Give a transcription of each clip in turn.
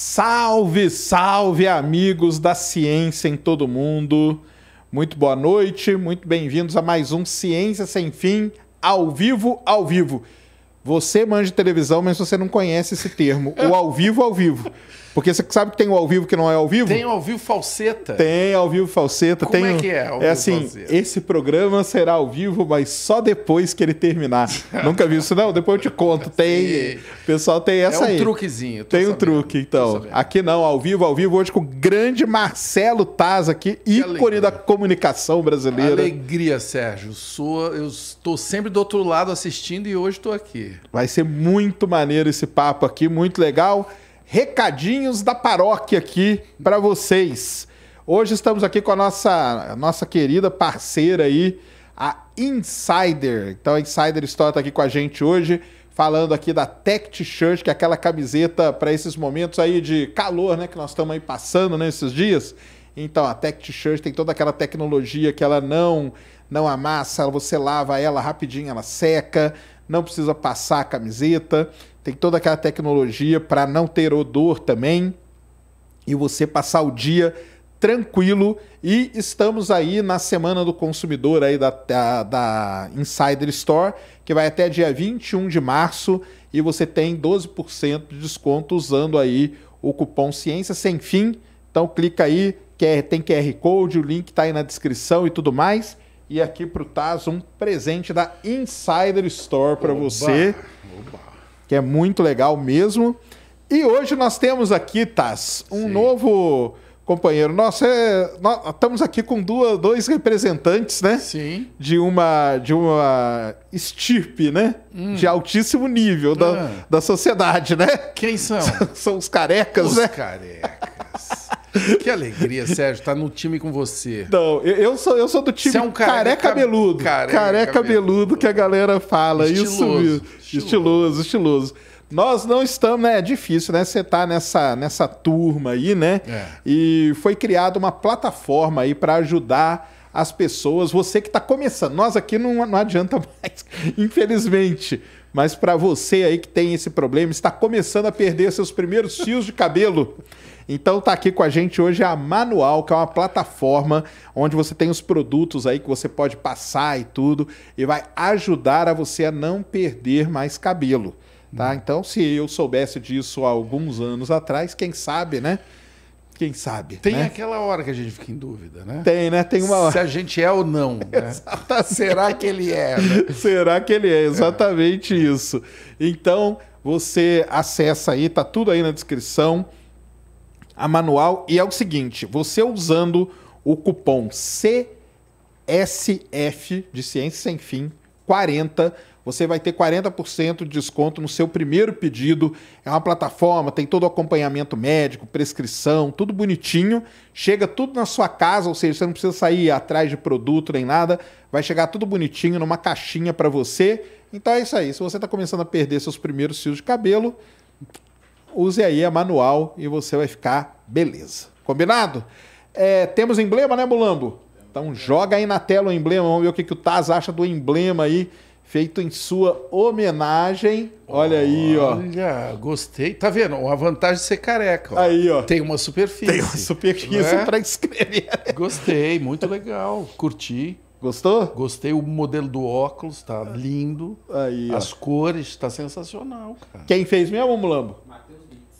Salve, salve amigos da ciência em todo mundo. Muito boa noite, muito bem-vindos a mais um Ciência Sem Fim, ao vivo, ao vivo. Você manja televisão, mas você não conhece esse termo, o ao vivo, ao vivo. Porque você sabe que tem o ao vivo que não é ao vivo? Tem o ao vivo falseta. Tem ao vivo falseta. Como é tem... é que é? Ao é assim, falseta? esse programa será ao vivo, mas só depois que ele terminar. Nunca vi isso, não? Depois eu te conto. Tem. pessoal tem é essa aí. É um aí. truquezinho. Tem sabendo. um truque, então. Aqui não, ao vivo, ao vivo, hoje com o grande Marcelo Taz aqui, ícone da comunicação brasileira. Alegria, Sérgio. Sou, eu estou sempre do outro lado assistindo e hoje estou aqui. Vai ser muito maneiro esse papo aqui, muito legal recadinhos da paróquia aqui para vocês. Hoje estamos aqui com a nossa, a nossa querida parceira aí, a Insider. Então a Insider Store está aqui com a gente hoje, falando aqui da Tech T-shirt, que é aquela camiseta para esses momentos aí de calor, né, que nós estamos aí passando nesses né, dias. Então a Tech T-shirt tem toda aquela tecnologia que ela não não amassa, você lava ela rapidinho, ela seca, não precisa passar a camiseta tem toda aquela tecnologia para não ter odor também e você passar o dia tranquilo e estamos aí na semana do consumidor aí da, da, da Insider Store, que vai até dia 21 de março e você tem 12% de desconto usando aí o cupom Ciência Sem Fim. Então clica aí, tem QR Code, o link está aí na descrição e tudo mais. E aqui para o Taz, um presente da Insider Store para você que é muito legal mesmo. E hoje nós temos aqui, Taz, um Sim. novo companheiro. Nossa, é, nós estamos aqui com duas, dois representantes, né? Sim. De uma, de uma estirpe, né? Hum. De altíssimo nível da, ah. da sociedade, né? Quem são? são os carecas, os né? Os carecas. Que alegria, Sérgio, tá no time com você. Não, eu, eu sou, eu sou do time é um careca, cabeludo. Careca, cabeludo, que a galera fala. Estiloso, isso estiloso. estiloso, estiloso. Nós não estamos, né? É difícil, né? Você tá nessa, nessa turma aí, né? É. E foi criada uma plataforma aí para ajudar as pessoas. Você que está começando, nós aqui não, não adianta mais, infelizmente. Mas para você aí que tem esse problema, está começando a perder seus primeiros fios de cabelo então tá aqui com a gente hoje a Manual, que é uma plataforma onde você tem os produtos aí que você pode passar e tudo, e vai ajudar a você a não perder mais cabelo. Tá? Hum. Então, se eu soubesse disso há alguns anos atrás, quem sabe, né? Quem sabe? Tem né? aquela hora que a gente fica em dúvida, né? Tem, né? Tem uma hora. Se a gente é ou não. Né? Será que ele é? Né? Será que ele é? Exatamente é. isso. Então, você acessa aí, tá tudo aí na descrição a manual. E é o seguinte: você usando o cupom CSF de Ciência Sem Fim 40, você vai ter 40% de desconto no seu primeiro pedido. É uma plataforma, tem todo o acompanhamento médico, prescrição, tudo bonitinho. Chega tudo na sua casa, ou seja, você não precisa sair atrás de produto nem nada. Vai chegar tudo bonitinho numa caixinha para você. Então é isso aí. Se você está começando a perder seus primeiros fios de cabelo, use aí a manual e você vai ficar beleza. Combinado? É, temos emblema, né, Mulambo? Então joga aí na tela o emblema, vamos ver o que, que o Taz acha do emblema aí, feito em sua homenagem. Olha, Olha aí, ó. Olha, gostei. Tá vendo? Uma vantagem de ser careca. Ó. Aí, ó. Tem uma superfície. Tem uma superfície é? para escrever. Gostei, muito legal. Curti. Gostou? Gostei. O modelo do óculos tá lindo. Aí, As ó. cores tá sensacional, cara. Quem fez mesmo, Mulambo?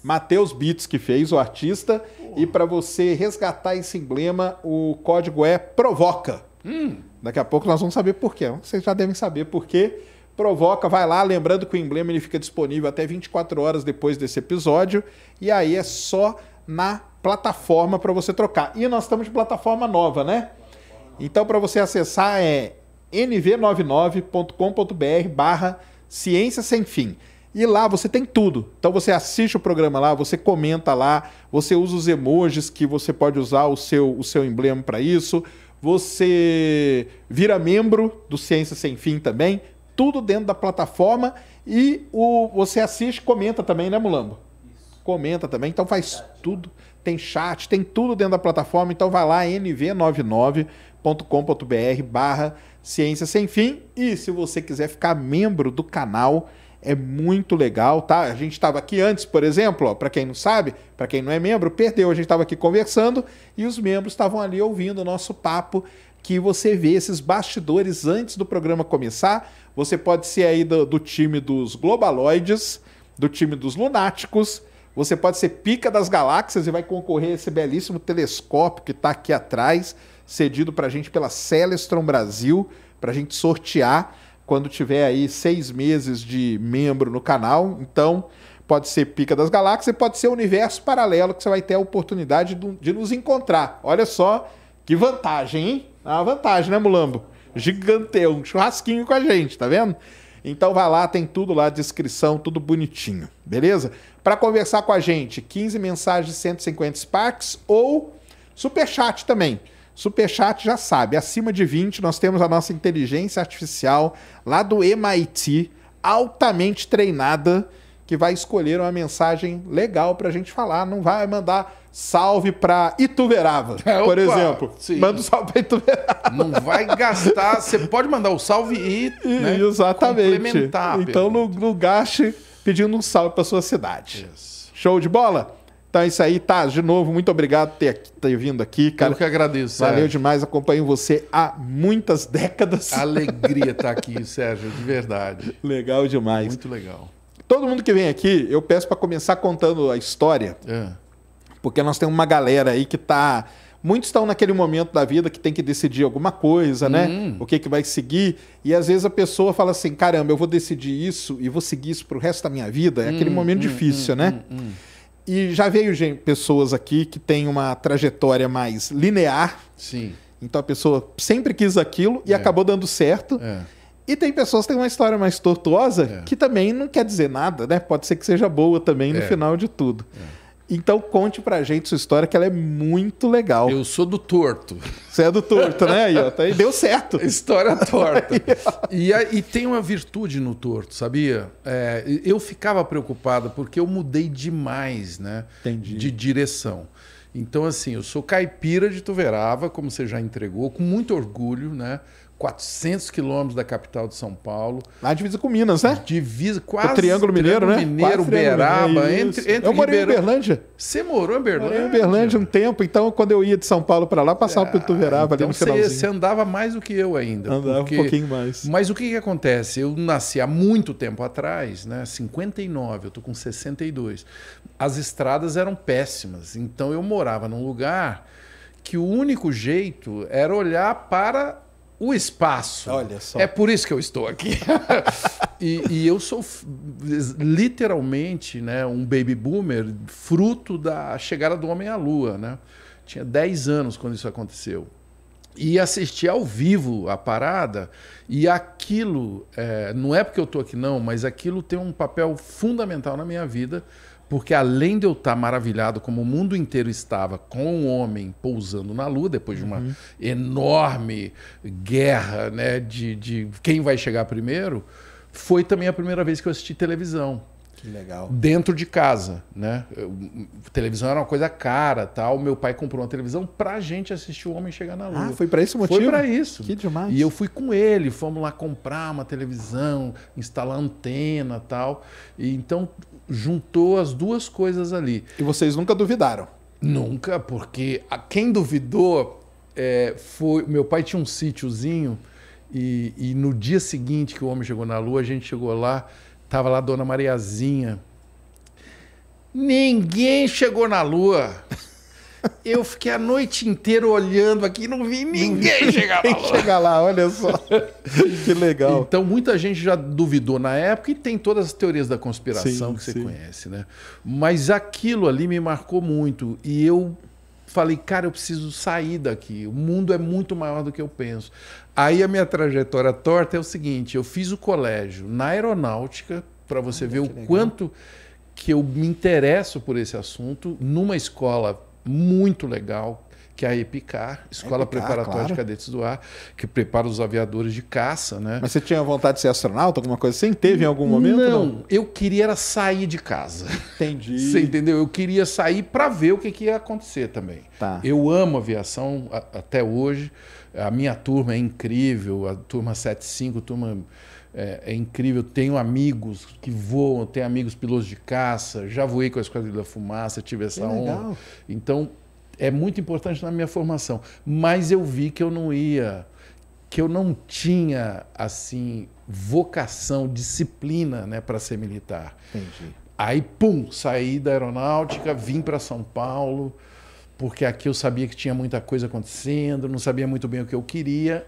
Matheus Beats que fez, o artista. E para você resgatar esse emblema, o código é Provoca. Hum. Daqui a pouco nós vamos saber por quê. Vocês já devem saber por quê. Provoca, vai lá, lembrando que o emblema ele fica disponível até 24 horas depois desse episódio. E aí é só na plataforma para você trocar. E nós estamos de plataforma nova, né? Então, para você acessar é nv99.com.br barra ciência sem fim. E lá você tem tudo. Então você assiste o programa lá, você comenta lá, você usa os emojis que você pode usar o seu, o seu emblema para isso. Você vira membro do Ciência Sem Fim também, tudo dentro da plataforma e o, você assiste, comenta também, né, Mulambo? Isso. Comenta também, então faz chat. Né? tudo. Tem chat, tem tudo dentro da plataforma, então vai lá nv99.com.br barra Ciência Sem Fim e se você quiser ficar membro do canal, é muito legal, tá? A gente estava aqui antes, por exemplo, para quem não sabe, para quem não é membro, perdeu. A gente estava aqui conversando e os membros estavam ali ouvindo o nosso papo que você vê esses bastidores antes do programa começar. Você pode ser aí do, do, time dos globaloides, do time dos lunáticos, você pode ser pica das galáxias e vai concorrer a esse belíssimo telescópio que está aqui atrás, cedido para a gente pela Celestron Brasil, para a gente sortear quando tiver aí seis meses de membro no canal. Então, pode ser Pica das Galáxias e pode ser universo paralelo que você vai ter a oportunidade de, nos encontrar. Olha só que vantagem, hein? É uma vantagem, né, Mulambo? Giganteu, um churrasquinho com a gente, tá vendo? Então vai lá, tem tudo lá, descrição, tudo bonitinho, beleza? Para conversar com a gente, 15 mensagens 150 Sparks ou super chat também. Superchat já sabe, acima de 20 nós temos a nossa inteligência artificial lá do MIT, altamente treinada, que vai escolher uma mensagem legal para a gente falar. Não vai mandar salve para Ituverava, é, por exemplo. Sim. Manda um salve para Ituverava. Não vai gastar. Você pode mandar o um salve e, né, exatamente. Então não, não gaste pedindo um salve para sua cidade. Isso. Show de bola? Então é isso aí, tá? De novo, muito obrigado por ter, aqui, ter vindo aqui, cara. Eu que agradeço. Valeu demais, acompanho você há muitas décadas. Alegria estar tá aqui, Sérgio, de verdade. Legal demais. Muito legal. Todo mundo que vem aqui, eu peço para começar contando a história, é. porque nós temos uma galera aí que tá Muitos estão naquele momento da vida que tem que decidir alguma coisa, né? Hum. O que, que vai seguir. E às vezes a pessoa fala assim: caramba, eu vou decidir isso e vou seguir isso pro resto da minha vida. É aquele hum, momento hum, difícil, hum, né? Hum, e já veio gente, pessoas aqui que tem uma trajetória mais linear. Sim. Então a pessoa sempre quis aquilo e é. acabou dando certo. É. E tem pessoas que têm uma história mais tortuosa é. que também não quer dizer nada, né? Pode ser que seja boa também no é. final de tudo. É. Então conte pra gente sua história, que ela é muito legal. Eu sou do torto. Você é do torto, né? Aí, ó, tá aí. Deu certo. História torta. e, e tem uma virtude no torto, sabia? É, eu ficava preocupado porque eu mudei demais, né? Entendi. De direção. Então, assim, eu sou caipira de Tuverava, como você já entregou, com muito orgulho, né? 400 quilômetros da capital de São Paulo. Na divisa com Minas, né? Divisa, quase. O Triângulo Mineiro, né? Triângulo né? Mineiro, quase Uberaba. entre, entre eu morei Ribeirão. em Uberlândia. Você morou em Uberlândia? Morei em Uberlândia um tempo, então quando eu ia de São Paulo para lá, passava ah, por Uberaba então ali no então você, finalzinho. Você andava mais do que eu ainda. Andava porque... um pouquinho mais. Mas o que, que acontece? Eu nasci há muito tempo atrás, né? 59, eu tô com 62. As estradas eram péssimas, então eu morava num lugar que o único jeito era olhar para o espaço. Olha só. É por isso que eu estou aqui. e, e, eu sou literalmente né, um baby boomer, fruto da chegada do homem à lua. Né? Tinha 10 anos quando isso aconteceu. E assisti ao vivo a parada, e aquilo, é, não é porque eu estou aqui não, mas aquilo tem um papel fundamental na minha vida, porque além de eu estar maravilhado, como o mundo inteiro estava, com o homem pousando na Lua, depois de uma uhum. enorme guerra né, de, de quem vai chegar primeiro, foi também a primeira vez que eu assisti televisão. Que legal. Dentro de casa, né? Eu, televisão era uma coisa cara, tal. Meu pai comprou uma televisão pra gente assistir o homem chegar na ah, lua. Ah, foi para isso motivo? Foi para isso. Que demais. E eu fui com ele, fomos lá comprar uma televisão, instalar antena, tal. E então juntou as duas coisas ali. E vocês nunca duvidaram? Nunca, porque a, quem duvidou é, foi. Meu pai tinha um sítiozinho e, e, no dia seguinte que o homem chegou na lua, a gente chegou lá, tava lá a dona Mariazinha. Ninguém chegou na lua. Eu fiquei a noite inteira olhando aqui e não vi ninguém chegar lá. chegar lá, olha só. que legal. Então, muita gente já duvidou na época e tem todas as teorias da conspiração sim, que você sim. conhece, né? Mas aquilo ali me marcou muito e eu falei, cara, eu preciso sair daqui. O mundo é muito maior do que eu penso. Aí a minha trajetória torta é o seguinte: eu fiz o colégio na aeronáutica, para você ver o legal. quanto que eu me interesso por esse assunto, numa escola muito legal, que é a EPICAR, Escola EPICAR, Preparatória claro. de Cadetes do Ar, que prepara os aviadores de caça. Né? Mas você tinha vontade de ser astronauta, alguma coisa assim? Teve em algum momento? Não, não? eu queria era sair de casa. Entendi. você entendeu? Eu queria sair para ver o que, que, ia acontecer também. Tá. Eu amo aviação a, até hoje. A minha turma é incrível, a turma 75, turma é, é, incrível. Tenho amigos que voam, tenho amigos pilotos de caça, já voei com a Esquadrilha da Fumaça, tive essa que onda. Legal. Então, é muito importante na minha formação. Mas eu vi que eu não ia, que eu não tinha, assim, vocação, disciplina né, para ser militar. Entendi. Aí, pum, saí da aeronáutica, vim para São Paulo, porque aqui eu sabia que tinha muita coisa acontecendo, não sabia muito bem o que eu queria.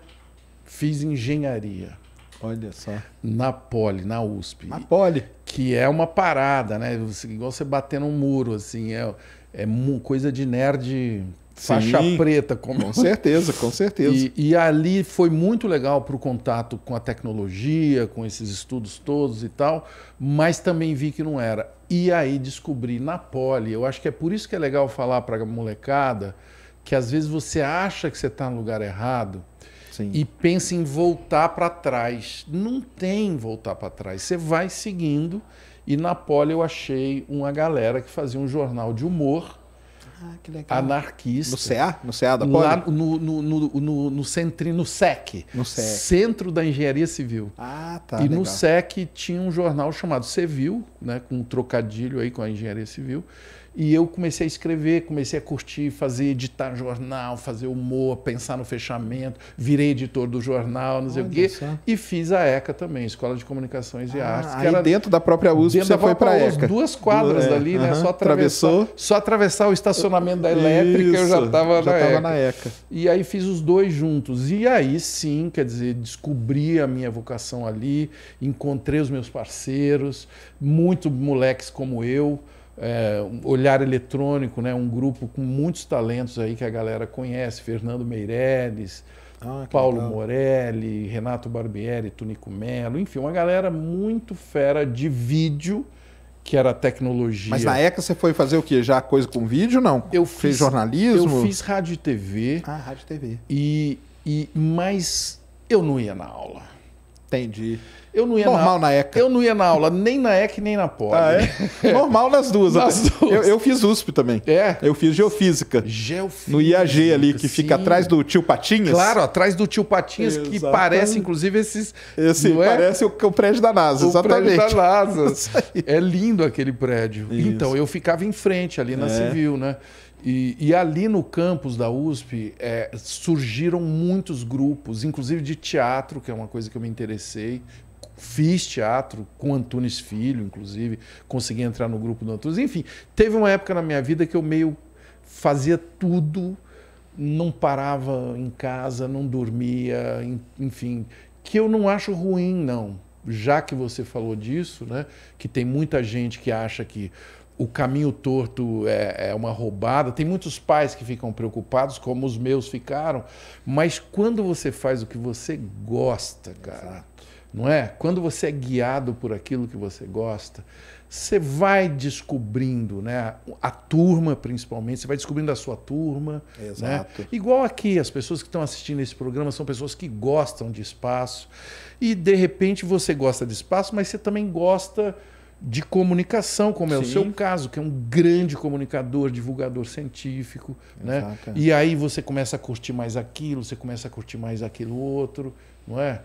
Fiz engenharia. Olha só. Na Poli, na USP. Na Poli. Que é uma parada, né? Igual você bater num muro, assim. É, é coisa de nerd faixa preta. Como... Com certeza, com certeza. E, e ali foi muito legal para o contato com a tecnologia, com esses estudos todos e tal, mas também vi que não era. E aí descobri na poli, eu acho que é por isso que é legal falar para a molecada que às vezes você acha que você está no lugar errado Sim. e pensa em voltar para trás. Não tem voltar para trás. Você vai seguindo. E na Poli eu achei uma galera que fazia um jornal de humor. Ah, que legal. Anarquista. No CA? No CA da Poli? Lá no, no, no, no, no, centri, no SEC. No SEC. Centro da Engenharia Civil. Ah, tá. E legal. no SEC tinha um jornal chamado Civil, né, com um trocadilho aí com a Engenharia Civil. E eu comecei a escrever, comecei a curtir, fazer, editar jornal, fazer humor, pensar no fechamento, virei editor do jornal, não sei Olha o quê. Só. E fiz a ECA também, Escola de Comunicações e ah, Artes. Que era dentro da própria USP você foi para a ECA. Duas quadras du... É, dali, é. né? Uhum. Só atravessar, Travessou. só atravessar o estacionamento da elétrica, Isso. eu já estava na, ECA. na ECA. E aí fiz os dois juntos. E aí sim, quer dizer, descobri a minha vocação ali, encontrei os meus parceiros, muito moleques como eu é, um olhar eletrônico, né? um grupo com muitos talentos aí que a galera conhece, Fernando Meirelles, ah, Paulo legal. Morelli, Renato Barbieri, Tunico Melo, enfim, uma galera muito fera de vídeo, que era tecnologia. Mas na ECA você foi fazer o quê? Já coisa com vídeo, não? Eu fiz Fez jornalismo? Eu fiz rádio e TV. Ah, rádio e TV. E, e, mas eu não ia na aula. Entendi. Eu não ia Normal na, na ECA. Eu não ia na aula, nem na ECA, nem na Poli. Ah, é? Normal nas duas. nas duas. Eu, eu, fiz USP também. É? Eu fiz Geofísica. Geofísica. No IAG ali, que fica atrás do Tio Patinhas. Claro, atrás do Tio Patinhas, Exatamente. que parece, inclusive, esses... Esse, é? parece é? o, o, prédio da NASA, o exatamente. prédio da NASA. é lindo aquele prédio. Então, Isso. Então, eu ficava em frente ali na é. Civil, né? E, e, ali no campus da USP é, surgiram muitos grupos, inclusive de teatro, que é uma coisa que eu me interessei. Fiz teatro com Antunes Filho, inclusive, consegui entrar no grupo do Antunes. Enfim, teve uma época na minha vida que eu meio fazia tudo, não parava em casa, não dormia, enfim, que eu não acho ruim, não. Já que você falou disso, né, que tem muita gente que acha que o caminho torto é, é, uma roubada. Tem muitos pais que ficam preocupados, como os meus ficaram. Mas quando você faz o que você gosta, cara, Exato. não é? Quando você é guiado por aquilo que você gosta, você vai descobrindo, né? A turma, principalmente, você vai descobrindo a sua turma. Né? Exato. Né? Igual aqui, as pessoas que estão assistindo esse programa são pessoas que gostam de espaço. E de repente você gosta de espaço, mas você também gosta de comunicação, como Sim. é o seu caso, que é um grande comunicador, divulgador científico, né? E aí você começa a curtir mais aquilo, você começa a curtir mais aquilo outro, não é?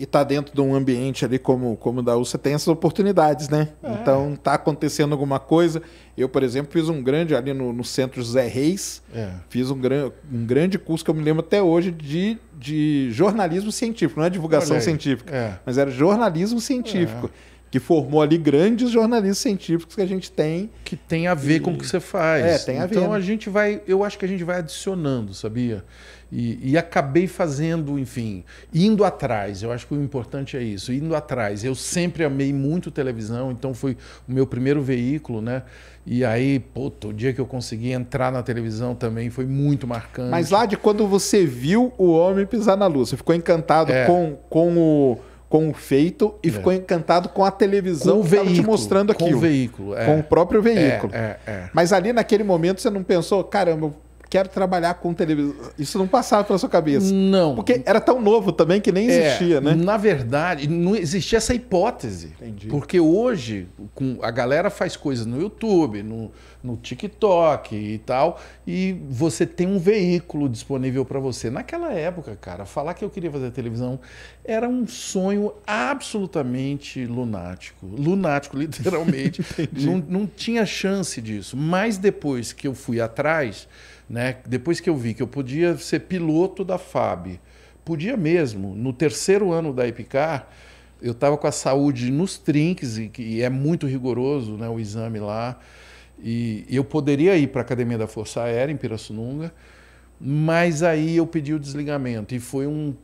E tá dentro de um ambiente ali como como da U, você tem essas oportunidades, né? É. Então tá acontecendo alguma coisa. Eu, por exemplo, fiz um grande ali no, no centro José Reis, é. fiz um, gran, um grande curso que eu me lembro até hoje de, de jornalismo científico, não é divulgação científica, é. mas era jornalismo científico. É que formou ali grandes jornalistas científicos que a gente tem. Que tem a ver e... com o que você faz. É, tem a ver. Então né? a gente vai, eu acho que a gente vai adicionando, sabia? E, e, acabei fazendo, enfim, indo atrás. Eu acho que o importante é isso, indo atrás. Eu sempre amei muito televisão, então foi o meu primeiro veículo, né? E aí, puto, o dia que eu consegui entrar na televisão também foi muito marcante. Mas lá de quando você viu o homem pisar na luz, você ficou encantado é. com, com o com o feito e é. ficou encantado com a televisão com que estava te mostrando aquilo. Com o veículo. É. Com o próprio é, veículo. É, é, Mas ali naquele momento você não pensou, caramba, quero trabalhar com televisão. Isso não passava pela sua cabeça. Não. Porque era tão novo também que nem é, existia, é, né? Na verdade, não existia essa hipótese. Entendi. Porque hoje com, a galera faz coisas no YouTube, no, no TikTok e tal, e você tem um veículo disponível para você. Naquela época, cara, falar que eu queria fazer televisão era um sonho absolutamente lunático. Lunático, literalmente. não, não tinha chance disso. Mas depois que eu fui atrás né? Depois que eu vi que eu podia ser piloto da FAB, podia mesmo, no terceiro ano da IPCAR, eu estava com a saúde nos trinques, e, e é muito rigoroso né, o exame lá, e, e eu poderia ir para a Academia da Força Aérea, em Pirassununga, mas aí eu pedi o desligamento e foi um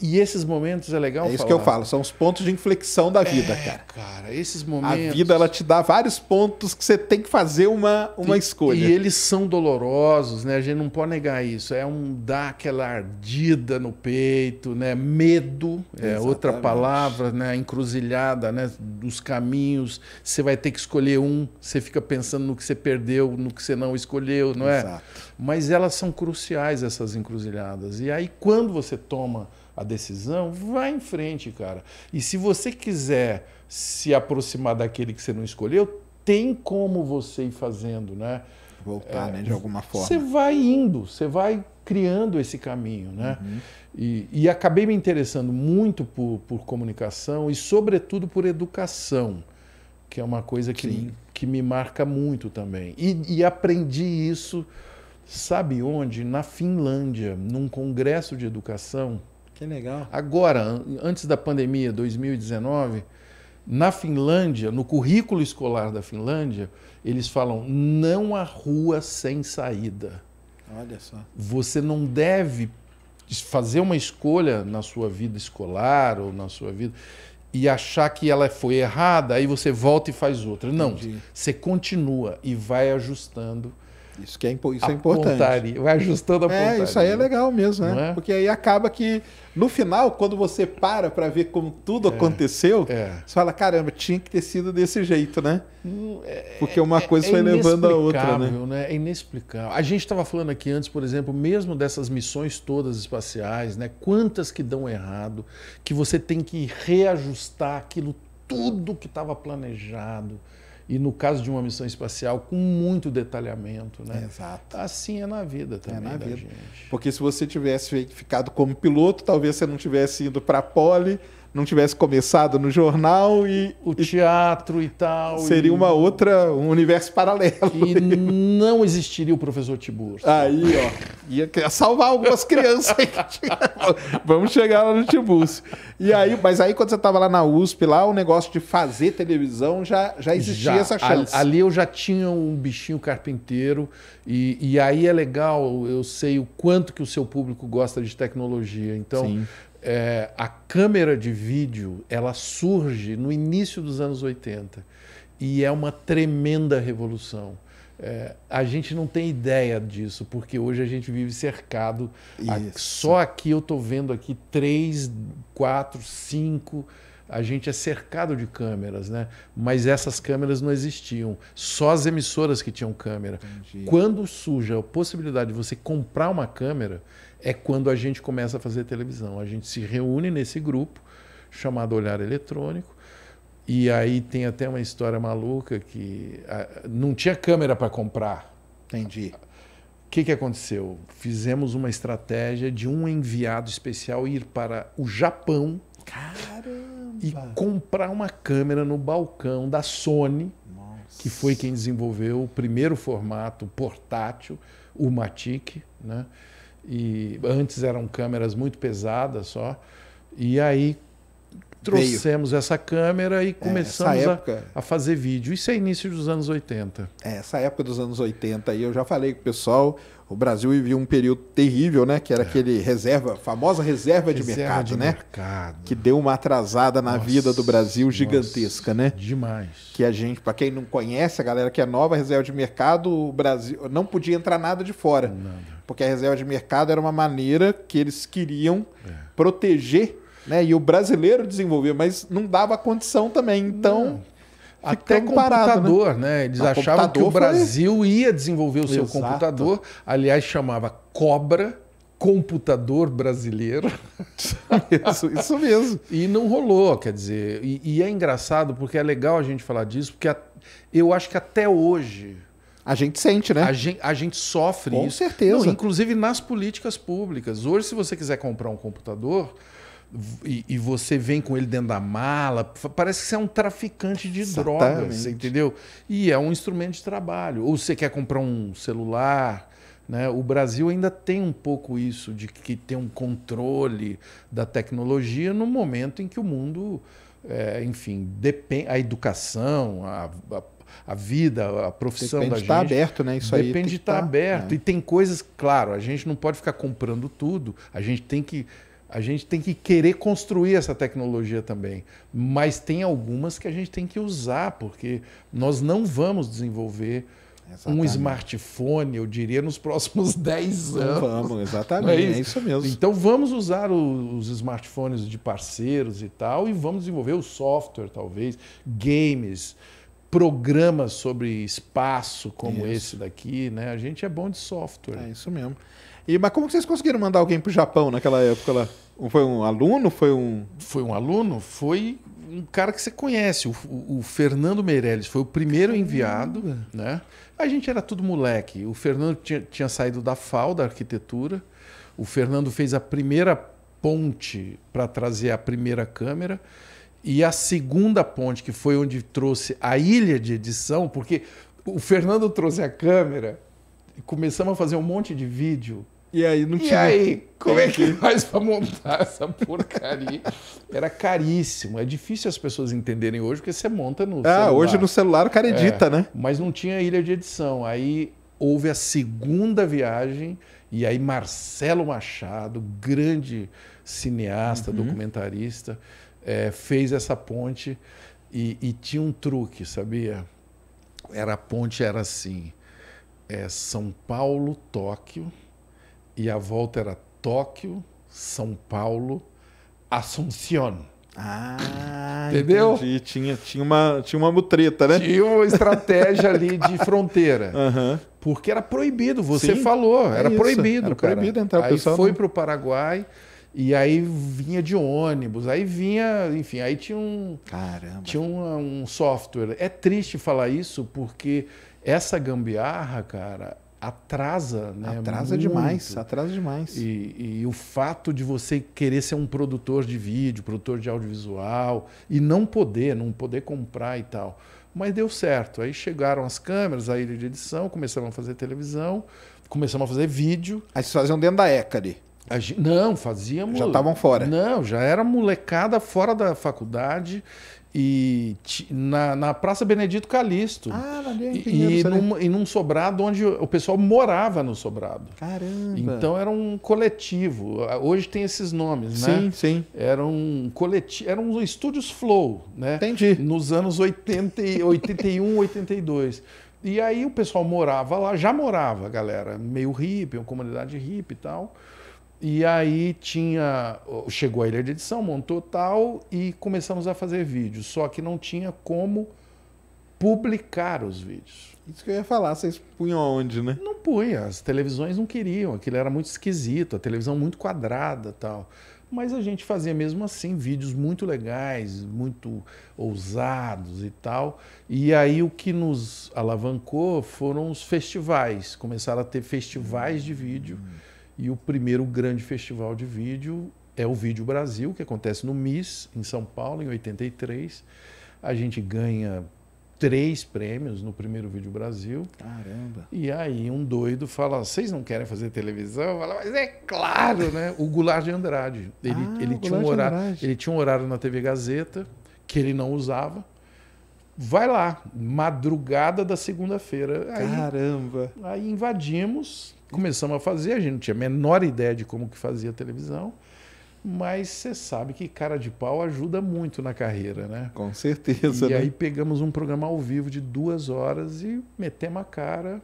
e esses momentos é legal. É isso falar. que eu falo, são os pontos de inflexão da é, vida, é, cara. Cara, esses momentos. A vida ela te dá vários pontos que você tem que fazer uma, uma e, escolha. E eles são dolorosos, né? A gente não pode negar isso. É um dar aquela ardida no peito, né? Medo é Exatamente. outra palavra, né? Encruzilhada, né? Dos caminhos. Você vai ter que escolher um. Você fica pensando no que você perdeu, no que você não escolheu, não é? Exato mas elas são cruciais, essas encruzilhadas. E aí, quando você toma a decisão, vá em frente, cara. E se você quiser se aproximar daquele que você não escolheu, tem como você ir fazendo, né? Voltar, é, né, de alguma forma. Você vai indo, você vai criando esse caminho, né? Uhum. E, e, acabei me interessando muito por, por comunicação e, sobretudo, por educação, que é uma coisa que, que me marca muito também. E, e aprendi isso Sabe onde? Na Finlândia, num congresso de educação. Que legal. Agora, antes da pandemia, 2019, na Finlândia, no currículo escolar da Finlândia, eles falam não há rua sem saída. Olha só. Você não deve fazer uma escolha na sua vida escolar ou na sua vida e achar que ela foi errada, aí você volta e faz outra. Não, você continua e vai ajustando isso que é, isso é importante. vai ajustando a pontaria. É, isso aí é legal mesmo, né? É? Porque aí acaba que, no final, quando você para para ver como tudo é, aconteceu, é. você fala, caramba, tinha que ter sido desse jeito, né? Hum, é, Porque uma é, coisa foi levando a outra, né? né? É inexplicável. A gente estava falando aqui antes, por exemplo, mesmo dessas missões todas espaciais, né? Quantas que dão errado, que você tem que reajustar aquilo tudo que estava planejado e no caso de uma missão espacial, com muito detalhamento. Né? Exato. Assim é na vida também. É na vida. Gente. Porque se você tivesse ficado como piloto, talvez você não tivesse ido para a pole não tivesse começado no jornal e. O teatro e, e tal. Seria e... uma outra, um universo paralelo. E não existiria o professor Tiburcio. Aí, ó, ia salvar algumas crianças. Vamos chegar lá no Tiburcio. E aí, mas aí quando você estava lá na USP, lá o negócio de fazer televisão já, já existia já, essa chance. Ali, ali eu já tinha um bichinho carpinteiro e, e aí é legal, eu sei o quanto que o seu público gosta de tecnologia. Então, Sim é, a câmera de vídeo ela surge no início dos anos 80 e é uma tremenda revolução. É, a gente não tem ideia disso, porque hoje a gente vive cercado. A, só aqui eu estou vendo aqui três, quatro, cinco. A gente é cercado de câmeras, né? Mas essas câmeras não existiam. Só as emissoras que tinham câmera. Entendi. Quando surge a possibilidade de você comprar uma câmera, é quando a gente começa a fazer televisão. A gente se reúne nesse grupo chamado Olhar Eletrônico. E aí tem até uma história maluca que a, não tinha câmera para comprar. Entendi. O que, que aconteceu? Fizemos uma estratégia de um enviado especial ir para o Japão Caramba. e comprar uma câmera no balcão da Sony, Nossa. que foi quem desenvolveu o primeiro formato portátil, o Matic, né? e antes eram câmeras muito pesadas só. E aí trouxemos Veio. essa câmera e é, começamos é, época, a, a, fazer vídeo. Isso é início dos anos 80. É, essa época dos anos 80 aí, eu já falei com o pessoal, o Brasil vivia um período terrível, né? Que era é. aquele reserva, famosa reserva, reserva de mercado, de né? Mercado. Que deu uma atrasada na nossa, vida do Brasil gigantesca, nossa, né? Demais. Que a gente, para quem não conhece, a galera que é nova, reserva de mercado, o Brasil não podia entrar nada de fora. Nada. Porque a reserva de mercado era uma maneira que eles queriam é. proteger né? E o brasileiro desenvolvia, mas não dava condição também. Então, não. até comparado, né? computador, né? né? Eles achavam que o Brasil foi... ia desenvolver o seu Exato. computador. Aliás, chamava Cobra computador brasileiro. isso, isso mesmo. E não rolou, quer dizer. E, e, é engraçado porque é legal a gente falar disso, porque a, eu acho que até hoje. A gente sente, né? A gente, a gente sofre Com isso. certeza. Não, inclusive nas políticas públicas. Hoje, se você quiser comprar um computador, e, e, você vem com ele dentro da mala, parece que você é um traficante de Exatamente. drogas, entendeu? E é um instrumento de trabalho. Ou você quer comprar um celular. Né? O Brasil ainda tem um pouco isso, de que tem um controle da tecnologia no momento em que o mundo, é, enfim, depende, a educação, a, a a vida, a profissão depende da tá gente. Depende de estar aberto, né? Isso depende aí. Depende de estar tá, tá, aberto. Né? E tem coisas, claro, a gente não pode ficar comprando tudo. A gente tem que a gente tem que querer construir essa tecnologia também, mas tem algumas que a gente tem que usar, porque nós não vamos desenvolver exatamente. um smartphone, eu diria, nos próximos 10 anos. Não vamos, é exatamente, é isso? é isso? mesmo. Então vamos usar os smartphones de parceiros e tal, e vamos desenvolver o software, talvez, games, programas sobre espaço como isso. esse daqui, né? A gente é bom de software. É isso mesmo. E, mas como vocês conseguiram mandar alguém para o Japão naquela época lá? Foi um aluno? Foi um. Foi um aluno? Foi um cara que você conhece, o, o Fernando Meirelles. Foi o primeiro enviado, né? A gente era tudo moleque. O Fernando tinha, tinha saído da FAO, da arquitetura. O Fernando fez a primeira ponte para trazer a primeira câmera. E a segunda ponte, que foi onde trouxe a ilha de edição, porque o Fernando trouxe a câmera, começamos a fazer um monte de vídeo e aí não tinha. E aí, como é que faz para montar essa porcaria? Era caríssimo. É difícil as pessoas entenderem hoje, porque você monta no. Ah, celular. hoje no celular o cara é, edita, é, né? Mas não tinha ilha de edição. Aí houve a segunda viagem, e aí Marcelo Machado, grande cineasta, uhum. documentarista, é, fez essa ponte e, e, tinha um truque, sabia? Era a ponte, era assim: é São Paulo, Tóquio. E a volta era Tóquio, São Paulo, Assunción. Ah, entendeu? Entendi. Tinha, tinha, uma, tinha uma mutreta, né? Tinha uma estratégia ali de fronteira. Uhum. Porque era proibido, você Sim, falou, é era é proibido. Era proibido entrar aí pessoal. Foi para o Paraguai e aí vinha de ônibus, aí vinha, enfim, aí tinha um. Caramba. Tinha um, um software. É triste falar isso porque essa gambiarra, cara, atrasa, né? Atrasa muito. demais, atrasa demais. E, e, o fato de você querer ser um produtor de vídeo, produtor de audiovisual e não poder, não poder comprar e tal. Mas deu certo. Aí chegaram as câmeras, a ilha de edição, começaram a fazer televisão, começamos a fazer vídeo. Aí vocês faziam dentro da ECA ali? Não, fazíamos. Já estavam fora. Não, já era molecada fora da faculdade e na, na Praça Benedito Calixto. Ah, valeu, em e, num, e num sobrado onde o pessoal morava no sobrado. Caramba! Então era um coletivo. Hoje tem esses nomes, né? Sim, sim. Era um coletivo, eram um estúdios Flow, né? Entendi. Nos anos 80, 81, 82. E aí o pessoal morava lá, já morava, galera, meio hippie, uma comunidade hippie e tal. E aí tinha, chegou a ilha de edição, montou tal e começamos a fazer vídeos. Só que não tinha como publicar os vídeos. Isso que eu ia falar, vocês punham onde, né? Não punha, as televisões não queriam, aquilo era muito esquisito, a televisão muito quadrada, tal. Mas a gente fazia mesmo assim vídeos muito legais, muito ousados e tal. E aí o que nos alavancou foram os festivais. Começaram a ter festivais de vídeo. E o primeiro grande festival de vídeo é o Vídeo Brasil, que acontece no MIS, em São Paulo, em 83. A gente ganha três prêmios no primeiro Vídeo Brasil. Caramba! E aí um doido fala, vocês não querem fazer televisão? Fala, mas é claro, né? O Goulart de Andrade. Ele, ah, ele, tinha um horário, ele tinha um horário na TV Gazeta que ele não usava. Vai lá, madrugada da segunda-feira. Caramba! Aí invadimos, Começamos a fazer, a gente não tinha a menor ideia de como que fazia televisão, mas você sabe que cara de pau ajuda muito na carreira, né? Com certeza. E né? aí pegamos um programa ao vivo de duas horas e metemos a cara.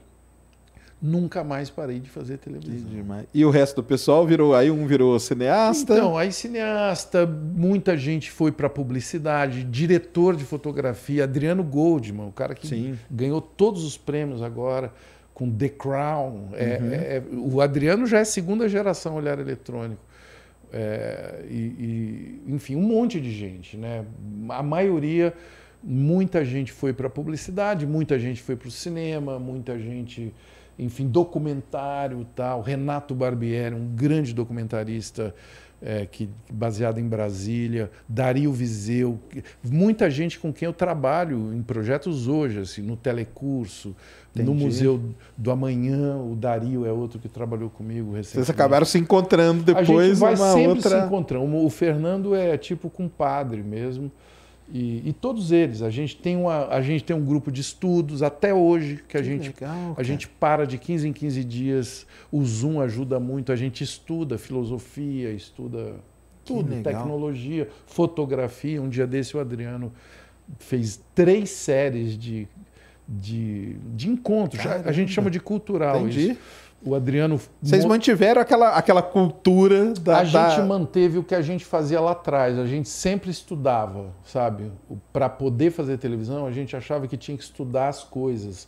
Nunca mais parei de fazer televisão. E o resto do pessoal virou aí um virou cineasta. Então, aí cineasta, muita gente foi para publicidade, diretor de fotografia, Adriano Goldman, o cara que Sim. ganhou todos os prêmios agora com The Crown. É, uhum. É, é, o Adriano já é segunda geração olhar eletrônico. É, e, e, enfim, um monte de gente. Né? A maioria, muita gente foi para publicidade, muita gente foi para o cinema, muita gente, enfim, documentário tal. Renato Barbieri, um grande documentarista é, que baseado em Brasília, Dario Viseu, muita gente com quem eu trabalho em projetos hoje, assim, no telecurso, Entendi. no Museu do Amanhã, o Dario é outro que trabalhou comigo recentemente. Vocês acabaram se encontrando depois A gente vai sempre outra... se encontrando. O Fernando é tipo compadre mesmo. E, e, todos eles, a gente, tem uma, a gente tem um grupo de estudos até hoje que, que a, gente, legal, a gente para de 15 em 15 dias. O Zoom ajuda muito, a gente estuda filosofia, estuda tudo, tecnologia, fotografia. Um dia desse o Adriano fez três séries de, de, de encontros. A, gente chama de cultural Entendi. isso o Adriano. Vocês mantiveram aquela, aquela cultura da. A da... gente manteve o que a gente fazia lá atrás. A gente sempre estudava, sabe? Para poder fazer televisão, a gente achava que tinha que estudar as coisas,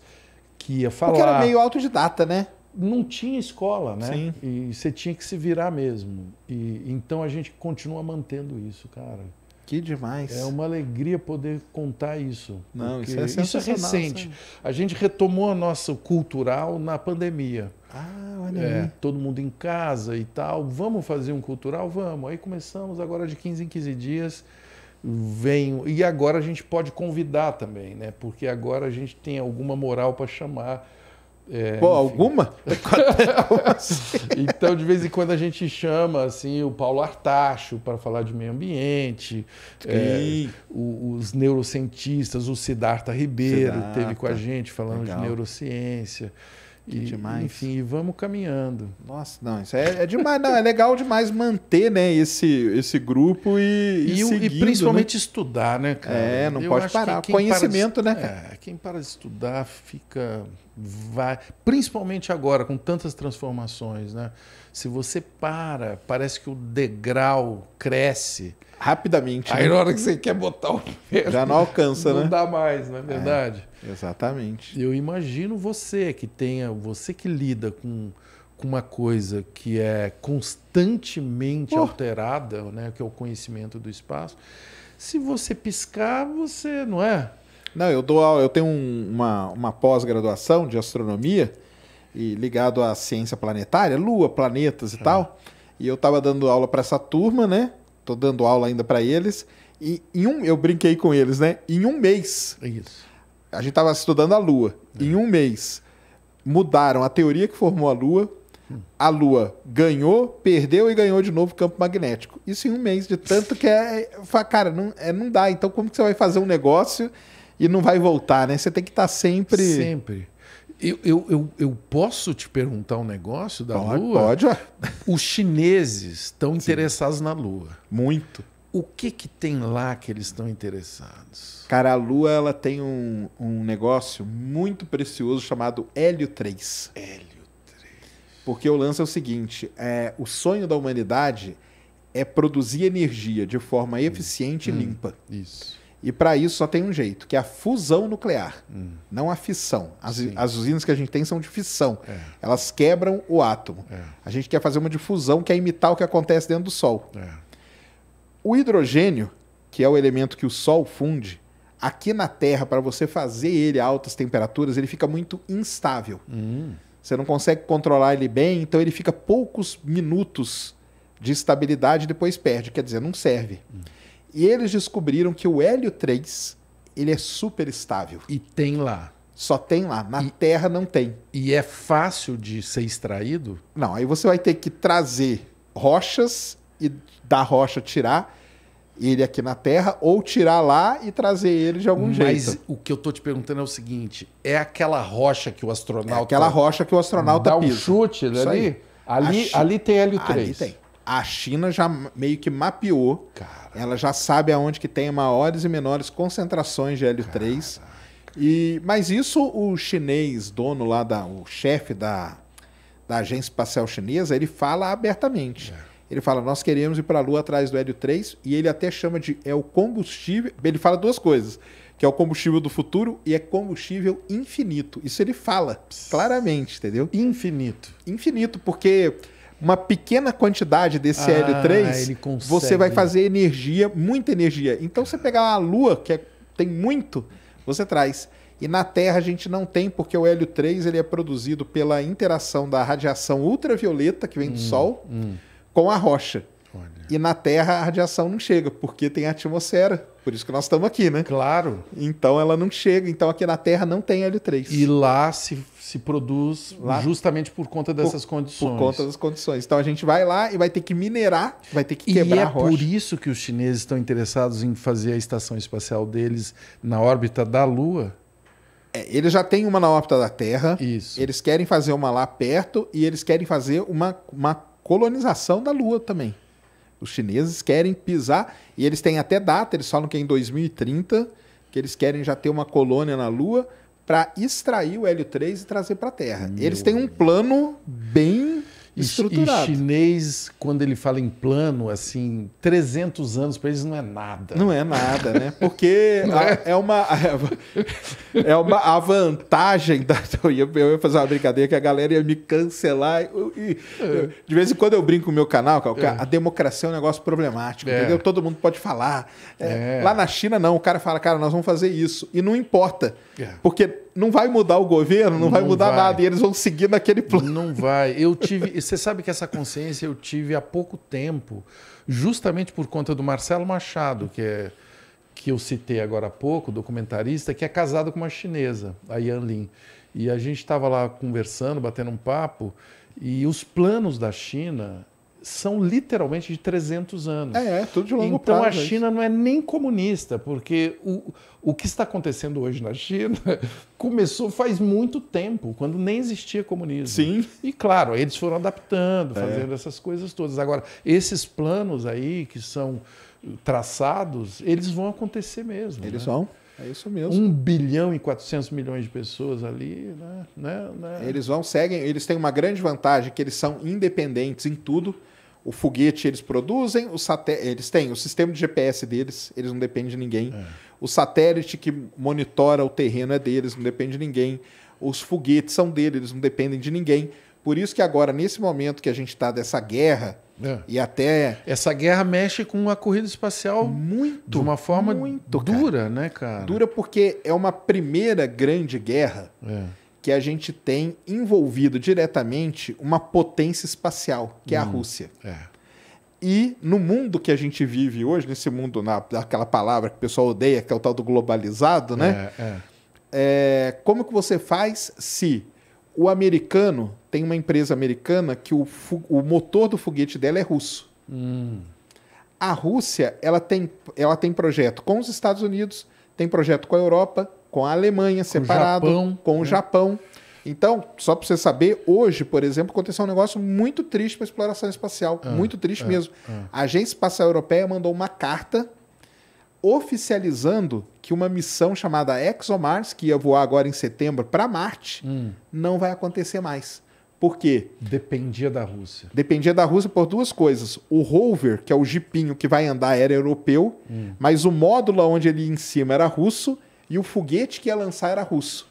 que ia falar. Porque era meio autodidata, né? Não tinha escola, né? Sim. E você tinha que se virar mesmo. E então a gente continua mantendo isso, cara. Que demais. É uma alegria poder contar isso. Não, isso é, isso é recente. A gente retomou a nossa cultural na pandemia. Ah, olha é, aí. Todo mundo em casa e tal. Vamos fazer um cultural? Vamos. Aí começamos agora de 15 em 15 dias. Venho. E agora a gente pode convidar também, né? Porque agora a gente tem alguma moral para chamar é, Pô, enfim. alguma? Assim? então, de vez em quando a gente chama assim o Paulo Artacho para falar de meio ambiente, é, os neurocientistas, o Siddhartha Ribeiro Siddhartha. teve com a gente falando Legal. de neurociência. Que e, demais. Enfim, e vamos caminhando. Nossa, não, isso é, é demais, não, é legal demais manter, né, esse, esse grupo e e, e, seguindo, e né? principalmente né? estudar, né, cara? É, não Eu pode parar. Que Conhecimento, para de, né? Cara? É, quem para de estudar fica vai, principalmente agora com tantas transformações, né? Se você para, parece que o degrau cresce rapidamente. Né? Aí né? na hora que você quer botar o pé, já não alcança, não né? Não dá mais, não é, é verdade? É, exatamente. Eu imagino você que tenha, você que lida com com uma coisa que é constantemente oh. alterada, né, que é o conhecimento do espaço. Se você piscar, você, não é? Não, eu dou eu tenho uma, uma pós-graduação de astronomia e ligado à ciência planetária, lua, planetas e ah. tal. E eu estava dando aula para essa turma, né? Tô dando aula ainda para eles. E em um, eu brinquei com eles, né? Em um mês. Isso. A gente estava estudando a Lua. É. Em um mês mudaram a teoria que formou a Lua. Hum. A Lua ganhou, perdeu e ganhou de novo campo magnético. Isso em um mês, de tanto que é. é cara, não, é, não dá. Então, como que você vai fazer um negócio e não vai voltar, né? Você tem que estar tá sempre. Sempre. Eu, eu, eu, eu, posso te perguntar um negócio da pode, Lua? Pode. Os chineses estão interessados na Lua. Muito. O que, que tem lá que eles estão interessados? Cara, a Lua ela tem um, um negócio muito precioso chamado Hélio 3. Hélio 3. Porque o lance é o seguinte: é, o sonho da humanidade é produzir energia de forma hum. eficiente hum, e limpa. Isso. E para isso só tem um jeito, que é a fusão nuclear, hum. não a fissão. As, as, usinas que a gente tem são de fissão. É. Elas quebram o átomo. É. A gente quer fazer uma difusão que é imitar o que acontece dentro do Sol. É. O hidrogênio, que é o elemento que o Sol funde, aqui na Terra, para você fazer ele a altas temperaturas, ele fica muito instável. Hum. Você não consegue controlar ele bem, então ele fica poucos minutos de estabilidade e depois perde. Quer dizer, não serve. Hum. E eles descobriram que o hélio 3 ele é super estável. E tem lá. Só tem lá. Na e, Terra não tem. E é fácil de ser extraído? Não, aí você vai ter que trazer rochas e da rocha tirar ele aqui na Terra ou tirar lá e trazer ele de algum Mas jeito. Mas o que eu tô te perguntando é o seguinte: é aquela rocha que o astronauta. É aquela rocha que o astronauta dá pisa. um chute dali? Ali, ali, ali tem hélio 3. Ali tem a China já meio que mapeou. Cara. Ela já sabe aonde que tem maiores e menores concentrações de hélio 3 E, mas isso o chinês, dono lá da, o chefe da, da agência espacial chinesa, ele fala abertamente. É. Ele fala, nós queremos ir para a Lua atrás do Hélio 3, e ele até chama de é o combustível. Ele fala duas coisas: que é o combustível do futuro e é combustível infinito. Isso ele fala claramente, entendeu? Infinito. Infinito, porque uma pequena quantidade desse ah, hélio-3, você vai né? fazer energia, muita energia. Então, você pegar a Lua, que é, tem muito, você traz. E na Terra a gente não tem, porque o hélio 3 ele é produzido pela interação da radiação ultravioleta que vem do hum, Sol hum. com a rocha. Olha. E na Terra a radiação não chega, porque tem a atmosfera. Por isso que nós estamos aqui, né? Claro. Então ela não chega. Então aqui na Terra não tem hélio 3. E lá se, se produz lá, justamente por conta dessas por, condições. Por conta das condições. Então a gente vai lá e vai ter que minerar, vai ter que e quebrar é a rocha. E é por isso que os chineses estão interessados em fazer a estação espacial deles na órbita da Lua. É, eles já têm uma na órbita da Terra. Isso. Eles querem fazer uma lá perto e eles querem fazer uma, uma colonização da Lua também. Os chineses querem pisar e eles têm até data, eles falam que é em 2030 que eles querem já ter uma colônia na Lua para extrair o hélio 3 e trazer para a Terra. Meu eles têm um plano bem estruturado. E, chinês, quando ele fala em plano, assim, 300 anos para eles não é nada. Não é nada, né? Porque a, é? é? uma é uma a vantagem da eu ia, eu ia fazer uma brincadeira que a galera ia me cancelar. e é. de vez em quando eu brinco o meu canal, é. a democracia é um negócio problemático, é. entendeu? Todo mundo pode falar. É, é. Lá na China não, o cara fala, cara, nós vamos fazer isso e não importa. É. Porque não vai mudar o governo, não, não vai mudar vai. nada, e eles vão seguir naquele plano. Não vai. Eu tive. você sabe que essa consciência eu tive há pouco tempo, justamente por conta do Marcelo Machado, que é que eu citei agora há pouco, documentarista, que é casado com uma chinesa, a Yan Lin. E a gente estava lá conversando, batendo um papo, e os planos da China são literalmente de 300 anos. É, é tudo de longo então, prazo. Então é a China não é nem comunista, porque o, o que está acontecendo hoje na China começou faz muito tempo, quando nem existia comunismo. Sim. E claro, eles foram adaptando, é. fazendo é. essas coisas todas. Agora, esses planos aí que são traçados, eles vão acontecer mesmo. Eles né? vão. É isso mesmo. 1 bilhão e 400 milhões de pessoas ali, né? né? né? Eles vão, seguem, eles têm uma grande vantagem que eles são independentes em tudo. O foguete eles produzem, eles têm o sistema de GPS deles, eles não dependem de ninguém. É. O satélite que monitora o terreno é deles, não depende de ninguém. Os foguetes são deles, eles não dependem de ninguém. Por isso que agora, nesse momento que a gente está dessa guerra, é. e até. Essa guerra mexe com a corrida espacial muito. De uma forma muito, dura, cara. né, cara? Dura porque é uma primeira grande guerra. É que a gente tem envolvido diretamente uma potência espacial, que hum, é a hum, Rússia. É. E no mundo que a gente vive hoje, nesse mundo, na, aquela palavra que o pessoal odeia, que é o tal do globalizado, né? É, é, é. como que você faz se o americano tem uma empresa americana que o, o motor do foguete dela é russo? Hum. A Rússia ela tem, ela tem projeto com os Estados Unidos, tem projeto com a Europa, com a Alemanha separado, com o Japão. Com o né? Japão. Então, só para você saber, hoje, por exemplo, aconteceu um negócio muito triste para a exploração espacial, ah, muito triste ah, mesmo. Ah. A Agência Espacial Europeia mandou uma carta oficializando que uma missão chamada ExoMars, que ia voar agora em setembro para Marte, hum. não vai acontecer mais. Por quê? Dependia da Rússia. Dependia da Rússia por duas coisas. O rover, que é o jipinho que vai andar, era europeu, hum. mas o módulo onde ele ia em cima era russo e o foguete que ia lançar era russo.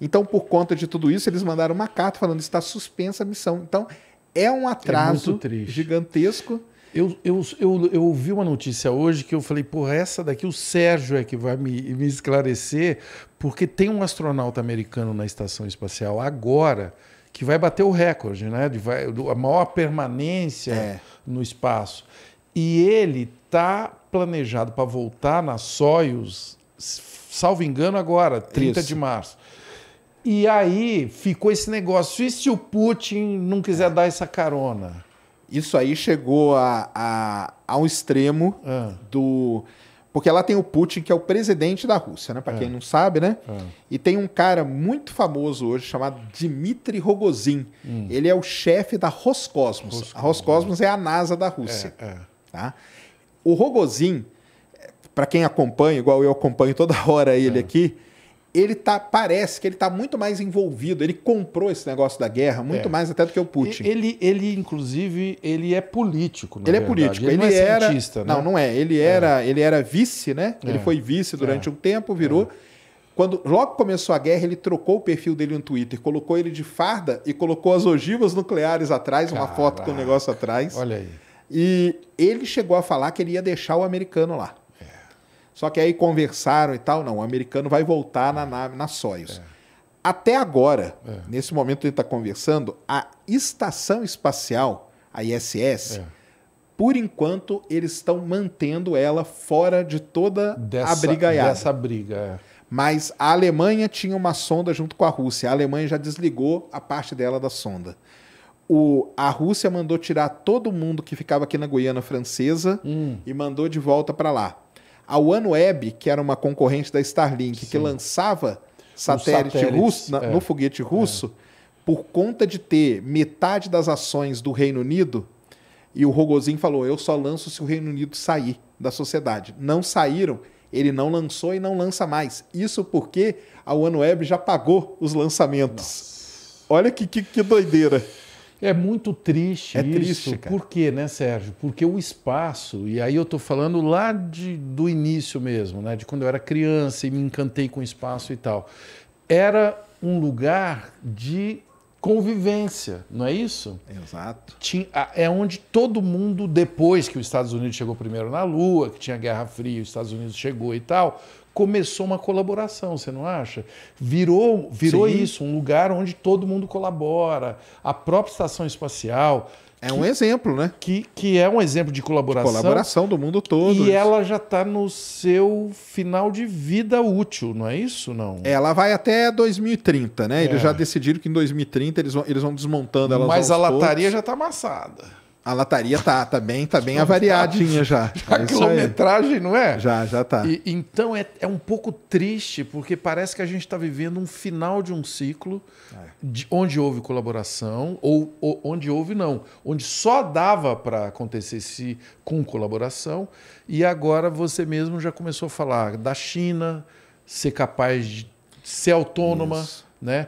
Então, por conta de tudo isso, eles mandaram uma carta falando que está suspensa a missão. Então, é um é atraso é gigantesco. Eu, eu, eu, eu, ouvi uma notícia hoje que eu falei, porra, essa daqui o Sérgio é que vai me, me esclarecer, porque tem um astronauta americano na estação espacial agora que vai bater o recorde, né? De vai, a maior permanência é. no espaço. E ele tá planejado para voltar na Soyuz salvo engano, agora, 30 Isso. de março. E aí ficou esse negócio. E se o Putin não quiser é. dar essa carona? Isso aí chegou a, a, a um extremo ah. do. Porque lá tem o Putin, que é o presidente da Rússia, né? Para é. quem não sabe, né? É. E tem um cara muito famoso hoje chamado Dmitry Rogozin. Hum. Ele é o chefe da Roscosmos. Roscosmos. A Roscosmos é a NASA da Rússia. É, é. Tá? O Rogozin para quem acompanha, igual eu acompanho toda hora ele é. aqui, ele tá, parece que ele está muito mais envolvido, ele comprou esse negócio da guerra muito é. mais até do que o Putin. Ele, ele inclusive, ele é político, Ele é verdade. é político, ele, ele não é era, cientista, né? Não, não é, ele é. era, é. ele era vice, né? É. Ele foi vice durante é. um tempo, virou quando logo começou a guerra, ele trocou o perfil dele no Twitter, colocou ele de farda e colocou as ogivas nucleares atrás, Caraca. uma foto com o negócio atrás. Olha aí. E ele chegou a falar que ele ia deixar o americano lá. Só que aí conversaram e tal, não, o americano vai voltar na nave, na Soyuz. É. Até agora, é. nesse momento que a gente está conversando, a estação espacial, a ISS, é. por enquanto eles estão mantendo ela fora de toda dessa, a briga. Dessa briga, é. Mas a Alemanha tinha uma sonda junto com a Rússia. A Alemanha já desligou a parte dela da sonda. O, a Rússia mandou tirar todo mundo que ficava aqui na Guiana Francesa hum. e mandou de volta para lá. A OneWeb, que era uma concorrente da Starlink, Sim. que lançava satélite russo, na, é. no foguete russo, é. por conta de ter metade das ações do Reino Unido, e o Rogozin falou: eu só lanço se o Reino Unido sair da sociedade. Não saíram, ele não lançou e não lança mais. Isso porque a OneWeb já pagou os lançamentos. Nossa. Olha que, que, que doideira. É muito triste é isso. Triste, cara. Por quê, né, Sérgio? Porque o espaço, e aí eu estou falando lá de, do início mesmo, né, de quando eu era criança e me encantei com o espaço e tal, era um lugar de convivência, não é isso? Exato. Tinha, é onde todo mundo, depois que os Estados Unidos chegou primeiro na Lua, que tinha Guerra Fria, os Estados Unidos chegou e tal, começou uma colaboração, você não acha? Virou, virou isso, um lugar onde todo mundo colabora. A própria estação espacial. É um que, exemplo, né? Que, que é um exemplo de colaboração. De colaboração do mundo todo. E isso. ela já está no seu final de vida útil, não é isso? não? É, ela vai até 2030, né? É. Eles já decidiram que em 2030 eles vão, eles vão desmontando ela. Mas a lataria poucos. já está amassada. A lataria tá, tá bem, tá bem avariadinha já. já a é quilometragem, não é? Já, já tá. E, então é, é um pouco triste, porque parece que a gente está vivendo um final de um ciclo é. de, onde houve colaboração, ou, ou, onde houve não, onde só dava para acontecer se com colaboração, e agora você mesmo já começou a falar da China, ser capaz de ser autônoma, Isso. né?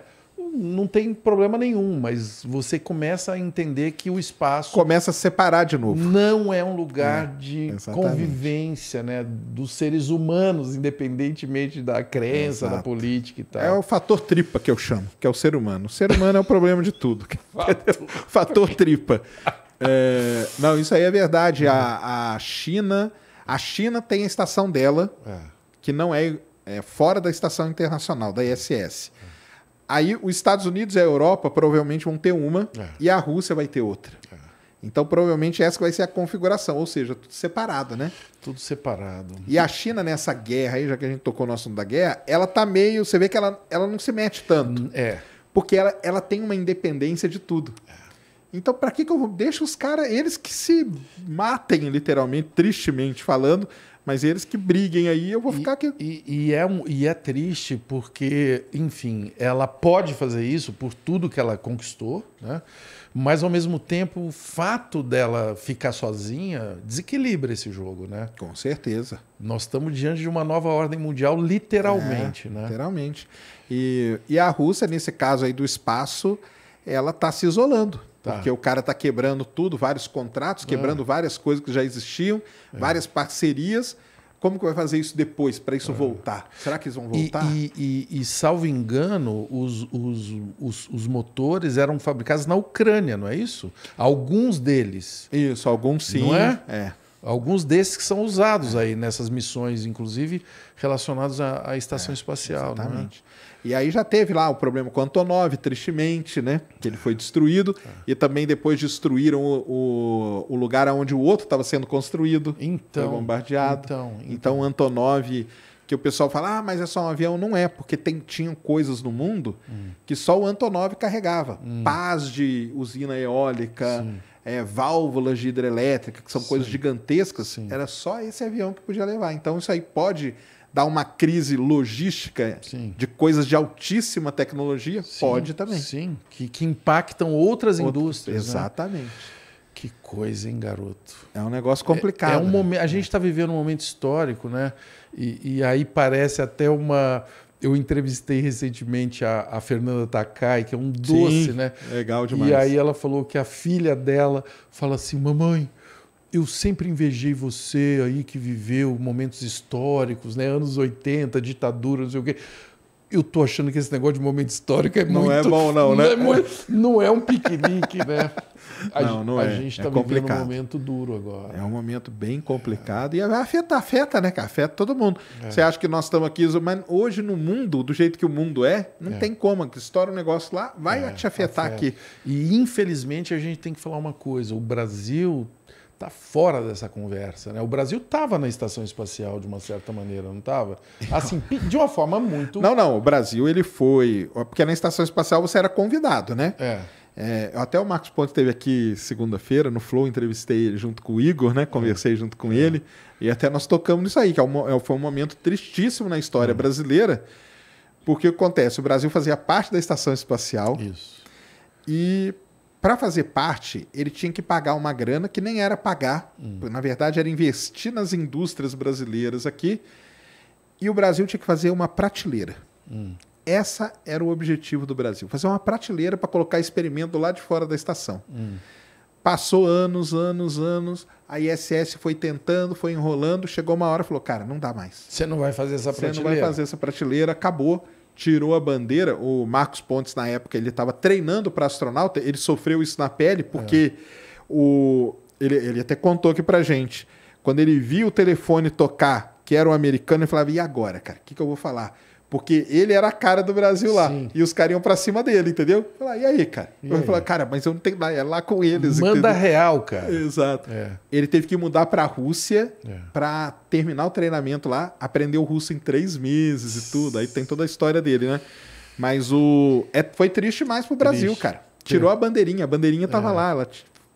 não tem problema nenhum, mas você começa a entender que o espaço. Começa a separar de novo. Não é um lugar é, de exatamente. convivência né, dos seres humanos, independentemente da crença, Exato. da política e tal. É o fator tripa que eu chamo, que é o ser humano. O ser humano é o problema de tudo. fator, tripa. É, não, isso aí é verdade. A, a, China. A China tem a estação dela, é. que não é, é fora da estação internacional, da ISS Aí os Estados Unidos e a Europa provavelmente vão ter uma é. e a Rússia vai ter outra. É. Então provavelmente essa vai ser a configuração, ou seja, tudo separado, né? Tudo separado. E a China nessa guerra aí, já que a gente tocou no assunto da guerra, ela tá meio, você vê que ela, ela não se mete tanto. É. Porque ela, ela tem uma independência de tudo. É. Então para que que eu deixo os caras, eles que se matem literalmente, tristemente falando, mas eles que briguem aí, eu vou ficar e, aqui. E, e, é um, e é triste porque, enfim, ela pode fazer isso por tudo que ela conquistou, né? mas ao mesmo tempo o fato dela ficar sozinha desequilibra esse jogo, né? Com certeza. Nós estamos diante de uma nova ordem mundial, literalmente, é, né? Literalmente. E, e a Rússia, nesse caso aí do espaço, ela está se isolando. Tá. Porque o cara está quebrando tudo, vários contratos, quebrando é. várias coisas que já existiam, é. várias parcerias. Como que vai fazer isso depois, para isso é. voltar? Será que eles vão voltar? E, e, e, e salvo engano, os, os, os, os, motores eram fabricados na Ucrânia, não é isso? Alguns deles. Isso, alguns sim. Não é? É. Alguns desses que são usados é. aí nessas missões, inclusive relacionados à, à estação espacial. Exatamente. Não é? E aí já teve lá o problema com o Antonov, tristemente, né? Que ele foi destruído. É. E também depois destruíram o, o, o lugar onde o outro estava sendo construído. Então. Foi bombardeado. Então, então. então Antonov que o pessoal fala, ah, mas é só um avião. Não é, porque tem, tinham coisas no mundo hum. que só o Antonov carregava. Hum. Pás de usina eólica, é, válvulas de hidrelétrica, que são Sim. coisas gigantescas. Sim. Era só esse avião que podia levar. Então isso aí pode dá uma crise logística sim. de coisas de altíssima tecnologia, sim, pode também. Sim, que, que impactam outras indústrias. Né? Exatamente. Né? Que coisa, hein, garoto? É um negócio complicado. É, é um né? momento, a gente está vivendo um momento histórico, né? E, e aí parece até uma eu entrevistei recentemente a, a, Fernanda Takai, que é um doce, Sim, né? Legal demais. E aí ela falou que a filha dela fala assim: Mamãe, eu sempre invejei você aí que viveu momentos históricos, né? Anos 80, ditadura, não sei o quê. Eu tô achando que esse negócio de momento histórico é não é muito... Não é bom, não, né? Não é, não é um piquenique, né? A, não, não a é. gente está é tá vivendo um momento duro agora. É um momento bem complicado é. e afeta, afeta, né? Afeta todo mundo. É. Você acha que nós estamos aqui, mas hoje no mundo, do jeito que o mundo é, não é. tem como. Que estoura um negócio lá, vai é, te afetar afeta. aqui. E infelizmente a gente tem que falar uma coisa: o Brasil está fora dessa conversa. Né? O Brasil estava na estação espacial de uma certa maneira, não estava? Assim, de uma forma muito. Não, não. O Brasil ele foi, porque na estação espacial você era convidado, né? É. é até o Marcos Ponte esteve aqui segunda-feira no Flow, entrevistei ele junto com o Igor, né? Conversei é. junto com é. ele e até nós tocamos nisso aí, que é é, foi um momento tristíssimo na história hum. brasileira, porque o que acontece? O Brasil fazia parte da estação espacial. Isso. E para fazer parte, ele tinha que pagar uma grana que nem era pagar. Hum. Na verdade, era investir nas indústrias brasileiras aqui. E o Brasil tinha que fazer uma prateleira. Hum. Essa era o objetivo do Brasil: fazer uma prateleira para colocar experimento lá de fora da estação. Hum. Passou anos, anos, anos. A ISS foi tentando, foi enrolando. Chegou uma hora e falou: Cara, não dá mais. Você não vai fazer essa prateleira. Você não vai fazer essa prateleira. Acabou tirou a bandeira. O Marcos Pontes, na época, ele estava treinando para astronauta, ele sofreu isso na pele, porque é. o, ele, ele até contou aqui para gente. Quando ele viu o telefone tocar, que era um americano, ele falava: e agora, cara? O que, que eu vou falar? Porque ele era a cara do Brasil lá. Sim. E os caras iam pra cima dele, entendeu? Falar, e aí, cara? E eu cara, mas eu não tenho lá, é lá com eles. Manda entendeu? real, cara. Exato. É. Ele teve que mudar pra Rússia é. pra terminar o treinamento lá, aprender o russo em três meses e tudo. Aí tem toda a história dele, né? Mas o. É, foi triste mais pro Brasil, triste. cara. Tirou é. a bandeirinha, a bandeirinha tava é. lá, ela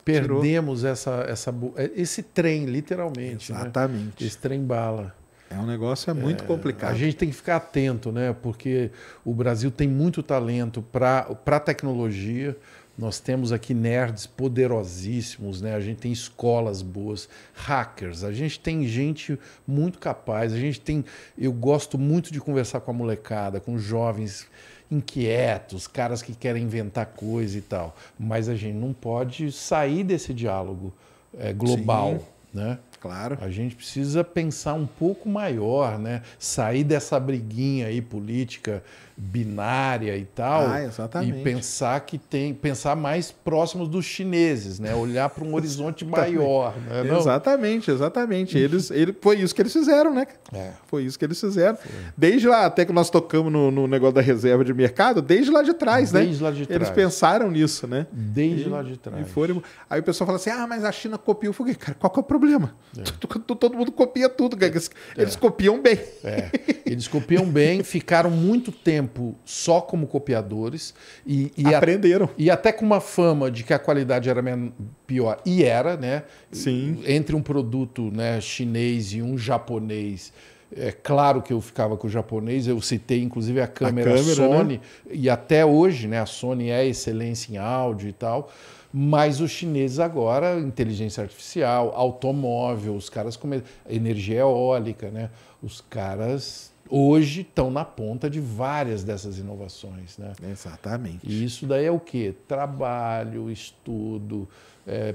Perdemos essa, essa, é, esse trem, literalmente. Né? Exatamente. Né? Esse trem bala. É um negócio é muito é, complicado. A gente tem que ficar atento, né? Porque o Brasil tem muito talento para a tecnologia. Nós temos aqui nerds poderosíssimos, né? A gente tem escolas boas, hackers, a gente tem gente muito capaz, a gente tem. Eu gosto muito de conversar com a molecada, com jovens inquietos, caras que querem inventar coisa e tal. Mas a gente não pode sair desse diálogo é, global. Sim. Né? Claro. A gente precisa pensar um pouco maior, né? Sair dessa briguinha aí política binária e tal. Ah, exatamente. E pensar que tem, pensar mais próximos dos chineses, né? Olhar para um horizonte maior, né? Não? Exatamente, exatamente. Eles, ele, foi isso que eles fizeram, né? É. Foi isso que eles fizeram. Foi. Desde lá, até que nós tocamos no, no, negócio da reserva de mercado, desde lá de trás, desde né? Desde lá de trás. Eles pensaram nisso, né? Desde e, lá de trás. E foram... Aí o pessoal fala assim, ah, mas a China copiou. o falei, cara, qual que é o problema? É. Todo, mundo copia tudo, cara. É. Eles, é. eles copiam bem. Eles copiam bem, ficaram muito tempo tempo só como copiadores e, e aprenderam. A, e até com uma fama de que a qualidade era pior e era, né? Sim. Entre um produto, né, chinês e um japonês, é claro que eu ficava com o japonês, eu citei inclusive a câmera, a câmera né? Sony, né? e até hoje né, a Sony é excelência em áudio e tal, mas os chineses agora, inteligência artificial, automóvel, os caras com energia eólica, né? Os caras hoje estão na ponta de várias dessas inovações. Né? Exatamente. E isso daí é o quê? Trabalho, estudo, é,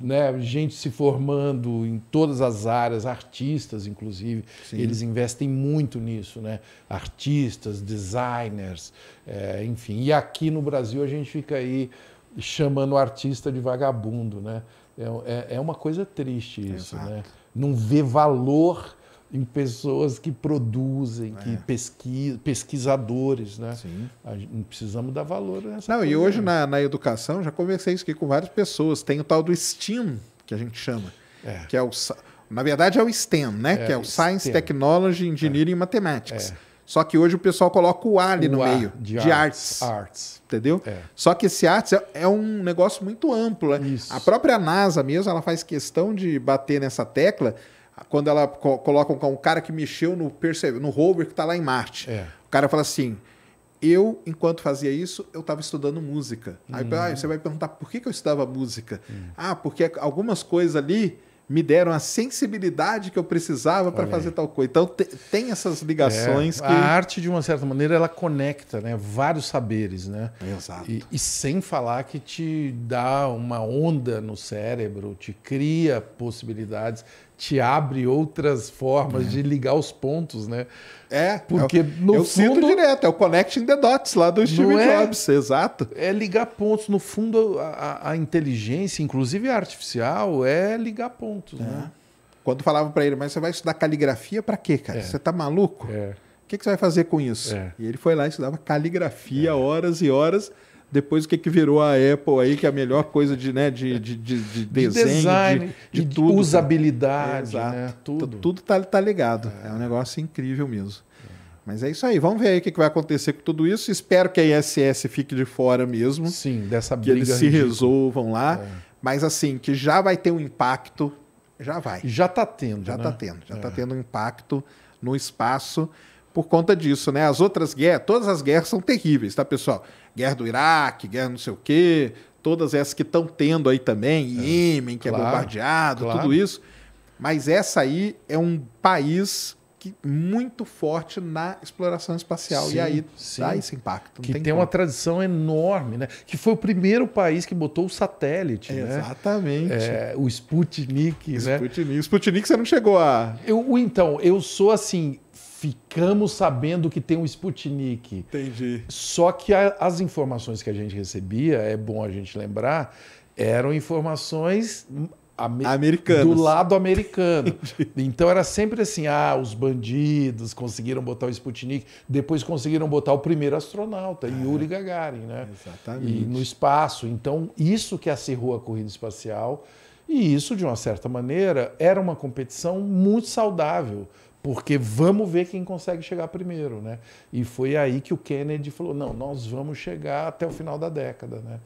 né, gente se formando em todas as áreas, artistas, inclusive. Sim. Eles investem muito nisso, né? Artistas, designers, é, enfim. E aqui no Brasil a gente fica aí chamando o artista de vagabundo, né? É, é, é uma coisa triste isso, né? Exato. né? Não vê valor em pessoas que produzem, que é. pesquisadores, né? Sim. A precisamos dar valor nessa. Não, coisa, e hoje né? na, na educação, já conversei isso aqui com várias pessoas, tem o tal do STEAM, que a gente chama, é. que é o na verdade é o STEM, né? É, que é o Science, STEM. Technology, Engineering e é. Mathematics. É. Só que hoje o pessoal coloca o ALI no meio, de, de arts, arts, arts. Entendeu? É. Só que esse arts é, é um negócio muito amplo. Né? A própria NASA mesmo, ela faz questão de bater nessa tecla, quando ela co coloca um, um, cara que mexeu no, no rover que está lá em Marte. É. O cara fala assim: eu, enquanto fazia isso, eu estava estudando música. Aí ah, você vai perguntar por que, que eu estudava música? Hum. Ah, porque algumas coisas ali me deram a sensibilidade que eu precisava para fazer tal coisa. Então te, tem essas é, ligações é, que... A arte, de uma certa maneira, ela conecta né, vários saberes, né? Exato. E, e, sem falar que te dá uma onda no cérebro, te cria possibilidades te abre outras formas é. de ligar os pontos, né? É, porque eu, é no eu fundo, direto, é o connecting the dots lá do Steve é, Jobs, exato. É ligar pontos, no fundo a, a inteligência, inclusive a artificial, é ligar pontos, é. né? Quando falava para ele, mas você vai estudar caligrafia para quê, cara? É. Você tá maluco? É. O que, que, você vai fazer com isso? E ele foi lá e estudava caligrafia horas e horas depois o que, é que virou a Apple aí, que é a melhor coisa de, né, de, de, de, de desenho, de, design, de, de tudo, usabilidade, Né? Tudo. T tudo tá, tá ligado. É. é um negócio incrível mesmo. Mas é isso aí, vamos ver aí o que vai acontecer com tudo isso. Espero que a ISS fique de fora mesmo. Sim, dessa briga. Que eles se ridícula. resolvam lá. É. Mas assim, que já vai ter um impacto, já vai. Já está tendo. Já está né? Tá tendo, já está é. tendo um impacto no espaço por conta disso, né? As outras guerras, todas as guerras são terríveis, tá, pessoal? Guerra do Iraque, guerra não sei o quê, todas essas que estão tendo aí também, Iêmen, é, que é claro, é bombardeado, claro. tudo isso. Mas essa aí é um país que, muito forte na exploração espacial. Sim, e aí sim. dá esse impacto. Que tem, tem uma tradição enorme, né? Que foi o primeiro país que botou o satélite. né? Exatamente. É, o Sputnik, Sputnik. né? Sputnik. Sputnik você não chegou a. Eu, então, eu sou assim ficamos sabendo que tem um Sputnik. Entendi. Só que a, as informações que a gente recebia, é bom a gente lembrar, eram informações Americanas. do lado americano. Entendi. Então era sempre assim: ah, os bandidos conseguiram botar o Sputnik, depois conseguiram botar o primeiro astronauta, é. Yuri Gagarin, né? Exatamente. E no espaço. Então, isso que acirrou a corrida espacial. E isso, de uma certa maneira, era uma competição muito saudável porque vamos ver quem consegue chegar primeiro, né? E foi aí que o Kennedy falou: não, nós vamos chegar até o final da década, né?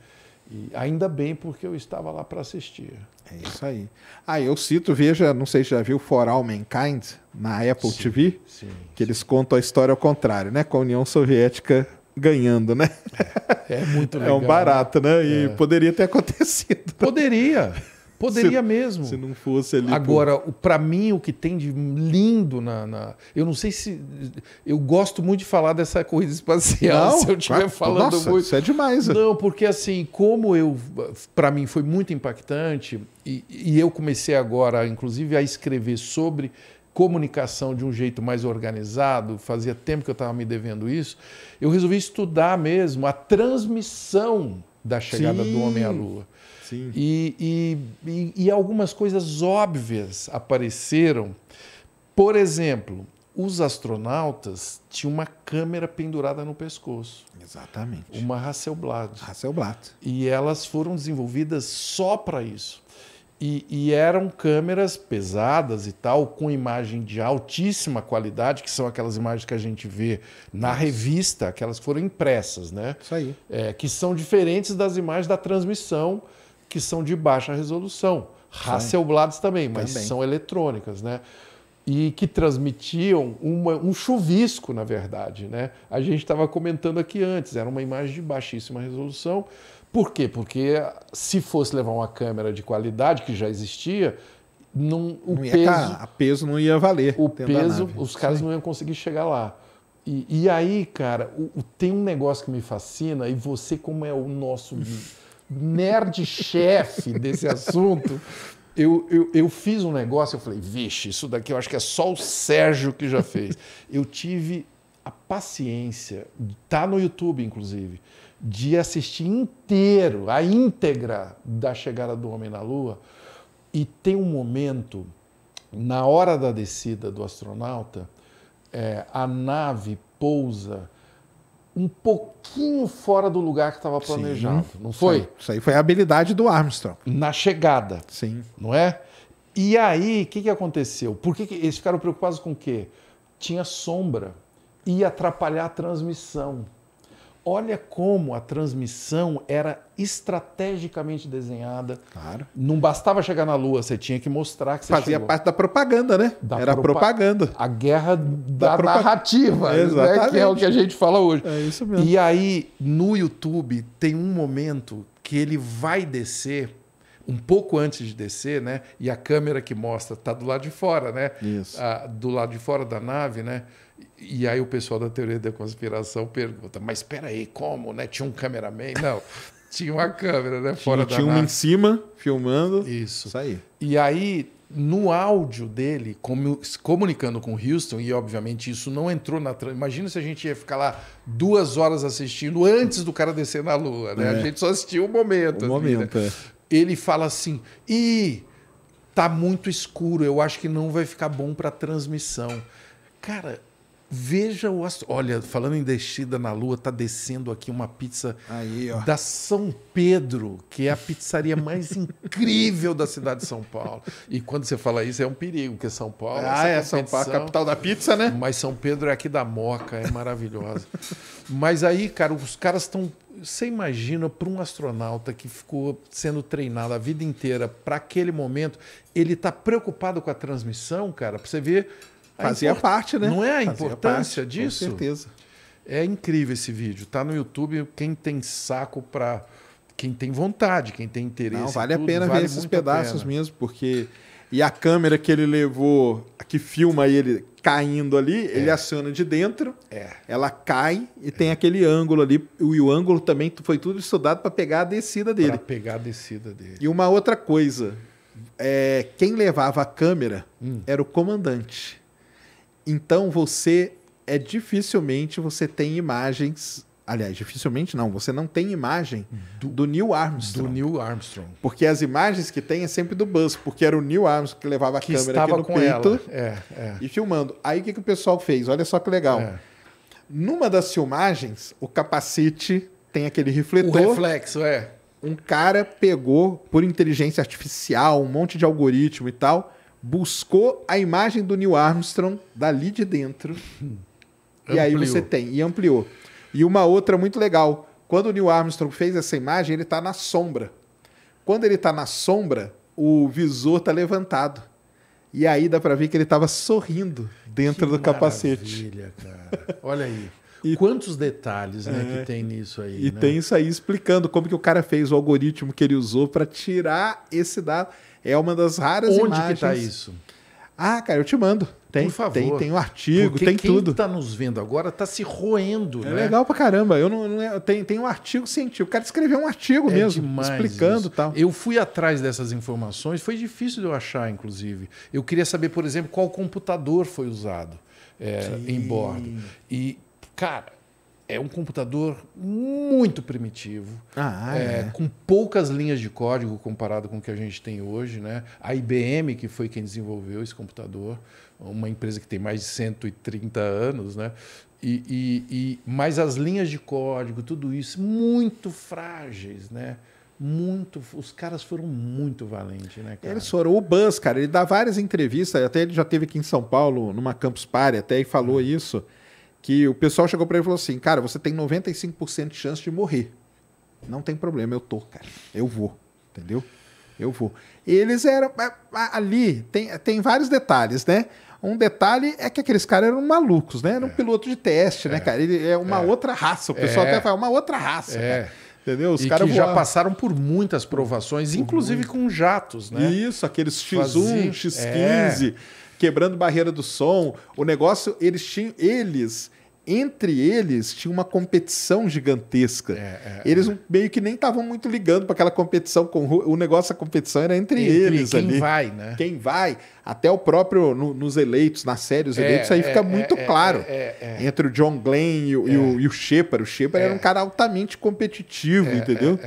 E ainda bem porque eu estava lá para assistir. É isso aí. Ah, eu cito, veja, não sei se já viu For All Mankind na Apple sim, TV, sim, que sim. eles contam a história ao contrário, né? Com a União Soviética ganhando, né? É, é muito legal. É um né? barato, né? E é. poderia ter acontecido. Poderia. Poderia se, mesmo. Se não fosse ali. Agora, por... para mim, o que tem de lindo na, na, Eu não sei se. Eu gosto muito de falar dessa corrida espacial, não, se eu estiver falando nossa, muito. Isso é demais. Não, porque assim, como eu. Para mim foi muito impactante, e, e eu comecei agora, inclusive, a escrever sobre comunicação de um jeito mais organizado, fazia tempo que eu estava me devendo isso, eu resolvi estudar mesmo a transmissão da chegada Sim. do homem à lua. Sim. E, e, e algumas coisas óbvias apareceram. Por exemplo, os astronautas tinham uma câmera pendurada no pescoço. Exatamente. Uma Hasselblad. Hasselblad. E elas foram desenvolvidas só para isso. E, e, eram câmeras pesadas e tal, com imagem de altíssima qualidade, que são aquelas imagens que a gente vê na revista, aquelas que foram impressas, né? Isso aí. É, que são diferentes das imagens da transmissão que são de baixa resolução. Hasselblads também, mas também. são eletrônicas, né? E que transmitiam uma, um chuvisco, na verdade, né? A gente estava comentando aqui antes, era uma imagem de baixíssima resolução. Por quê? Porque se fosse levar uma câmera de qualidade, que já existia, não, o não peso, a peso não ia valer. O peso, os caras Sim. não iam conseguir chegar lá. E, e aí, cara, o, o, tem um negócio que me fascina, e você, como é o nosso nerd-chefe desse assunto, eu, eu, eu, fiz um negócio, eu falei, vixe, isso daqui eu acho que é só o Sérgio que já fez. Eu tive a paciência, tá no YouTube, inclusive, de assistir inteiro, a íntegra da chegada do homem na Lua. E tem um momento, na hora da descida do astronauta, é, a nave pousa um pouquinho fora do lugar que estava planejado. Sim, não foi? Isso aí foi a habilidade do Armstrong. Na chegada. Sim. Não é? E aí, o que, que aconteceu? Por que, que eles ficaram preocupados com o quê? Tinha sombra. Ia atrapalhar a transmissão. Olha como a transmissão era estrategicamente desenhada. Claro. Não bastava chegar na Lua, você tinha que mostrar que você Fazia chegou. parte da propaganda, né? Da era propa propaganda. A guerra da, da narrativa, Exatamente. Né? que é o que a gente fala hoje. É isso mesmo. E aí, no YouTube, tem um momento que ele vai descer um pouco antes de descer, né? E a câmera que mostra está do lado de fora, né? Isso. Ah, do lado de fora da nave, né? E aí o pessoal da teoria da conspiração pergunta: mas espera aí, como, né? Tinha um cameraman? Não. tinha uma câmera, né? Fora tinha, da tinha nave. uma em cima filmando. Isso. Isso aí. E aí no áudio dele, como, comunicando com Houston, e obviamente isso não entrou na trama. Imagina se a gente ia ficar lá duas horas assistindo antes do cara descer na Lua, né? É. A gente só assistiu o momento. O momento, é ele fala assim: "E tá muito escuro, eu acho que não vai ficar bom para transmissão". Cara, Veja o astro. Olha, falando em descida na lua, tá descendo aqui uma pizza Aí, da São Pedro, que é a pizzaria mais incrível da cidade de São Paulo. E quando você fala isso, é um perigo, porque São Paulo. Ah, é São Paulo, capital da pizza, né? Mas São Pedro é aqui da Moca, é maravilhosa. Mas aí, cara, os caras estão. Você imagina para um astronauta que ficou sendo treinado a vida inteira para aquele momento, ele tá preocupado com a transmissão, cara, para você ver Fazia import... parte, né? Não é a importância parte, disso? Com certeza. É incrível esse vídeo. Tá no YouTube. Quem tem saco para. Quem tem vontade, quem tem interesse. Não, vale tudo, a pena vale ver esses pedaços mesmo, porque. E a câmera que ele levou, que filma ele caindo ali, é. ele aciona de dentro, é. ela cai e é. tem aquele ângulo ali. E o ângulo também foi tudo estudado para pegar a descida dele. Para pegar a descida dele. E uma outra coisa, é, quem levava a câmera hum. era o comandante. Então você é dificilmente você tem imagens Aliás, dificilmente não. Você não tem imagem do, do, Neil Armstrong. Do Neil Armstrong. Porque as imagens que tem é sempre do Buzz, porque era o Neil Armstrong que levava a que câmera aqui no peito é, é. e filmando. Aí o que, que o pessoal fez? Olha só que legal. É. Numa das filmagens, o capacete tem aquele refletor. O reflexo, é. Um cara pegou, por inteligência artificial, um monte de algoritmo e tal, buscou a imagem do Neil Armstrong dali de dentro. e aí você tem, e ampliou. E uma outra muito legal. Quando o Neil Armstrong fez essa imagem, ele está na sombra. Quando ele está na sombra, o visor está levantado. E aí dá para ver que ele estava sorrindo dentro que do capacete. Cara. Olha aí. E, Quantos detalhes né, é, que tem nisso aí? E né? tem isso aí explicando como que o cara fez o algoritmo que ele usou para tirar esse dado. É uma das raras Onde imagens. Onde que tá isso? Ah, cara, eu te mando. Tem, Por favor. Tem, tem um artigo, Porque tem quem tudo. Quem tá nos vendo agora tá se roendo, é né? legal pra caramba. Eu não, não é, tem, tem um artigo científico. O cara escreveu um artigo é mesmo, explicando isso. tal. Eu fui atrás dessas informações, foi difícil de eu achar, inclusive. Eu queria saber, por exemplo, qual computador foi usado é, em bordo. E, cara, é um computador muito primitivo, ah, é, é. com poucas linhas de código comparado com o que a gente tem hoje. Né? A IBM, que foi quem desenvolveu esse computador, uma empresa que tem mais de 130 anos, né? E, e, e mas as linhas de código, tudo isso, muito frágeis, né? muito. Os caras foram muito valentes, né, cara? Eles foram. O Buzz, cara, ele dá várias entrevistas, até ele já teve aqui em São Paulo, numa Campus Party, até e falou uhum. isso que o pessoal chegou para ele e falou assim: "Cara, você tem 95% de chance de morrer. Não tem problema, eu tô, cara. Eu vou." Entendeu? Eu vou. Eles eram é, ali, tem, tem vários detalhes, né? Um detalhe é que aqueles caras eram malucos, né? Era um é. piloto de teste, né, é. né, cara? Ele é uma é. outra raça. O pessoal é. até fala, uma outra raça. É. Cara. Entendeu? Os caras já passaram por muitas provações, inclusive com jatos, né? Isso, aqueles X1, Fazia. X15, quebrando barreira do som. O negócio, eles tinham. Eles entre eles tinha uma competição gigantesca. É, é, é. eles é. meio que nem estavam muito ligando para aquela competição. Com o negócio da competição era entre, entre eles quem ali. Quem vai, né? Quem vai. Até o próprio no, nos eleitos, na série Os é, Eleitos, aí é, fica muito claro. Entre o John Glenn e o, e o, e o Shepard. O Shepard era um cara altamente competitivo, entendeu?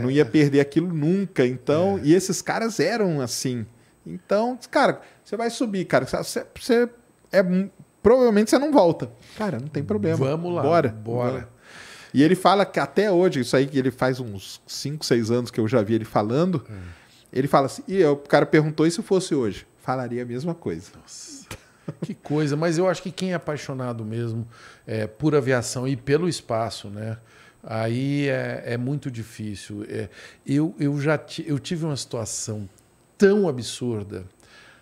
Não ia perder aquilo nunca. Então, e esses caras eram assim. Então, cara, você vai subir, cara. Você, você é provavelmente você não volta. Cara, não tem problema. Vamos lá. Bora. Bora. E ele fala que até hoje, isso aí que ele faz uns 5, 6 anos que eu já vi ele falando, hum. ele fala assim, e o cara perguntou, e se fosse hoje? Falaria a mesma coisa. Nossa. que coisa, mas eu acho que quem é apaixonado mesmo é, por aviação e pelo espaço, né? Aí é, é muito difícil. É, eu, eu já eu tive uma situação tão absurda.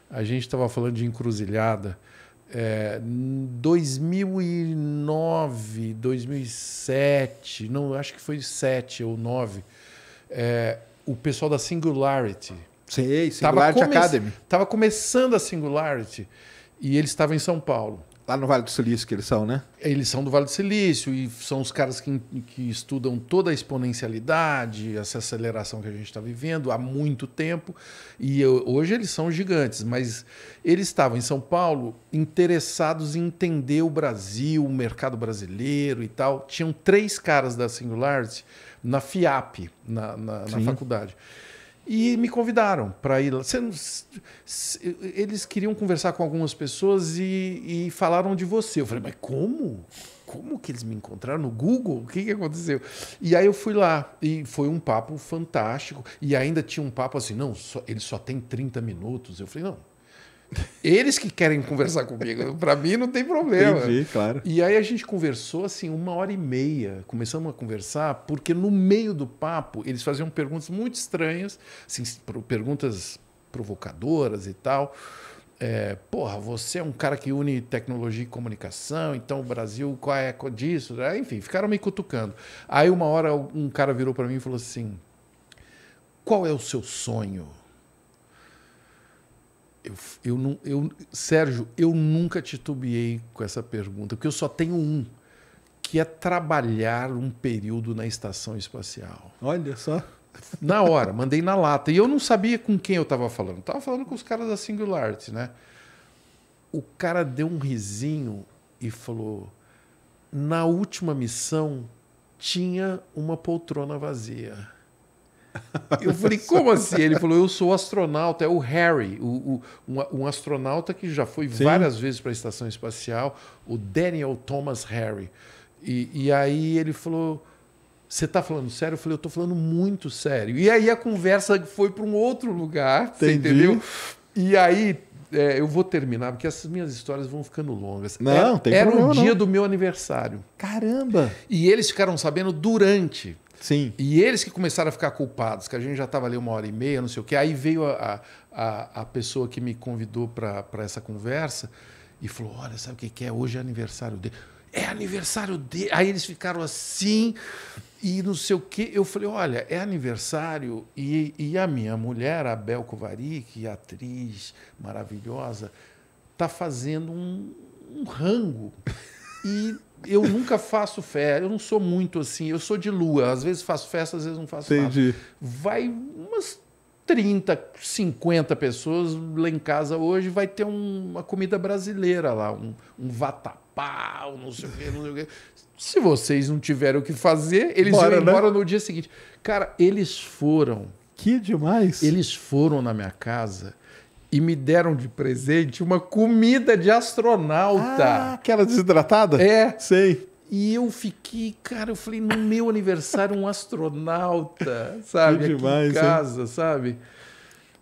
A gente estava falando de encruzilhada é, 2009, 2007, não, acho que foi 7 ou 9, é, o pessoal da Singularity. Sei, Singularity tava Academy. Estava começando a Singularity e eles estavam em São Paulo. Lá no Vale do Silício que eles são, né? Eles são do Vale do Silício e são os caras que, que estudam toda a exponencialidade, essa aceleração que a gente está vivendo há muito tempo. E eu, hoje eles são gigantes, mas eles estavam em São Paulo interessados em entender o Brasil, o mercado brasileiro e tal. Tinham três caras da Singularity na FIAP, na, na, na faculdade. E me convidaram para ir lá. Eles queriam conversar com algumas pessoas e, e, falaram de você. Eu falei, mas como? Como que eles me encontraram no Google? O que, que aconteceu? E aí eu fui lá e foi um papo fantástico. E ainda tinha um papo assim: não, só, ele só tem 30 minutos. Eu falei, não, eles que querem conversar comigo. Para mim não tem problema. Entendi, claro. E aí a gente conversou assim uma hora e meia. Começamos a conversar porque no meio do papo eles faziam perguntas muito estranhas, assim, perguntas provocadoras e tal. É, porra, você é um cara que une tecnologia e comunicação, então o Brasil, qual é disso? É, enfim, ficaram me cutucando. Aí uma hora um cara virou para mim e falou assim: Qual é o seu sonho? Eu, eu não, eu, Sérgio, eu nunca titubeei com essa pergunta, porque eu só tenho um, que é trabalhar um período na estação espacial. Olha só. Na hora, mandei na lata. E eu não sabia com quem eu estava falando. Estava falando com os caras da Singularity, né? O cara deu um risinho e falou: na última missão tinha uma poltrona vazia. Eu falei, como assim? Ele falou, eu sou astronauta, é o Harry, o, o um, um, astronauta que já foi Sim. várias vezes para a estação espacial, o Daniel Thomas Harry. E, e aí ele falou, você está falando sério? Eu falei, eu estou falando muito sério. E aí a conversa foi para um outro lugar, você entendeu? E aí é, eu vou terminar, porque essas minhas histórias vão ficando longas. É, não, era, tem Era problema, o dia não. do meu aniversário. Caramba! E eles ficaram sabendo durante. Sim. E eles que começaram a ficar culpados, que a gente já estava ali uma hora e meia, não sei o quê. Aí veio a, a, a pessoa que me convidou para essa conversa e falou: Olha, sabe o que, é? Hoje é aniversário dele. É aniversário dele. Aí eles ficaram assim e não sei o quê. Eu falei: Olha, é aniversário. E, e a minha mulher, a Bel Kovarik, é atriz maravilhosa, tá fazendo um, um rango. E eu nunca faço festa, eu não sou muito assim, eu sou de lua. Às vezes faço festa, às vezes não faço Entendi. Nada. Vai umas 30, 50 pessoas lá em casa hoje, vai ter um, uma comida brasileira lá, um, um vatapá, um não sei o quê, não sei o quê. Se vocês não tiveram o que fazer, eles Bora, iam né? embora no dia seguinte. Cara, eles foram. Que demais! Eles foram na minha casa e me deram de presente uma comida de astronauta. Ah, aquela desidratada? É. Sei. E eu fiquei, cara, eu falei, no meu aniversário, um astronauta, sabe? Que demais, em casa, hein? sabe?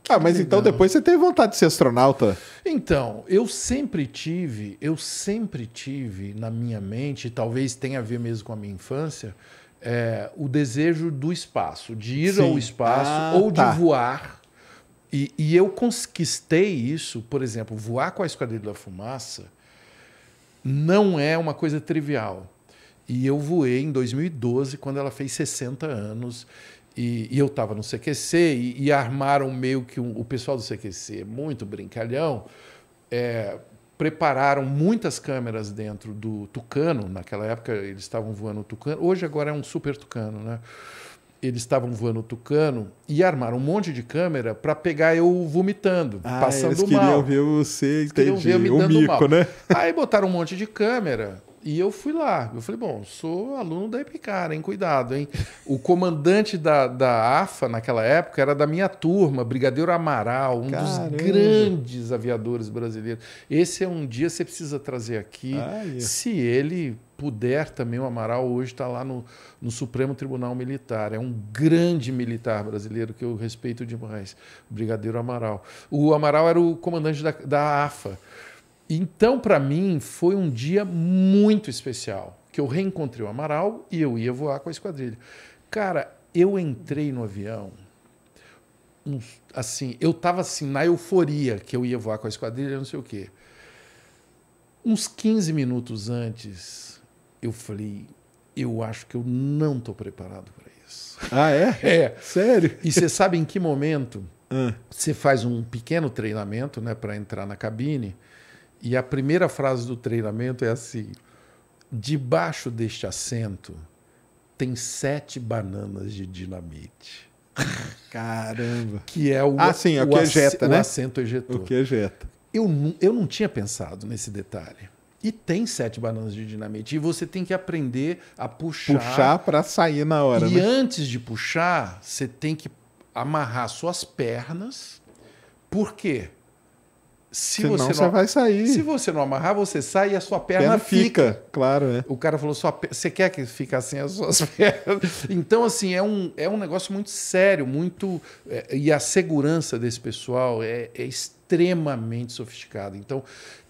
ah, mas então legal. então depois você teve vontade de ser astronauta? Então, eu sempre tive, eu sempre tive na minha mente, talvez tenha a ver mesmo com a minha infância, é, o desejo do espaço, de ir Sim. ao espaço ah, ou tá. de voar e, e eu conquistei isso, por exemplo, voar com a Esquadrilha da Fumaça não é uma coisa trivial. E eu voei em 2012, quando ela fez 60 anos. E, e eu estava no CQC e, e, armaram meio que um, o pessoal do CQC, muito brincalhão, é, prepararam muitas câmeras dentro do Tucano. Naquela época eles estavam voando o Tucano. Hoje agora é um super Tucano, né? eles estavam voando tucano e armaram um monte de câmera para pegar eu vomitando, ah, passando eles queriam ver você, entendi, ver me o mico, mal. né? Aí botaram um monte de câmera e eu fui lá. Eu falei, bom, sou aluno da Epicara, hein? Cuidado, hein? O comandante da, da AFA naquela época era da minha turma, Brigadeiro Amaral, um Caramba. dos grandes aviadores brasileiros. Esse é um dia que você precisa trazer aqui. Ah, é. se ele puder também, o Amaral hoje está lá no, no, Supremo Tribunal Militar. É um grande militar brasileiro que eu respeito demais, o Brigadeiro Amaral. O Amaral era o comandante da, da AFA. Então, para mim, foi um dia muito especial, que eu reencontrei o Amaral e eu ia voar com a esquadrilha. Cara, eu entrei no avião, um, assim, eu estava assim, na euforia que eu ia voar com a esquadrilha, não sei o quê. Uns 15 minutos antes, eu falei, eu acho que eu não estou preparado para isso. Ah, é? É. Sério? E você sabe em que momento ah. você ah. faz um pequeno treinamento né, para entrar na cabine e a primeira frase do treinamento é assim, debaixo deste assento tem sete bananas de dinamite. Caramba. Que é o, ah, sim, o, é o que ejeta, ac, né? O assento ejetor. O que ejeta. Eu, eu não tinha pensado nesse detalhe. E tem sete bananas de dinamite. E você tem que aprender a puxar. Puxar para sair na hora. E né? antes de puxar, você tem que amarrar suas pernas. Por quê? Se Senão você não, você vai sair. Se você não amarrar, você sai e a sua perna, perna fica. fica. Claro, é. O cara falou: sua, você quer que fique assim as suas pernas? Então, assim, é um, é um negócio muito sério, muito. É, e a segurança desse pessoal é, é extremamente sofisticada. Então,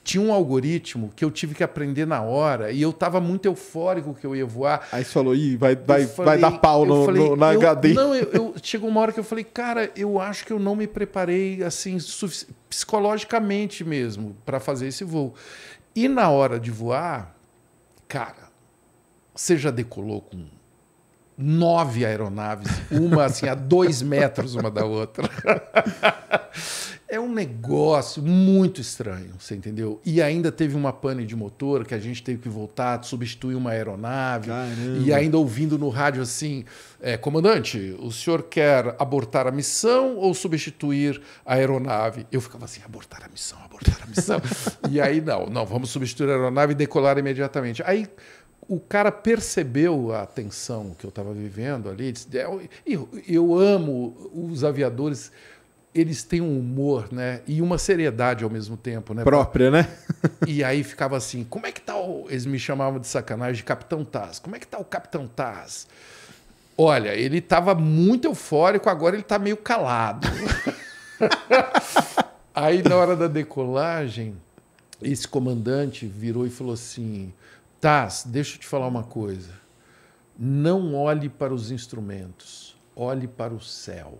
tinha um algoritmo que eu tive que aprender na hora e eu estava muito eufórico que eu ia voar. Aí você falou, Ih, vai, vai, falei, vai dar pau no, falei, no, na eu, HD. Não, eu, eu, chegou uma hora que eu falei, cara, eu acho que eu não me preparei assim psicologicamente mesmo para fazer esse voo. E na hora de voar, cara, você já decolou com nove aeronaves, uma assim a dois metros uma da outra. É um negócio muito estranho, você entendeu? E ainda teve uma pane de motor que a gente teve que voltar, substituir uma aeronave. Caramba. E ainda ouvindo no rádio assim: é, comandante, o senhor quer abortar a missão ou substituir a aeronave? Eu ficava assim: abortar a missão, abortar a missão. e aí, não, não, vamos substituir a aeronave e decolar imediatamente. Aí o cara percebeu a tensão que eu estava vivendo ali. Disse, é, eu, eu amo os aviadores eles têm um humor, né? E uma seriedade ao mesmo tempo, né? Própria, né? e aí ficava assim, como é que tá o... Eles me chamavam de sacanagem de Capitão Taz. Como é que tá o Capitão Taz? Olha, ele tava muito eufórico, agora ele tá meio calado. aí na hora da decolagem, esse comandante virou e falou assim, Taz, deixa eu te falar uma coisa. Não olhe para os instrumentos, olhe para o céu.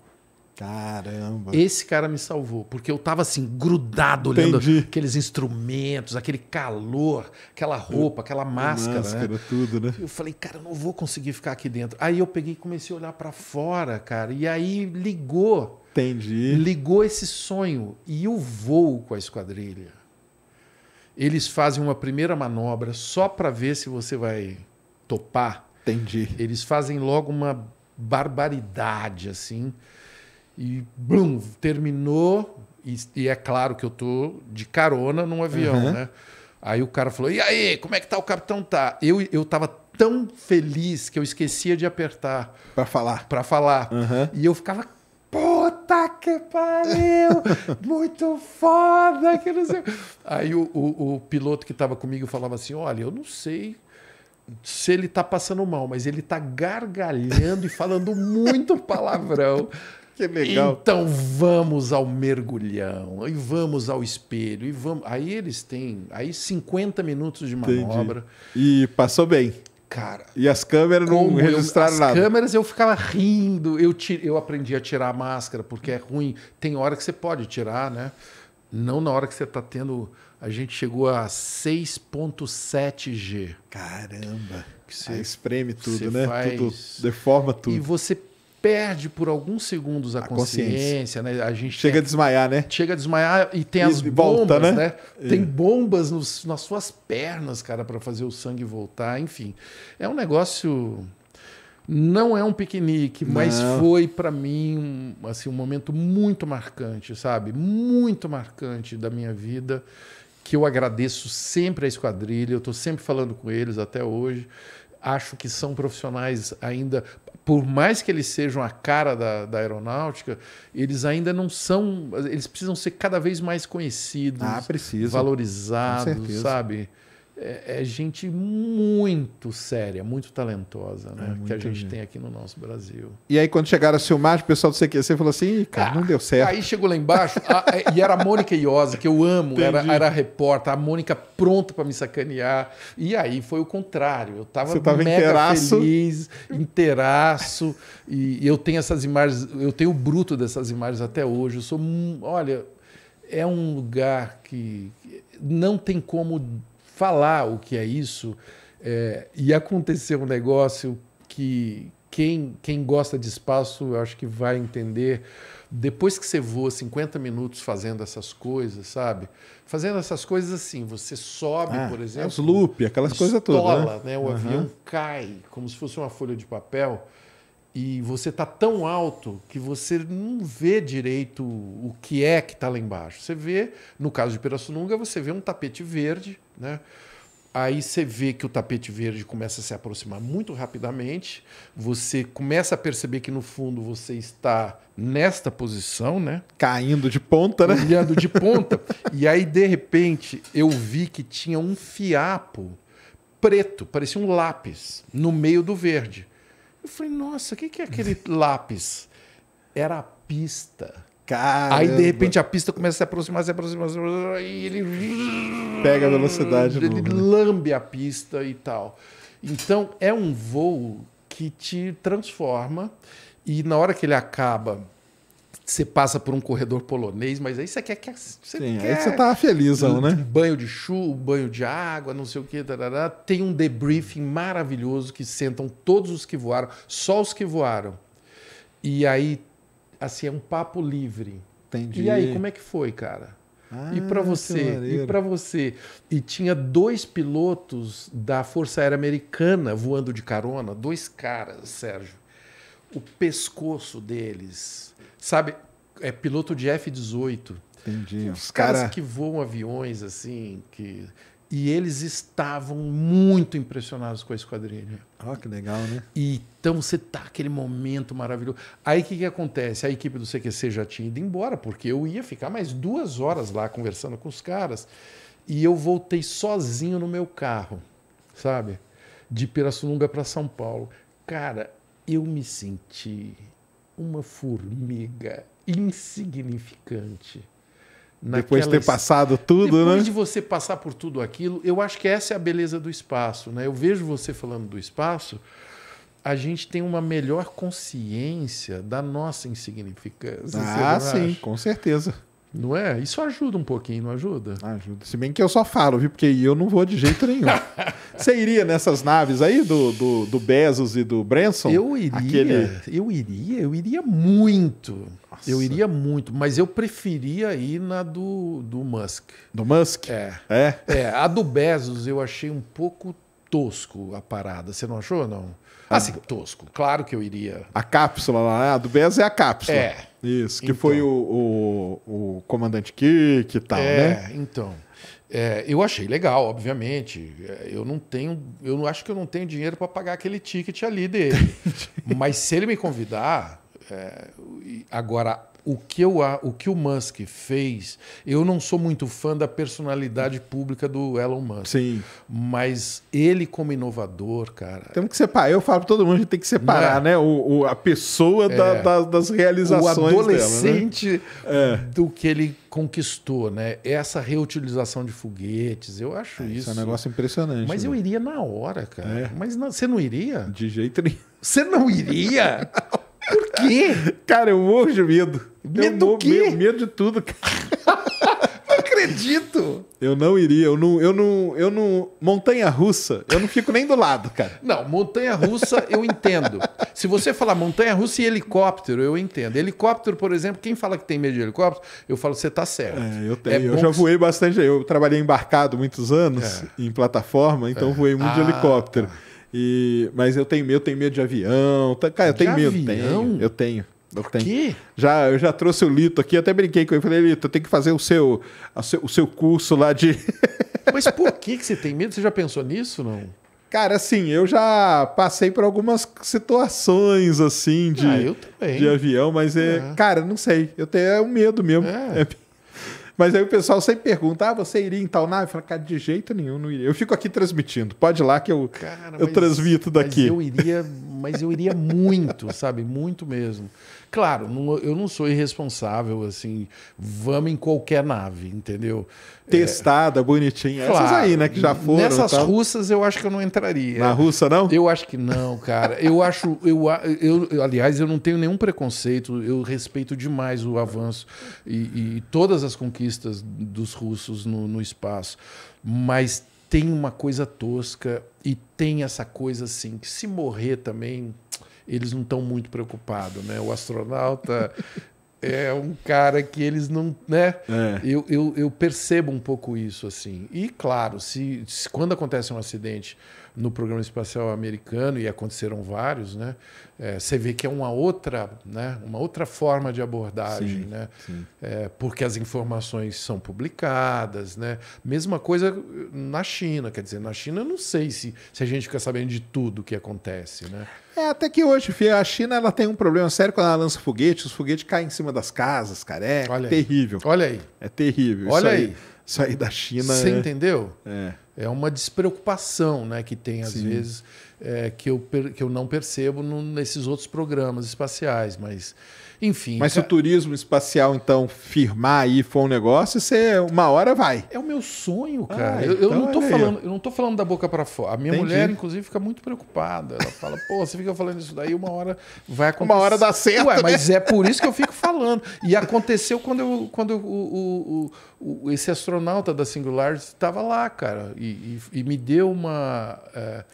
Caramba. Esse cara me salvou, porque eu tava assim, grudado, Entendi. olhando aqueles instrumentos, aquele calor, aquela roupa, aquela máscara. Máscara, né? tudo, né? Eu falei, cara, eu não vou conseguir ficar aqui dentro. Aí eu peguei e comecei a olhar para fora, cara, e aí ligou. Entendi. Ligou esse sonho. E eu vou com a esquadrilha. Eles fazem uma primeira manobra só para ver se você vai topar. Entendi. Eles fazem logo uma barbaridade, assim e blum, terminou. E, e, é claro que eu tô de carona num avião, uhum. né? Aí o cara falou: E aí, como é que tá? O capitão tá. Eu, eu tava tão feliz que eu esquecia de apertar. para falar. para falar. Uhum. E eu ficava puta que pariu, muito foda, que não sei. Aí o, o, o piloto que estava comigo falava assim: olha, eu não sei se ele tá passando mal, mas ele tá gargalhando e falando muito palavrão. Que legal. Então vamos ao mergulhão, e vamos ao espelho, e vamos. Aí eles têm aí 50 minutos de manobra. Entendi. E passou bem. Cara. E as câmeras não registraram eu, nada. As câmeras eu ficava rindo, eu, tira, eu aprendi a tirar a máscara, porque é ruim. Tem hora que você pode tirar, né? Não na hora que você está tendo. A gente chegou a 6,7G. Caramba! Que você Aí espreme tudo, né? Faz... Tudo, deforma tudo. E você perde por alguns segundos a, a consciência, consciência, né? A gente chega tem, a desmaiar, né? Chega a desmaiar e tem e as volta, bombas, né? né? É. Tem bombas nos, nas suas pernas, cara, para fazer o sangue voltar, enfim. É um negócio não é um piquenique, mas não. foi para mim assim um momento muito marcante, sabe? Muito marcante da minha vida, que eu agradeço sempre à esquadrilha, eu estou sempre falando com eles até hoje. Acho que são profissionais ainda por mais que eles sejam a cara da, da, aeronáutica, eles ainda não são. Eles precisam ser cada vez mais conhecidos, ah, valorizados, sabe? É, é, gente muito séria, muito talentosa, né? É que a gente, tem aqui no nosso Brasil. E aí, quando chegaram a filmar, o pessoal do CQC falou assim: cara, ah, não deu certo. Aí chegou lá embaixo, a, é, e era a Mônica Iosa, que eu amo, era, era a repórter, a Mônica pronta para me sacanear. E aí foi o contrário. Eu tava, tava mega feliz, inteiraço. e, e eu tenho essas imagens, eu tenho o bruto dessas imagens até hoje. Eu sou. Olha, é um lugar que não tem como falar o que é isso. É, e acontecer um negócio que quem, quem gosta de espaço, eu acho que vai entender. Depois que você voa 50 minutos fazendo essas coisas, sabe? Fazendo essas coisas assim, você sobe, ah, por exemplo. É os loop, aquelas coisas todas. Né? né? O uhum. avião cai como se fosse uma folha de papel e você está tão alto que você não vê direito o que é que está lá embaixo. Você vê, no caso de Pirassununga, você vê um tapete verde né? Aí você vê que o tapete verde começa a se aproximar muito rapidamente. Você começa a perceber que no fundo você está nesta posição, né? Caindo de ponta, né? Olhando de ponta. e aí, de repente, eu vi que tinha um fiapo preto, parecia um lápis, no meio do verde. Eu falei, nossa, o que, que é aquele lápis? Era a pista Caramba. Aí, de repente, a pista começa a se aproximar, se aproximar, se aproximar e ele. Pega a velocidade. Ele no... lambe a pista e tal. Então, é um voo que te transforma. E na hora que ele acaba, você passa por um corredor polonês, mas aí você quer que. Você Sim, quer... aí você tá feliz né? um, né? Banho de chuva, banho de água, não sei o quê. Tarará. Tem um debriefing maravilhoso que sentam todos os que voaram, só os que voaram. E aí assim, é um papo livre. Entendi. E aí, como é que foi, cara? Ah, e para você, e para você. E tinha dois pilotos da Força Aérea Americana voando de carona, dois caras, Sérgio. O pescoço deles, sabe, é piloto de F-18. Entendi. Os caras que voam aviões assim, que e eles estavam muito impressionados com a esquadrilha. Ah, oh, que legal, né? E, então você tá aquele momento maravilhoso. Aí o que, que acontece? A equipe do CQC já tinha ido embora, porque eu ia ficar mais duas horas lá conversando com os caras. E eu voltei sozinho no meu carro, sabe? De Pirassununga para São Paulo. Cara, eu me senti uma formiga insignificante depois de ter passado tudo, Depois né? Depois de você passar por tudo aquilo, eu acho que essa é a beleza do espaço. Né? Eu vejo você falando do espaço, a gente tem uma melhor consciência da nossa insignificância. Ah, sim, com certeza. Não é? Isso ajuda um pouquinho, não ajuda? Ajuda. Se bem que eu só falo, viu? Porque eu não vou de jeito nenhum. Você iria nessas naves aí do, do, do, Bezos e do Branson? Eu iria. Aquele... Eu iria, eu iria muito. Nossa. Eu iria muito, mas eu preferia ir na do, do Musk. Do Musk? É. É? É. A do Bezos eu achei um pouco tosco a parada. Você não achou, não? Assim, ah, tosco. Claro que eu iria. A cápsula lá, né? a do Bezos é a cápsula. É. Isso, que então, foi o, o, o comandante Kirk e tal, é, né? Então, é, eu achei legal, obviamente. É, eu não tenho, eu não acho que eu não tenho dinheiro para pagar aquele ticket ali dele. Mas se ele me convidar, é, agora o que, eu, o que o Musk fez, eu não sou muito fã da personalidade pública do Elon Musk. Sim. Mas ele, como inovador, cara. Temos que separar. Eu falo pra todo mundo que tem que separar, né? né? O, o, a pessoa é, da, da, das realizações. Né? O adolescente dela, né? do que ele conquistou, né? Essa reutilização de foguetes. Eu acho é, isso. Isso é um negócio impressionante. Mas né? eu iria na hora, cara. É. Mas não, você não iria? De jeito nenhum. Você não iria? não. Por quê? Cara, eu morro de medo. Medo do quê? Medo, medo de tudo, cara. não acredito. Eu não iria, eu não, eu não, eu não montanha russa, eu não fico nem do lado, cara. Não, montanha russa eu entendo. Se você falar montanha russa e helicóptero, eu entendo. Helicóptero, por exemplo, quem fala que tem medo de helicóptero, eu falo você tá certo. É, eu tenho. É eu já voei bastante, eu trabalhei embarcado muitos anos é. em plataforma, então é. voei muito de ah, helicóptero. Tá. E, mas eu tenho medo, tenho medo de avião. Tá, cara, eu de tenho avião? medo. Tenho, eu tenho. Eu Por tenho. quê? Já, eu já trouxe o Lito aqui, até brinquei com ele. Falei, Lito, eu tenho que fazer o seu, seu o seu curso lá de. Mas por que, que você tem medo? Você já pensou nisso, não? Cara, assim, eu já passei por algumas situações, assim, de, ah, de avião, mas, é, é. cara, não sei. Eu tenho é um medo mesmo. É. É... Mas aí o pessoal sempre pergunta: ah, você iria em tal nave? Eu falo, cara, de jeito nenhum não iria. Eu fico aqui transmitindo. Pode ir lá que eu, cara, eu mas, transmito daqui. Mas eu iria, mas eu iria muito, sabe? Muito mesmo. Claro, não, eu não sou irresponsável, assim, vamos em qualquer nave, entendeu? É, Testada, é, bonitinha. Claro, Essas aí, né, que já foram. Nessas tá? russas eu acho que eu não entraria. Na russa, não? Eu acho que não, cara. eu acho. Eu, eu, eu, aliás, eu não tenho nenhum preconceito, eu respeito demais o avanço e, e todas as conquistas dos russos no, no espaço. Mas tem uma coisa tosca e tem essa coisa assim, que se morrer também eles não estão muito preocupados, né? O astronauta é um cara que eles não, né? É. Eu, eu, eu percebo um pouco isso assim. E claro, se, se quando acontece um acidente no programa espacial americano e aconteceram vários, né? É, você vê que é uma outra, né? Uma outra forma de abordagem, sim, né? Sim. É, porque as informações são publicadas, né? Mesma coisa na China, quer dizer, na China eu não sei se, se a gente fica sabendo de tudo o que acontece, né? É, até que hoje, filho, a China ela tem um problema sério quando ela lança foguetes, os foguetes caem em cima das casas, cara. É Olha terrível. Aí. Olha aí. É terrível. Olha isso aí. aí. Isso aí da China. Você é entendeu? É. É uma despreocupação né, que tem, às Sim. vezes, é, que, eu, que eu não percebo no, nesses outros programas espaciais, mas enfim. Mas se o turismo espacial, então, firmar aí for um negócio, você uma hora vai. É o meu sonho, ah, cara. Ah, eu, então eu, não tô falando, eu não tô falando da boca para fora. A minha Entendi. mulher, inclusive, fica muito preocupada. Ela fala, pô, você fica falando isso daí, uma hora vai acontecer. Uma hora dá certo. Ué, né? mas é por isso que eu fico falando. E aconteceu quando, eu, quando o, o, o, esse astronauta da Singularity estava lá, cara. E, e, e, me deu uma. É...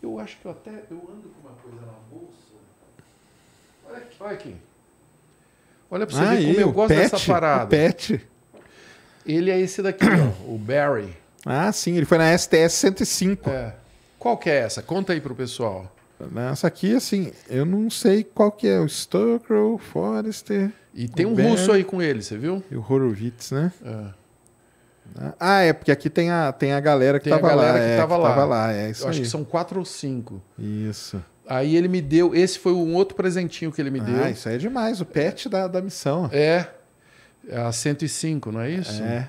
eu acho que eu até. Eu ando com uma coisa na bolsa. Olha aqui. Olha aqui. Olha para você ah, ver como eu, gosto Pet, dessa parada. O Pet. Ele é esse daqui, ó, o Barry. Ah, sim, ele foi na STS 105. É. Qual que é essa? Conta aí pro pessoal. Essa aqui, assim, eu não sei qual que é. O Stokrow, Forrester. E tem um Barry, russo aí com ele, você viu? E o Horowitz, né? É. Ah, é, porque aqui tem a, tem a galera que tem tava a galera lá. Que é, tava que lá. Tava lá é, isso eu acho que são quatro ou cinco. Isso. Aí ele me deu, esse foi um outro presentinho que ele me ah, deu. Ah, isso aí é demais, o pet da, da missão. É, a 105, não é isso? É,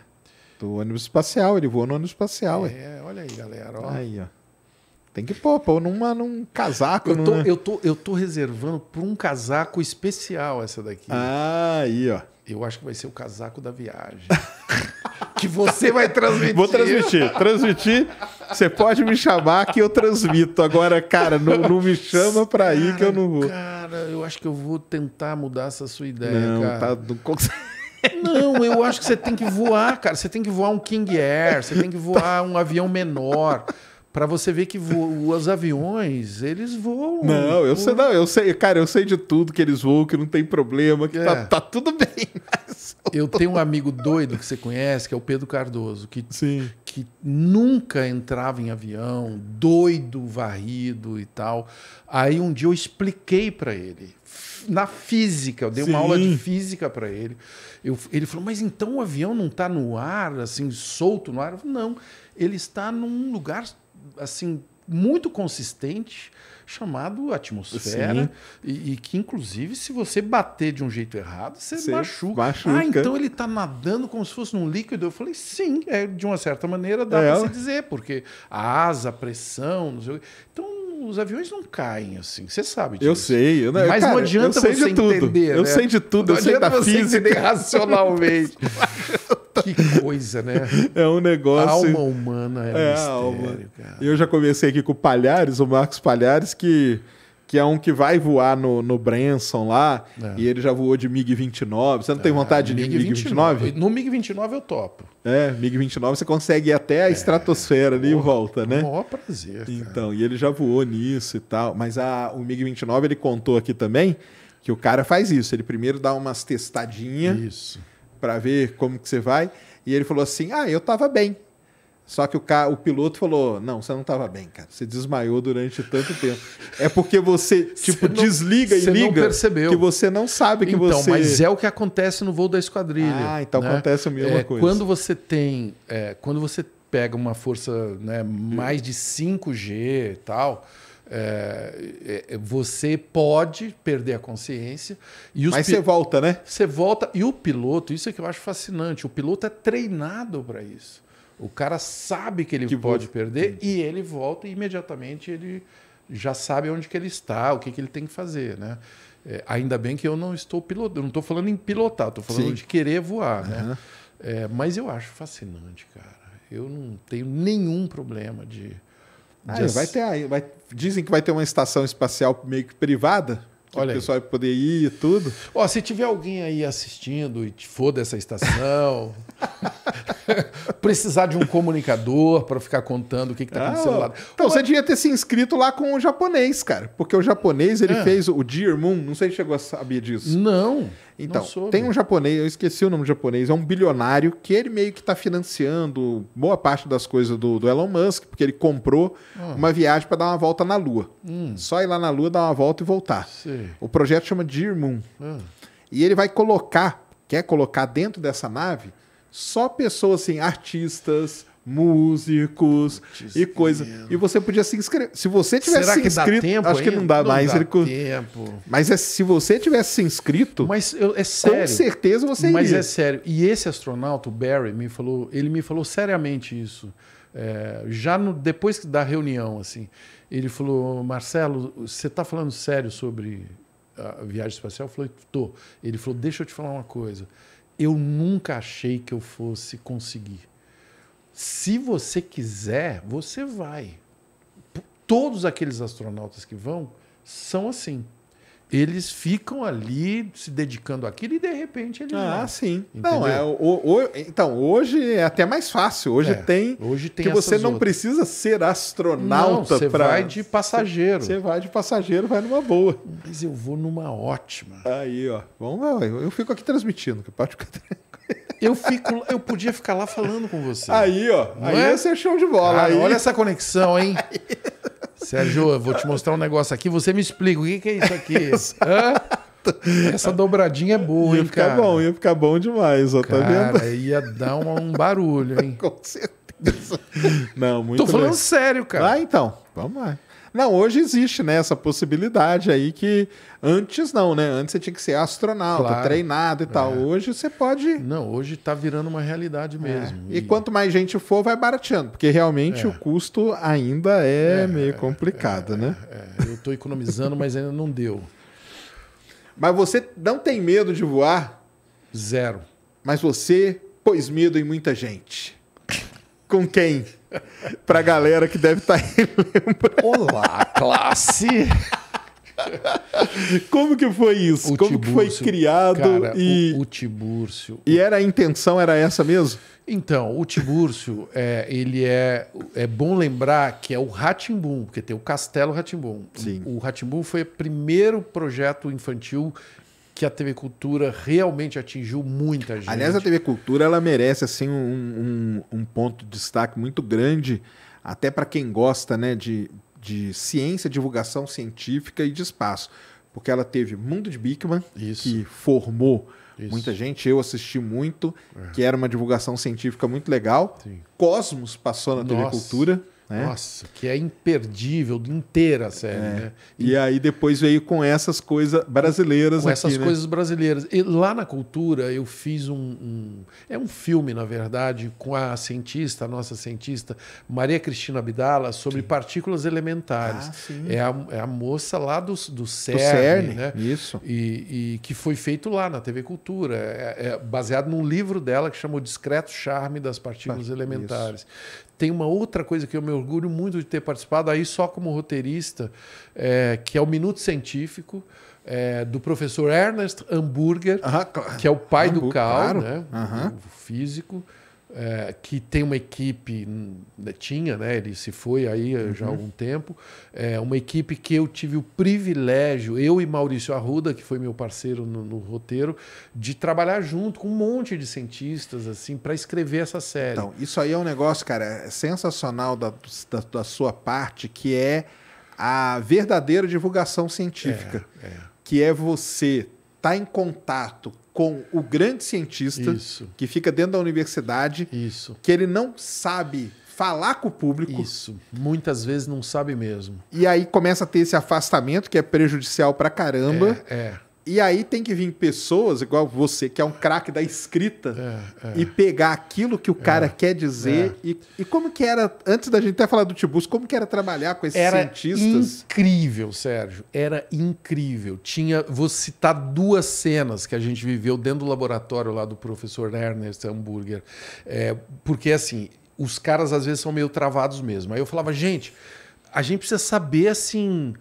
do ônibus espacial, ele voou no ônibus espacial. É, olha aí, galera. Ó. Aí, ó. Tem que pôr, pô, numa, num casaco. Eu tô, numa... eu, tô, eu tô reservando para um casaco especial essa daqui. Ah, aí, ó. Eu acho que vai ser o casaco da viagem. que você vai transmitir. Vou transmitir, transmitir. Você pode me chamar que eu transmito. Agora, cara, não, não me chama pra ir cara, que eu não vou. Cara, eu acho que eu vou tentar mudar essa sua ideia, não, cara. Tá, não consegue. Não, eu acho que você tem que voar, cara. Você tem que voar um King Air, você tem que voar um avião menor para você ver que os aviões, eles voam. Não, eu por... sei, não, eu sei, cara, eu sei de tudo que eles voam, que não tem problema, que tá, é. tá, tá, tudo bem. Eu tenho um amigo doido que você conhece, que é o Pedro Cardoso, que, Sim. que nunca entrava em avião, doido, varrido e tal. Aí um dia eu expliquei para ele, na física, eu dei Sim. uma aula de física para ele. Eu, ele falou, mas então o avião não tá no ar, assim, solto no ar? Eu falei, não, ele está num lugar assim muito consistente chamado atmosfera e, e, que inclusive se você bater de um jeito errado você sim, machuca. machuca. Ah, então ele está nadando como se fosse num líquido. Eu falei sim, é de uma certa maneira dá é para se dizer porque a asa, a pressão, não sei o então os aviões não caem assim. Você sabe disso. Eu sei. Eu não, Mas cara, não adianta eu sei você tudo. entender. Eu né? sei de tudo. Não eu sei da você física. entender racionalmente. que coisa, né? É um negócio. A alma humana é, é mistério, alma. Eu já comecei aqui com o Palhares, o Marcos Palhares, que que é um que vai voar no, no Branson lá, é. e ele já voou de MiG-29. Você não é, tem vontade de MiG-29? MiG, -29? no MiG-29 eu topo. É, MiG-29 você consegue ir até a é, estratosfera ali e volta, né? maior prazer. Cara. Então, e ele já voou nisso e tal. Mas a, o MiG-29 ele contou aqui também que o cara faz isso. Ele primeiro dá umas testadinhas para ver como que você vai. E ele falou assim, ah, eu tava bem. Só que o, ca... o piloto falou: Não, você não estava bem, cara. Você desmaiou durante tanto tempo. É porque você, tipo, não, desliga e liga. não percebeu? Que você não sabe que então, você. Então, mas é o que acontece no voo da esquadrilha. Ah, então né? acontece a mesma é, coisa. Quando você tem. É, quando você pega uma força né, mais de 5G e tal. É, é, é, você pode perder a consciência. E Mas você volta, né? Você volta. E o piloto, isso é que eu acho fascinante: o piloto é treinado para isso. O cara sabe que ele que pode perder e ele volta e imediatamente ele já sabe onde que ele está, o que, que ele tem que fazer, né? É, ainda bem que eu não estou pilotando, não estou falando em pilotar, estou falando Sim. de querer voar, uhum. né? É, mas eu acho fascinante, cara. Eu não tenho nenhum problema de. Ah, vai ter aí, vai... dizem que vai ter uma estação espacial meio que privada Olha o pessoal vai poder ir e tudo. Ó, se tiver alguém aí assistindo e te for dessa estação, precisar de um comunicador para ficar contando o que, está ah, acontecendo lá. Então, Ô, você mas... devia ter se inscrito lá com o japonês, cara. Porque o japonês, ele ah. fez o Dear Moon, não sei se chegou a saber disso. Não. Então, tem um japonês, eu esqueci o nome do japonês, é um bilionário que ele meio que está financiando boa parte das coisas do, do, Elon Musk, porque ele comprou ah. uma viagem para dar uma volta na Lua. Hum. Só ir lá na Lua, dar uma volta e voltar. Sim. O projeto chama Dear Moon. Ah. E ele vai colocar, quer colocar dentro dessa nave, só pessoas assim, artistas, músicos Putz e coisa. E você podia se inscrever. Se você tivesse Será se inscrito, tempo, acho hein? que não dá não mais. Dá ele... tempo. Mas é, se você tivesse se inscrito, mas eu, é sério. com certeza você ia iria. Mas é sério. E esse astronauta, o Barry, me falou, ele me falou seriamente isso. É, já no, depois da reunião, assim, ele falou, Marcelo, você está falando sério sobre a viagem espacial? Eu falei, tô. Ele falou, deixa eu te falar uma coisa. Eu nunca achei que eu fosse conseguir se você quiser, você vai. Todos aqueles astronautas que vão são assim. Eles ficam ali se dedicando àquilo e de repente eles. Ah, vão. sim. Não, é, o, o, então, hoje é até mais fácil. Hoje, é, tem, hoje tem. Que você não outras. precisa ser astronauta para. Você pra... vai de passageiro. Você vai de passageiro, vai numa boa. Mas eu vou numa ótima. Aí, ó. Vamos lá, eu, eu fico aqui transmitindo, que pode ficar tranquilo. Eu fico, eu podia ficar lá falando com você. Aí, ó. Não aí é? esse é show de bola. Cara, aí. Olha essa conexão, hein? Sérgio, eu vou te mostrar um negócio aqui, você me explica o que, é isso aqui. Hã? Essa dobradinha é boa, ia hein, ficar cara? bom, ia ficar bom demais, ó, tá cara, tá vendo? ia dar um, um barulho, hein? Com certeza. Não, muito Tô falando bem. sério, cara. Ah, então. Vamos lá. Não, hoje existe né, essa possibilidade aí que antes não, né? Antes você tinha que ser astronauta, claro. treinado e tal. É. Hoje você pode. Não, hoje está virando uma realidade é. mesmo. É. E, e, quanto mais gente for, vai barateando, porque realmente é. o custo ainda é, é meio complicado, né? Eu estou economizando, mas ainda não deu. Mas você não tem medo de voar? Zero. Mas você pôs medo em muita gente. Com quem? pra galera que deve estar tá aí lembrando. Olá, classe! Como que foi isso? O Como Tibúrcio, que foi criado? Cara, e... O, o, Tibúrcio. E era a intenção, era essa mesmo? Então, o Tibúrcio, é, ele é. É bom lembrar que é o Ratimbum, porque tem o Castelo Ratimbum. O Ratimbum foi o primeiro projeto infantil que a TV Cultura realmente atingiu muita gente. Aliás, a TV Cultura ela merece assim um, um, um ponto de destaque muito grande, até para quem gosta né, de, de ciência, divulgação científica e de espaço. Porque ela teve Mundo de Bickman, Isso. que formou Isso. muita gente, eu assisti muito, é. que era uma divulgação científica muito legal. Sim. Cosmos passou na Nossa. TV Cultura. Né? Nossa, que é imperdível inteira a série. É. Né? E, e, aí depois veio com essas coisas brasileiras. Com aqui, essas né? coisas brasileiras. E lá na cultura eu fiz um, um, É um filme, na verdade, com a cientista, a nossa cientista, Maria Cristina Abdala, sobre sim. partículas elementares. Ah, é, a, é, a, moça lá do, do CERN, do CERN né? Isso. E, e, que foi feito lá na TV Cultura. É, é baseado num livro dela que chamou Discreto Charme das Partículas ah, Elementares. Isso tem uma outra coisa que eu me orgulho muito de ter participado, aí só como roteirista, é, que é o Minuto Científico, é, do professor Ernest Hamburger, uh -huh. que é o pai do Carl, claro. né, uh -huh. o físico é, que tem uma equipe, hum, tinha, né, ele se foi aí uhum. já há uhum. algum tempo, é, uma equipe que eu tive o privilégio, eu e Maurício Arruda, que foi meu parceiro no, no roteiro, de trabalhar junto com um monte de cientistas, assim, para escrever essa série. Então, isso aí é um negócio, cara, é sensacional da, da, da sua parte, que é a verdadeira divulgação científica. É, é. que é você estar tá em contato com o grande cientista Isso. que fica dentro da universidade, Isso. que ele não sabe falar com o público. Isso, muitas vezes não sabe mesmo. E aí começa a ter esse afastamento que é prejudicial pra caramba. É, é. E aí tem que vir pessoas igual você, que é um craque da escrita, é, é. e pegar aquilo que o é, cara é, quer dizer. É. E, e, como que era, antes da gente até falar do Tibus, como que era trabalhar com esses era cientistas? incrível, Sérgio. Era incrível. Tinha, vou citar duas cenas que a gente viveu dentro do laboratório lá do professor Ernest Hamburger. É, porque, assim, os caras às vezes são meio travados mesmo. Aí eu falava, gente, a gente precisa saber, assim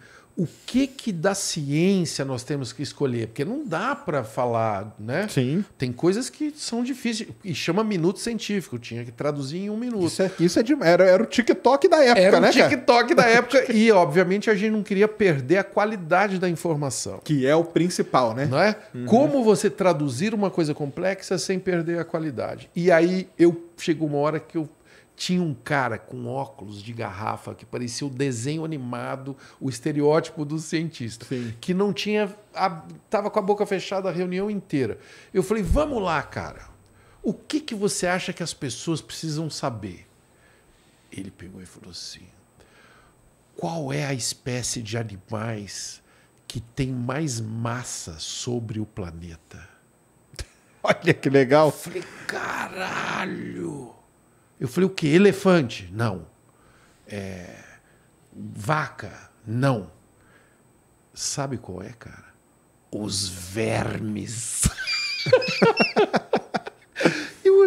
o que que da ciência nós temos que escolher? Porque não dá para falar, né? Sim. Tem coisas que são difíceis. E chama minuto científico. Tinha que traduzir em um minuto. Isso é, isso é demais. era, era o TikTok da época, era né? Era o TikTok cara? da época. e, obviamente, a gente não queria perder a qualidade da informação. Que é o principal, né? Não é? Uhum. Como você traduzir uma coisa complexa sem perder a qualidade? E aí, eu chegou uma hora que eu tinha um cara com óculos de garrafa que parecia o desenho animado, o estereótipo do cientista, Sim. que não tinha. A, tava com a boca fechada a reunião inteira. Eu falei, vamos lá, cara. O que, que você acha que as pessoas precisam saber? Ele pegou e falou assim: qual é a espécie de animais que tem mais massa sobre o planeta? Olha que legal! Eu falei, caralho! Eu falei, o quê? Elefante? Não. É... Vaca? Não. Sabe qual é, cara? Os vermes.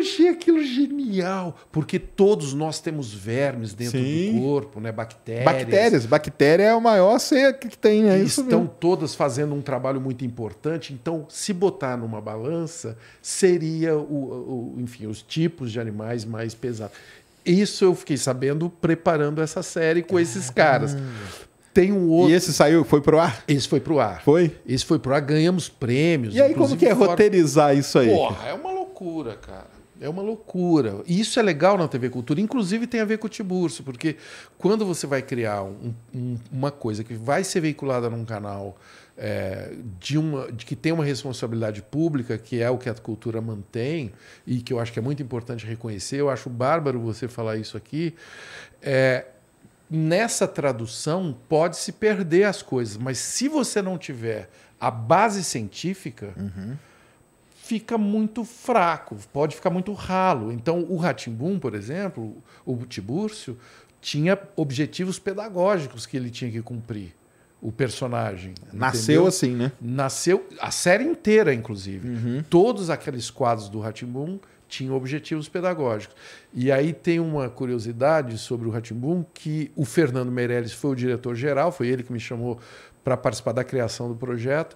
achei aquilo genial, porque todos nós temos vermes dentro Sim. do corpo, né? Bactérias. Bactérias. Bactéria é o maior ser que tem. É estão mesmo. todas fazendo um trabalho muito importante. Então, se botar numa balança, seria o, o enfim, os tipos de animais mais pesados. Isso eu fiquei sabendo preparando essa série com esses caras. Tem um outro. E esse saiu, foi pro ar? Esse foi pro ar. Foi? Esse foi pro ar, ganhamos prêmios. E aí, como que é roteirizar isso aí? Porra, é uma loucura, cara. É uma loucura. E isso é legal na TV Cultura, inclusive tem a ver com o Tiburcio, porque quando você vai criar um, um, uma coisa que vai ser veiculada num canal é, de uma, de que tem uma responsabilidade pública, que é o que a cultura mantém, e que eu acho que é muito importante reconhecer, eu acho bárbaro você falar isso aqui, é, nessa tradução pode se perder as coisas, mas se você não tiver a base científica. Uhum fica muito fraco, pode ficar muito ralo. Então, o Ratimbum, por exemplo, o Tibúrcio, tinha objetivos pedagógicos que ele tinha que cumprir. O personagem. Nasceu entendeu? assim, né? Nasceu a série inteira, inclusive. Uhum. Todos aqueles quadros do Ratimbum tinham objetivos pedagógicos. E aí tem uma curiosidade sobre o Ratimbum que o Fernando Meirelles foi o diretor geral, foi ele que me chamou para participar da criação do projeto.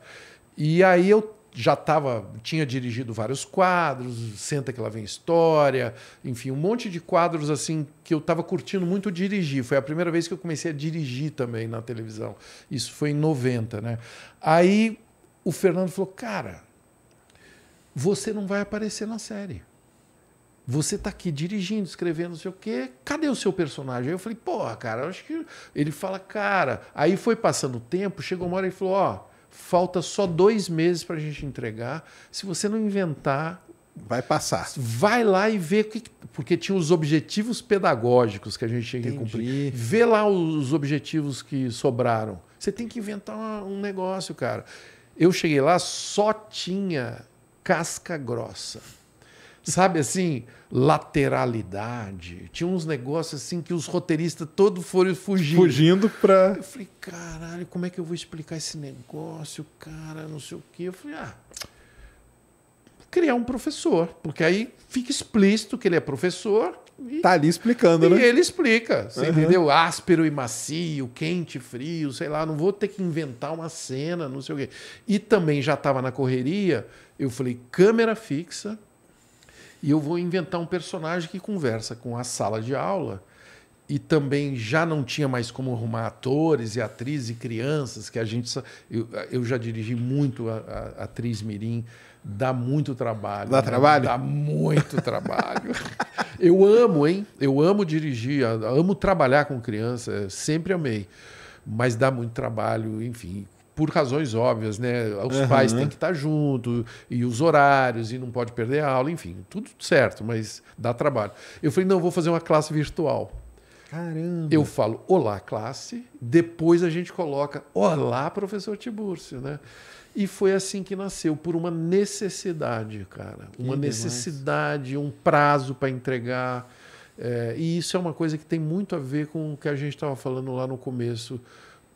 E aí eu já tava, tinha dirigido vários quadros, Senta que lá vem história, enfim, um monte de quadros assim que eu estava curtindo muito dirigir. Foi a primeira vez que eu comecei a dirigir também na televisão. Isso foi em 90, né? Aí o Fernando falou: "Cara, você não vai aparecer na série. Você está aqui dirigindo, escrevendo, não sei o quê. Cadê o seu personagem?" Aí eu falei: "Porra, cara, acho que ele fala, cara". Aí foi passando o tempo, chegou uma hora e falou: "Ó, Falta só dois meses para a gente entregar. Se você não inventar. Vai passar. Vai lá e vê. Que, porque tinha os objetivos pedagógicos que a gente tinha que cumprir. Vê lá os objetivos que sobraram. Você tem que inventar um negócio, cara. Eu cheguei lá, só tinha casca grossa sabe assim, lateralidade. Tinha uns negócios assim que os roteiristas todos foram fugindo. Fugindo pra. Eu falei, caralho, como é que eu vou explicar esse negócio, cara, não sei o quê. Eu falei, ah, criar um professor, porque aí fica explícito que ele é professor. E, tá ali explicando, e né? E ele explica, você uhum. entendeu? Áspero e macio, quente e frio, sei lá, não vou ter que inventar uma cena, não sei o quê. E também já estava na correria, eu falei, câmera fixa, e eu vou inventar um personagem que conversa com a sala de aula e também já não tinha mais como arrumar atores e atrizes e crianças que a gente eu, eu já dirigi muito a, a, atriz mirim dá muito trabalho dá né? trabalho dá muito trabalho eu amo hein eu amo dirigir amo trabalhar com criança é, sempre amei mas dá muito trabalho enfim por razões óbvias, né? Os uhum. pais têm que estar junto, e os horários, e não pode perder a aula, enfim, tudo certo, mas dá trabalho. Eu falei, não, vou fazer uma classe virtual. Caramba. Eu falo, olá, classe, depois a gente coloca, olá, professor Tibúrcio, né? E foi assim que nasceu, por uma necessidade, cara. Uma necessidade, um prazo para entregar. É, e isso é uma coisa que tem muito a ver com o que a gente estava falando lá no começo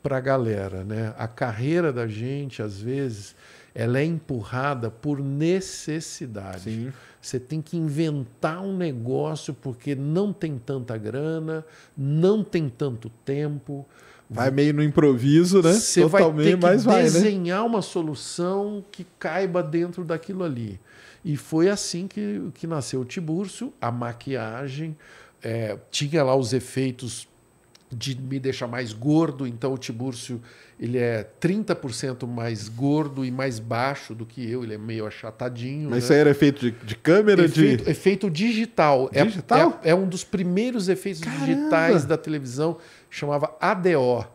para a galera, né? A carreira da gente, às vezes, ela é empurrada por necessidade. Sim. Você tem que inventar um negócio porque não tem tanta grana, não tem tanto tempo. Vai meio no improviso, né? Você vai ter que vai, né? desenhar né? uma solução que caiba dentro daquilo ali. E foi assim que, que nasceu o Tiburcio, a maquiagem, é, tinha lá os efeitos de me deixar mais gordo, então o Tibúrcio ele é 30% mais gordo e mais baixo do que eu, ele é meio achatadinho. Mas né? isso aí era efeito de, de câmera? Efeito, de... efeito digital. Digital? É, é, é um dos primeiros efeitos Caramba. digitais da televisão, chamava ADO.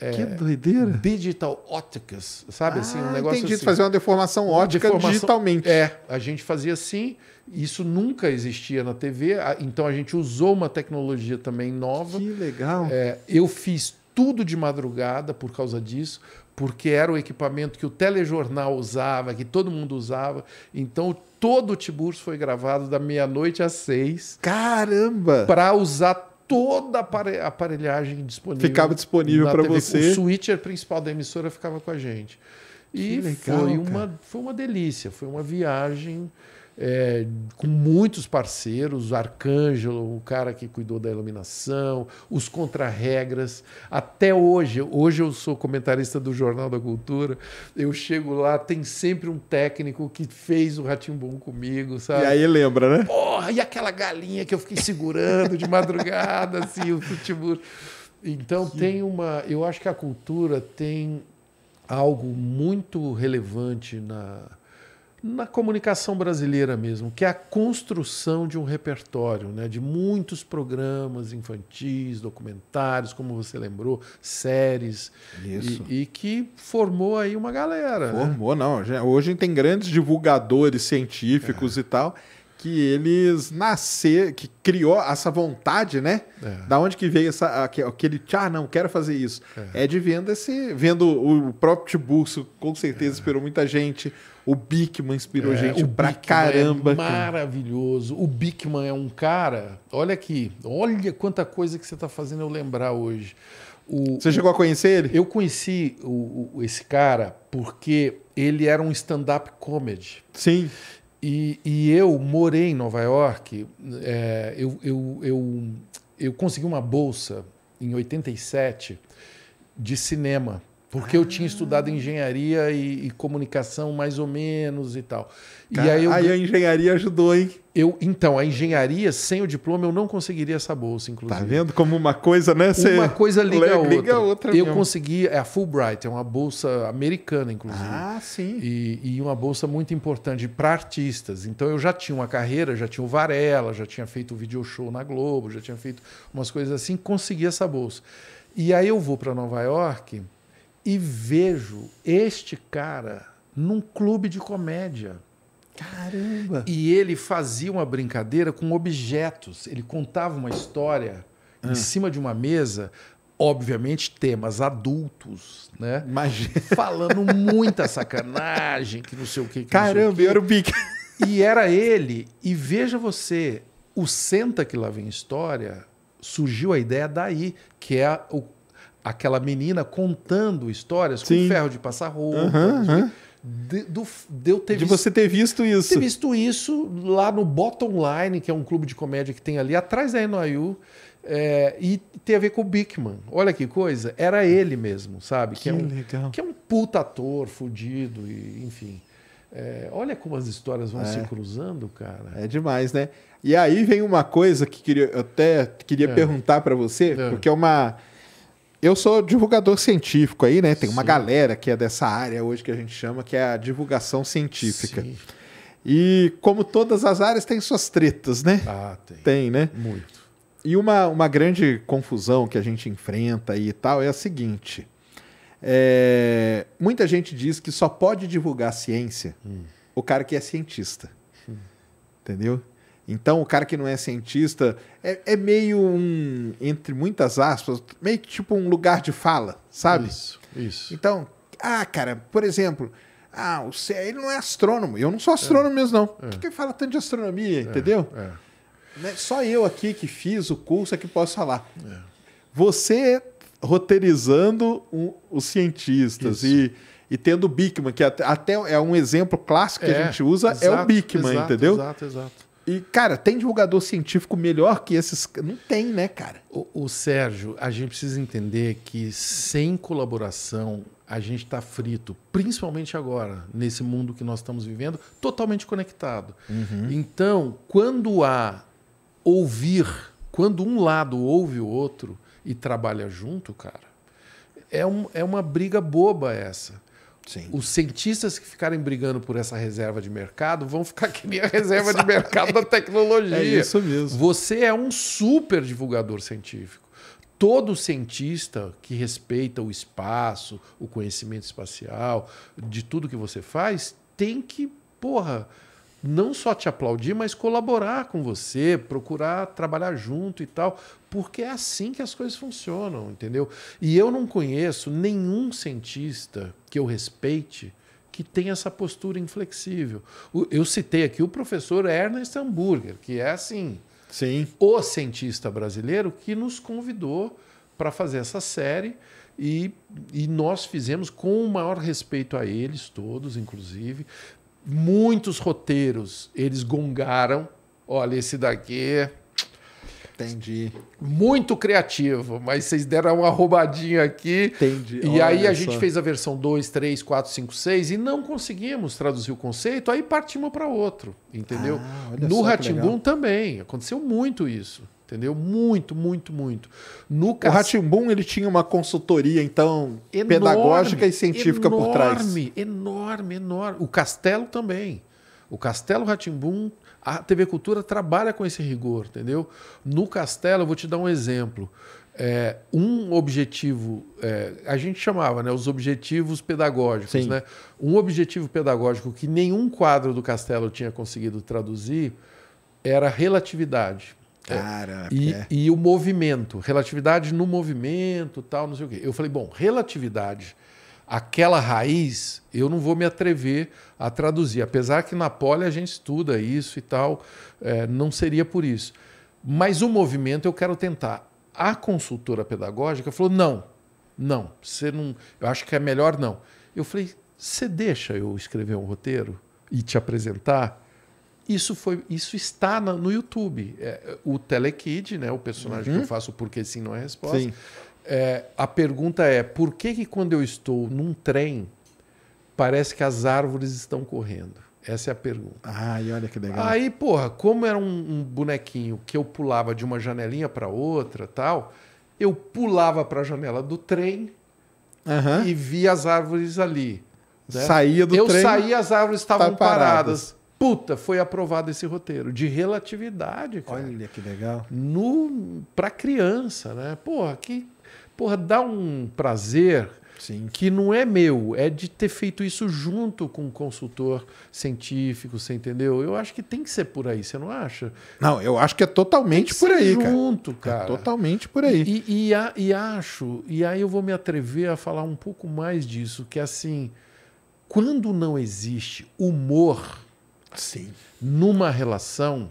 É, que doideira! Digital óticas, sabe ah, assim? Um ah, negócio entendi, assim. fazer uma deformação ótica deformação, digitalmente. É, a gente fazia assim, isso nunca existia na TV, então a gente usou uma tecnologia também nova. Que legal! É, eu fiz tudo de madrugada por causa disso, porque era o equipamento que o telejornal usava, que todo mundo usava. Então, todo o Tiburcio foi gravado da meia-noite às seis. Caramba! Para usar toda a aparelhagem disponível. Ficava disponível para você. O switcher principal da emissora ficava com a gente. E legal, foi, uma, foi uma delícia, foi uma viagem é, com muitos parceiros, o Arcângelo, o cara que cuidou da iluminação, os contra-regras. Até hoje, hoje eu sou comentarista do Jornal da Cultura, eu chego lá, tem sempre um técnico que fez o Ratinho Bom comigo, sabe? E aí lembra, né? Porra, e aquela galinha que eu fiquei segurando de madrugada, assim, o futebol. Então Sim. tem uma. Eu acho que a cultura tem algo muito relevante na na comunicação brasileira mesmo, que é a construção de um repertório, né, de muitos programas infantis, documentários, como você lembrou, séries, Isso. E, e que formou aí uma galera. Né? Formou, né? não. Hoje tem grandes divulgadores científicos é. e tal que eles nascer, que criou essa vontade, né? É. Da onde que veio essa, aquele, ah, não, quero fazer isso. É, é de vendo esse, vendo o próprio Tiburcio, com certeza é. esperou muita gente, o Bickman inspirou é, gente pra Bickman é caramba. É maravilhoso. O Bickman é um cara. Olha aqui, olha quanta coisa que você está fazendo eu lembrar hoje. O, você chegou a conhecer ele? Eu conheci o, o, esse cara porque ele era um stand-up comedy. Sim. E, e, eu morei em Nova York, é, eu, eu, eu, eu consegui uma bolsa em 87 de cinema porque ah. eu tinha ah. estudado engenharia e, e, comunicação mais ou menos e tal. Cara, e aí, eu, aí, a engenharia ajudou, hein? Eu, então, a engenharia, sem o diploma, eu não conseguiria essa bolsa, tá inclusive. Tá vendo como uma coisa, né? uma coisa liga, liga a outra. Liga a outra eu mesmo. consegui, é a Fulbright, é uma bolsa americana, inclusive. Ah, sim. E, e uma bolsa muito importante para artistas. Então eu já tinha uma carreira, já tinha o Varela, já tinha feito o video show na Globo, já tinha feito umas coisas assim, consegui essa bolsa. E aí eu vou para Nova York e vejo este cara num clube de comédia. Caramba! E ele fazia uma brincadeira com objetos. Ele contava uma história ah. em cima de uma mesa, obviamente temas adultos, né? Imagina. Falando muita sacanagem, que não sei o que. que Caramba, eu era o pique. E era ele. E veja você, o Senta que lá vem história surgiu a ideia daí, que é o aquela menina contando histórias Sim. com ferro de passar roupa. Uhum, uhum. De, do, de, eu ter de você ter visto isso. Ter visto isso lá no Bottom Line, que é um clube de comédia que tem ali, atrás da NYU. É, eh, e tem a ver com o Bickman. Olha que coisa. Era ele mesmo, sabe? Que, que é um, legal. Que é um puta ator, fudido, e, enfim. É, olha como as histórias vão é. se cruzando, cara. É demais, né? E aí vem uma coisa que queria, eu até queria é. perguntar para você, é. porque é uma eu sou divulgador científico aí, né? Tem Sim. uma galera que é dessa área hoje que a gente chama que é a divulgação científica. Sim. E como todas as áreas tem suas tretas, né? Ah, tem. Tem, né? Muito. E uma, uma grande confusão que a gente enfrenta e tal é a seguinte: é, muita gente diz que só pode divulgar ciência hum. o cara que é cientista. Hum. Entendeu? Então, o cara que não é cientista é, é meio um, entre muitas aspas, meio que tipo um lugar de fala, sabe? Isso, isso. Então, ah, cara, por exemplo, ah, o Cé, ele não é astrônomo. Eu não sou astrônomo é, mesmo, não. É. Por que fala tanto de astronomia, é, entendeu? É. Né, só eu aqui que fiz o curso é que posso falar. É. Você roteirizando um, os cientistas isso. e, e tendo o Bickman, que até, até, é um exemplo clássico que a é, gente usa, exato, é o Bickman, entendeu? Exato, exato. E, cara, tem divulgador científico melhor que esses? Não tem, né, cara? O, o Sérgio, a gente precisa entender que sem colaboração a gente está frito, principalmente agora, nesse mundo que nós estamos vivendo, totalmente conectado. Uhum. Então, quando há ouvir, quando um lado ouve o outro e trabalha junto, cara, é, um, é uma briga boba essa. Sim. Os cientistas que ficarem brigando por essa reserva de mercado vão ficar que nem a reserva de mercado da tecnologia. É isso mesmo. Você é um super divulgador científico. Todo cientista que respeita o espaço, o conhecimento espacial, de tudo que você faz, tem que, porra, não só te aplaudir, mas colaborar com você, procurar trabalhar junto e tal, porque é assim que as coisas funcionam, entendeu? E eu não conheço nenhum cientista que eu respeite que tem essa postura inflexível. Eu citei aqui o professor Ernest Hamburger, que é assim, Sim. o cientista brasileiro que nos convidou para fazer essa série e, e, nós fizemos com o maior respeito a eles todos, inclusive muitos roteiros eles gongaram. Olha, esse daqui. É Entendi. Muito criativo, mas vocês deram uma roubadinha aqui. Entendi. E Olha aí a gente fez a versão 2, 3, 4, 5, 6 e não conseguimos traduzir o conceito, aí partimos para outro, entendeu? Ah, no Ratimbum também, aconteceu muito isso. Entendeu? Muito, muito, muito. No caso... O Ratimbun ele tinha uma consultoria, então, enorme, pedagógica e científica enorme, por trás. Enorme, enorme, enorme. O Castelo também. O Castelo Ratimbun, a TV Cultura trabalha com esse rigor, entendeu? No Castelo, eu vou te dar um exemplo. É, um objetivo, é, a gente chamava né, os objetivos pedagógicos. Né? Um objetivo pedagógico que nenhum quadro do Castelo tinha conseguido traduzir era relatividade. É, Cara, e, é. e o movimento, relatividade no movimento, tal, não sei o quê. Eu falei, bom, relatividade, aquela raiz, eu não vou me atrever a traduzir. Apesar que na poli a gente estuda isso e tal, é, não seria por isso. Mas o movimento eu quero tentar. A consultora pedagógica falou: não, não, você não. Eu acho que é melhor não. Eu falei: você deixa eu escrever um roteiro e te apresentar? Isso, foi, isso está na, no YouTube. É, o Telekid, né, o personagem uhum. que eu uhum. faço Porque Sim Não é Resposta. Sim. É, a pergunta é: por que, que quando eu estou num trem, parece que as árvores estão correndo? Essa é a pergunta. Ah, e olha que legal. Aí, porra, como era um, um bonequinho que eu pulava de uma janelinha para outra tal, eu pulava para a janela do trem uhum. e via as árvores ali. Né? Saía do eu trem. Eu saía, as árvores tá estavam paradas. paradas puta, foi aprovado esse roteiro de relatividade, cara. Olha que legal. No para criança, né? Porra, que porra dá um prazer Sim. que não é meu, é de ter feito isso junto com um consultor científico, você entendeu? Eu acho que tem que ser por aí, você não acha? Não, eu acho que é totalmente por aí, junto, é cara. cara. É totalmente por aí. E, e, a, e acho, e aí eu vou me atrever a falar um pouco mais disso, que é assim, quando não existe humor, Sim. Numa relação,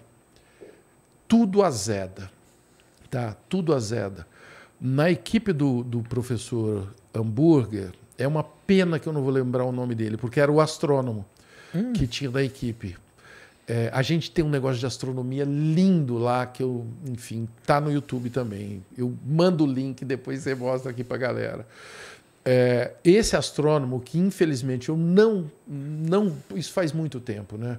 tudo azeda. Tá? Tudo azeda. Na equipe do, do professor Hamburger, é uma pena que eu não vou lembrar o nome dele, porque era o astrônomo hum. que tinha da equipe. É, a gente tem um negócio de astronomia lindo lá, que eu, enfim, tá no YouTube também. Eu mando o link, depois você mostra aqui pra galera. É, esse astrônomo, que infelizmente eu não, não. Isso faz muito tempo, né?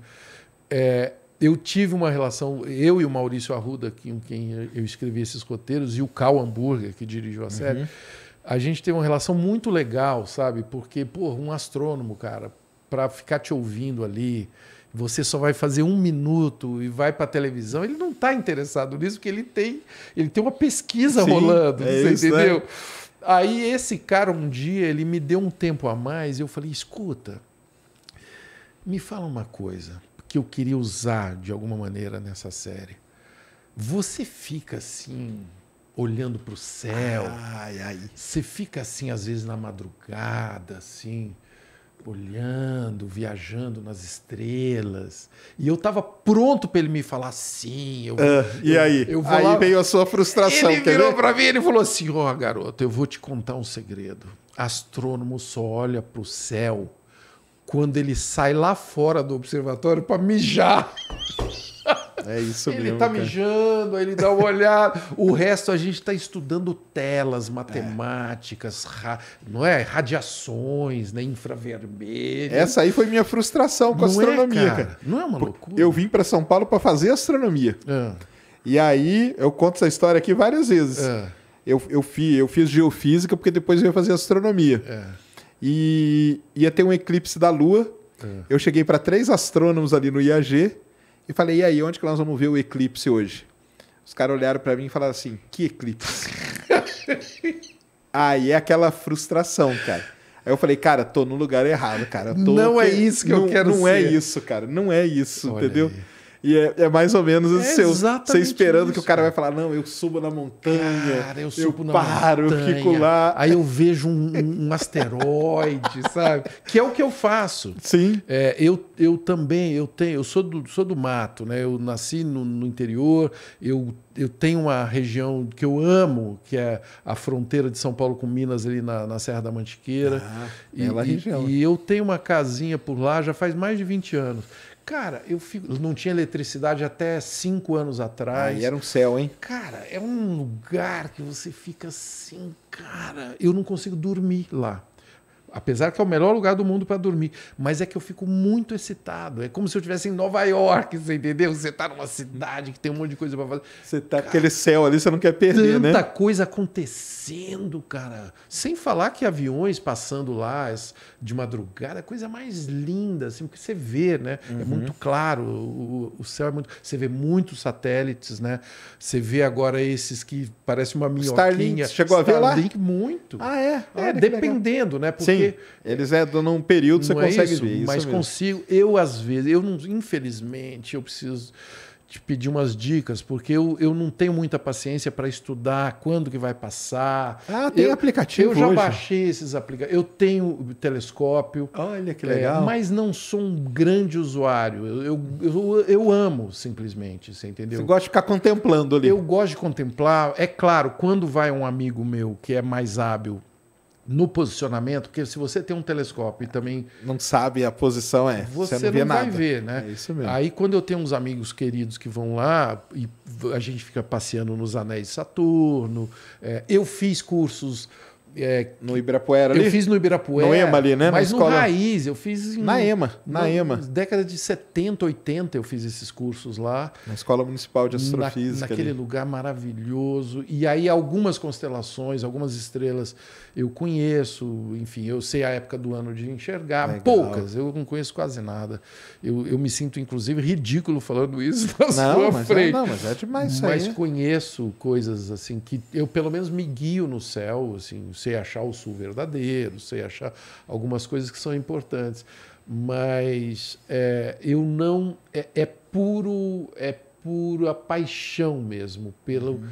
É, eu tive uma relação, eu e o Maurício Arruda, com quem eu escrevi esses roteiros, e o Cal Hamburger, que dirigiu a uhum. série, a gente teve uma relação muito legal, sabe? Porque, pô, um astrônomo, cara, para ficar te ouvindo ali, você só vai fazer um minuto e vai para a televisão, ele não está interessado nisso, porque ele tem, ele tem uma pesquisa Sim, rolando, é você isso, né? entendeu? É. Aí esse cara um dia ele me deu um tempo a mais, e eu falei: "Escuta, me fala uma coisa que eu queria usar de alguma maneira nessa série. Você fica assim olhando para o céu. Ai, ai. Você fica assim às vezes na madrugada, assim, olhando, viajando nas estrelas. E eu estava pronto para ele me falar sim. Eu, ah, e aí? Eu aí lá... veio a sua frustração. Ele virou para mim e falou assim: ó, oh, garoto, eu vou te contar um segredo. Astrônomo só olha para o céu quando ele sai lá fora do observatório para mijar. É isso ele mesmo. Ele tá cara. mijando, ele dá uma olhada. o resto a gente tá estudando telas, matemáticas, é. Ra... não é? Radiações, né? Infravermelho. Essa aí foi minha frustração com não a é, astronomia, é, cara. cara. Não é uma loucura. Eu vim para São Paulo para fazer astronomia. Ah. E aí eu conto essa história aqui várias vezes. Ah. Eu, eu, fi, eu fiz geofísica porque depois eu ia fazer astronomia. É. E ia ter um eclipse da Lua. Ah. Eu cheguei para três astrônomos ali no IAG e falei, e aí, onde que nós vamos ver o eclipse hoje? Os caras olharam para mim e falaram assim, que eclipse? aí é aquela frustração, cara. Aí eu falei, cara, tô no lugar errado, cara. não que... é isso que não, eu quero não é ser. Não é isso, cara. Não é isso, Olha entendeu? Aí. E é, é, mais ou menos é seu, você esperando isso. que o cara vai falar: não, eu subo na montanha, cara, eu, subo eu na paro, montanha, eu fico lá. Aí eu vejo um, um, asteroide, sabe? Que é o que eu faço. Sim. É, eu, eu também, eu tenho, eu sou do, sou do mato, né? Eu nasci no, no interior, eu eu tenho uma região que eu amo, que é a fronteira de São Paulo com Minas, ali na, na Serra da Mantiqueira. Ah, e, e, região. e eu tenho uma casinha por lá já faz mais de 20 anos. Cara, eu fico... não tinha eletricidade até cinco anos atrás. Aí era um céu, hein? Cara, é um lugar que você fica assim, cara, eu não consigo dormir lá. Apesar que é o melhor lugar do mundo para dormir. Mas é que eu fico muito excitado. É como se eu estivesse em Nova York, você entendeu? Você está numa cidade que tem um monte de coisa para fazer. Você está com aquele céu ali, você não quer perder, tanta né? Tanta coisa acontecendo, cara. Sem falar que aviões passando lá de madrugada, é coisa mais linda, assim, porque você vê, né? É uhum. É muito claro, o, o, céu é muito... Você vê muitos satélites, né? Você vê agora esses que parecem uma minhoquinha. Starlink, chegou Starlink, a ver lá? Starlink, muito. Ah, é? Ah, é, dependendo, né? Porque Sim eles é dando um período você é consegue isso, ver isso. Mas mesmo. consigo, eu às vezes, eu não, infelizmente, eu preciso te pedir umas dicas, porque eu, eu não tenho muita paciência para estudar quando que vai passar. Ah, tem eu, aplicativo. Eu já hoje. baixei esses aplicativos. Eu tenho telescópio. Olha que é, legal. É, mas não sou um grande usuário. Eu, eu, eu, eu, amo simplesmente, você entendeu? Você gosta de ficar contemplando ali. Eu gosto de contemplar. É claro, quando vai um amigo meu que é mais hábil no posicionamento, porque se você tem um telescópio e também. Não sabe a posição, é. Você, você não, não vai ver, né? É isso mesmo. Aí quando eu tenho uns amigos queridos que vão lá e a gente fica passeando nos anéis de Saturno, é, eu fiz cursos. É, no Ibirapuera ali? Eu fiz no Ibirapuera. No EMA ali, né? Mas na no escola... Raiz, eu fiz... Em, na EMA, na, na EMA. Década de 70, 80 eu fiz esses cursos lá. Na Escola Municipal de Astrofísica. Na, naquele ali. lugar maravilhoso. E aí algumas constelações, algumas estrelas eu conheço, enfim, eu sei a época do ano de enxergar, Legal. poucas, eu não conheço quase nada. Eu, eu me sinto, inclusive, ridículo falando isso na não, sua mas é, frente. É, não, mas é demais isso Mas aí. conheço coisas assim que eu, pelo menos, me guio no céu, assim, sei achar o sul verdadeiro, sei achar algumas coisas que são importantes. Mas é, eu não. É, é puro. É pura paixão mesmo pelo. Uhum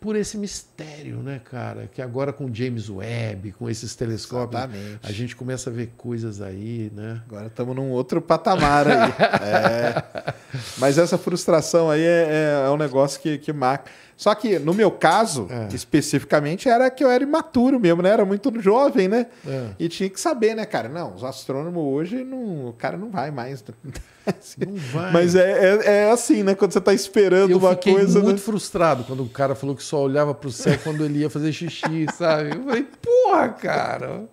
por esse mistério, né, cara? Que agora com James Webb, com esses telescópios, Exatamente. a gente começa a ver coisas aí, né? Agora estamos num outro patamar aí. é. Mas essa frustração aí é, é, é um negócio que, que marca. Só que no meu caso, é. especificamente, era que eu era imaturo mesmo, né? Era muito jovem, né? É. E tinha que saber, né, cara? Não, os astrônomos hoje, não, o cara não vai mais. Não vai. Mas é, é, é assim, né? Quando você está esperando eu uma coisa. Eu né? fiquei muito né? frustrado quando o cara falou que só olhava para o céu quando ele ia fazer xixi, sabe? Eu falei, porra, cara.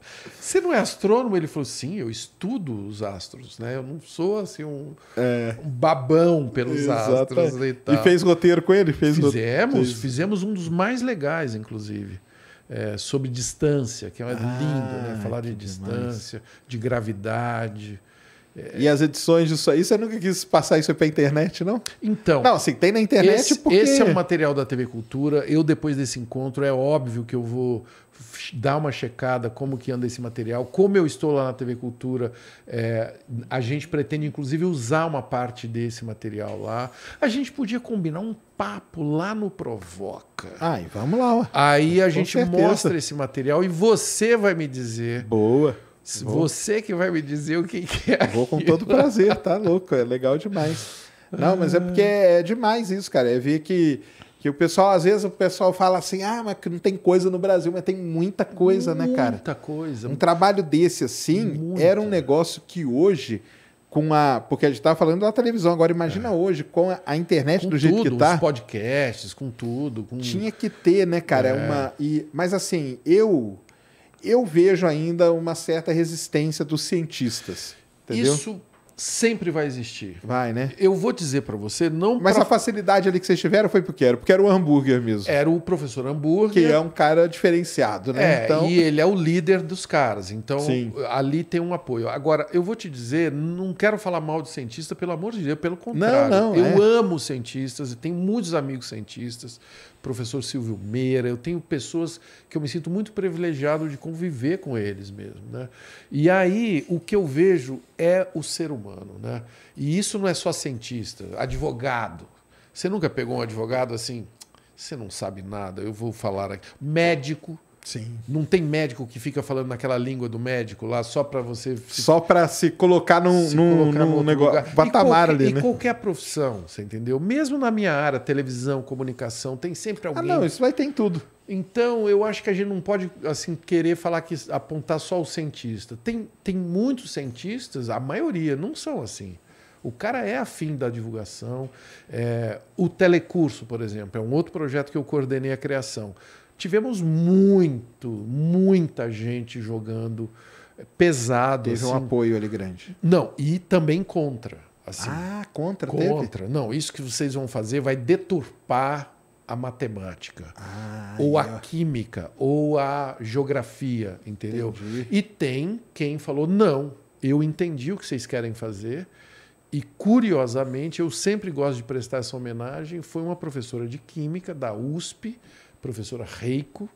Você não é astrônomo? Ele falou: sim, eu estudo os astros, né? Eu não sou assim um, é. um babão pelos Exato. astros e tal. E fez roteiro com ele? Fez fizemos, fizemos um dos mais legais, inclusive. É, sobre distância, que é ah, lindo, né? Ah, Falar de demais. distância, de gravidade. E as edições disso aí, você nunca quis passar isso para internet, não? Então. Não, assim, tem na internet esse, porque. Esse é um material da TV Cultura. Eu, depois desse encontro, é óbvio que eu vou dar uma checada como que anda esse material. Como eu estou lá na TV Cultura, é, a gente pretende, inclusive, usar uma parte desse material lá. A gente podia combinar um papo lá no Provoca. aí vamos lá. Ó. Aí a gente certeza. mostra esse material e você vai me dizer. Boa Vou. Você que vai me dizer o que, que é. Vou com todo prazer, tá louco? É legal demais. Não, mas é porque é, é demais isso, cara. É ver que, que o pessoal, às vezes, o pessoal fala assim, ah, mas não tem coisa no Brasil, mas tem muita coisa, muita né, cara? Muita coisa. Um trabalho desse assim muita. era um negócio que hoje. Com a, porque a gente estava tá falando da televisão, agora imagina é. hoje, com a, a internet com do tudo, jeito que tá. Com podcasts, com tudo. Com... Tinha que ter, né, cara? É. é. Uma, e, mas assim, eu eu vejo ainda uma certa resistência dos cientistas. Entendeu? Isso sempre vai existir. Vai, né? Eu vou dizer para você, não. Mas pra... a facilidade ali que vocês tiveram foi porque era, porque era o hambúrguer mesmo. Era o professor hambúrguer. Que é um cara diferenciado, né? É, então... E ele é o líder dos caras. Então, Sim. ali tem um apoio. Agora, eu vou te dizer, não quero falar mal de cientista, pelo amor de Deus, pelo contrário. Não, não, eu é. amo cientistas e tenho muitos amigos cientistas professor Silvio Meira, eu tenho pessoas que eu me sinto muito privilegiado de conviver com eles mesmo. Né? E aí o que eu vejo é o ser humano. Né? E isso não é só cientista, advogado. Você nunca pegou um advogado assim, você não sabe nada, eu vou falar aqui. Médico, Sim. Não tem médico que fica falando naquela língua do médico lá só para você. Se... Só para se colocar num, se num, colocar num negócio. Lugar. Patamar e qualquer, ali, né? E qualquer profissão, você entendeu? Mesmo na minha área, televisão, comunicação, tem sempre ah, alguém. Ah, não, isso vai ter em tudo. Então, eu acho que a gente não pode assim querer falar que apontar só o cientista. Tem, tem muitos cientistas, a maioria não são assim. O cara é afim da divulgação. É, o telecurso, por exemplo, é um outro projeto que eu coordenei a criação tivemos muito, muita gente jogando eh, pesado. Teve assim. um apoio ali grande. Não, e também contra. Assim, ah, contra? Contra. Teve? Não, isso que vocês vão fazer vai deturpar a matemática, ah, ou a química, ou a geografia, entendeu? Entendi. E tem quem falou: não, eu entendi o que vocês querem fazer. E curiosamente, eu sempre gosto de prestar essa homenagem. Foi uma professora de química da USP, professora Reiko,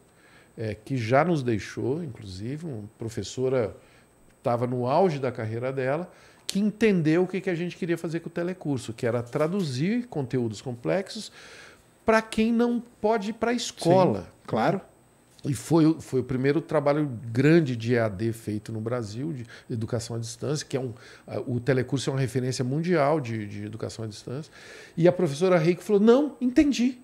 é, que já nos deixou, inclusive, uma professora estava no auge da carreira dela, que entendeu o que, que a gente queria fazer com o telecurso, que era traduzir conteúdos complexos para quem não pode ir para a escola. Sim, claro. E foi, foi o primeiro trabalho grande de EAD feito no Brasil, de educação à distância, que é um. O telecurso é uma referência mundial de, de educação à distância. E a professora Reiko falou: não, entendi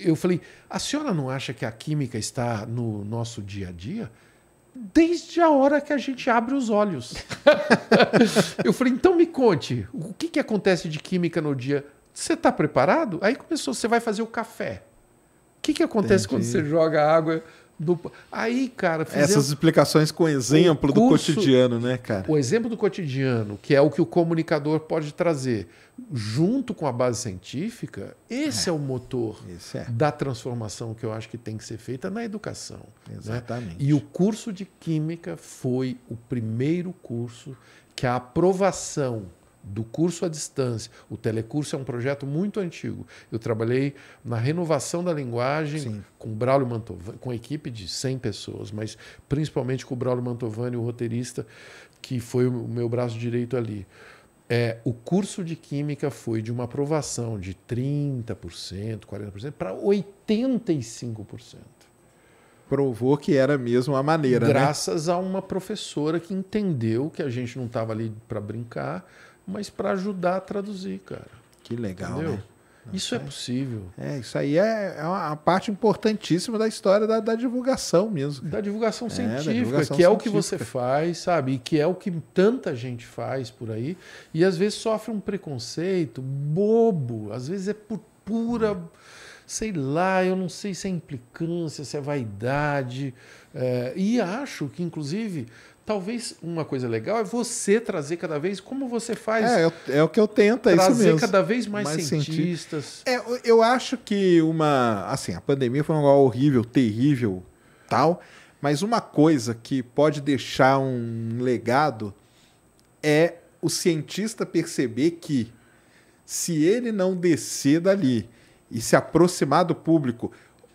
eu falei: a senhora não acha que a química está no nosso dia a dia? Desde a hora que a gente abre os olhos. eu falei: então me conte, o que, que acontece de química no dia? Você está preparado? Aí começou: você vai fazer o café. O que, que acontece Entendi. quando você joga água? Do... Aí, cara, fizemos... Essas explicações com exemplo curso... do cotidiano, né, cara? O exemplo do cotidiano, que é o que o comunicador pode trazer, junto com a base científica, esse é, é o motor é. da transformação que eu acho que tem que ser feita na educação. Né? Exatamente. Né? E o curso de Química foi o primeiro curso que a aprovação do curso à distância. O telecurso é um projeto muito antigo. Eu trabalhei na renovação da linguagem Sim. com Braulio Mantovani, com a equipe de 100 pessoas, mas principalmente com o Braulio Mantovani, o roteirista, que foi o meu braço direito ali. É, o curso de química foi de uma aprovação de 30%, 40% para 85% provou que era mesmo a maneira. Né? Graças né? a uma professora que entendeu que a gente não estava ali para brincar, mas para ajudar a traduzir, cara. Que legal, Entendeu? né? Não isso sei. é tá possível. É, isso aí é, é uma parte importantíssima da história da, da divulgação mesmo. Da divulgação é, científica, da divulgação que é científica. o que você faz, sabe? E que é o que tanta gente faz por aí. E às vezes sofre um preconceito bobo, às vezes é por pura. Sei lá, eu não sei se é implicância, se é vaidade. É, e acho que, inclusive, Talvez uma coisa legal é você trazer cada vez como você faz. É, é o que eu tento, é isso mesmo. Trazer cada vez mais, mais cientistas. cientistas. É, eu acho que uma. Assim, a pandemia foi um algo horrível, terrível, tal. Mas uma coisa que pode deixar um legado é o cientista perceber que se ele não descer dali e se aproximar do público,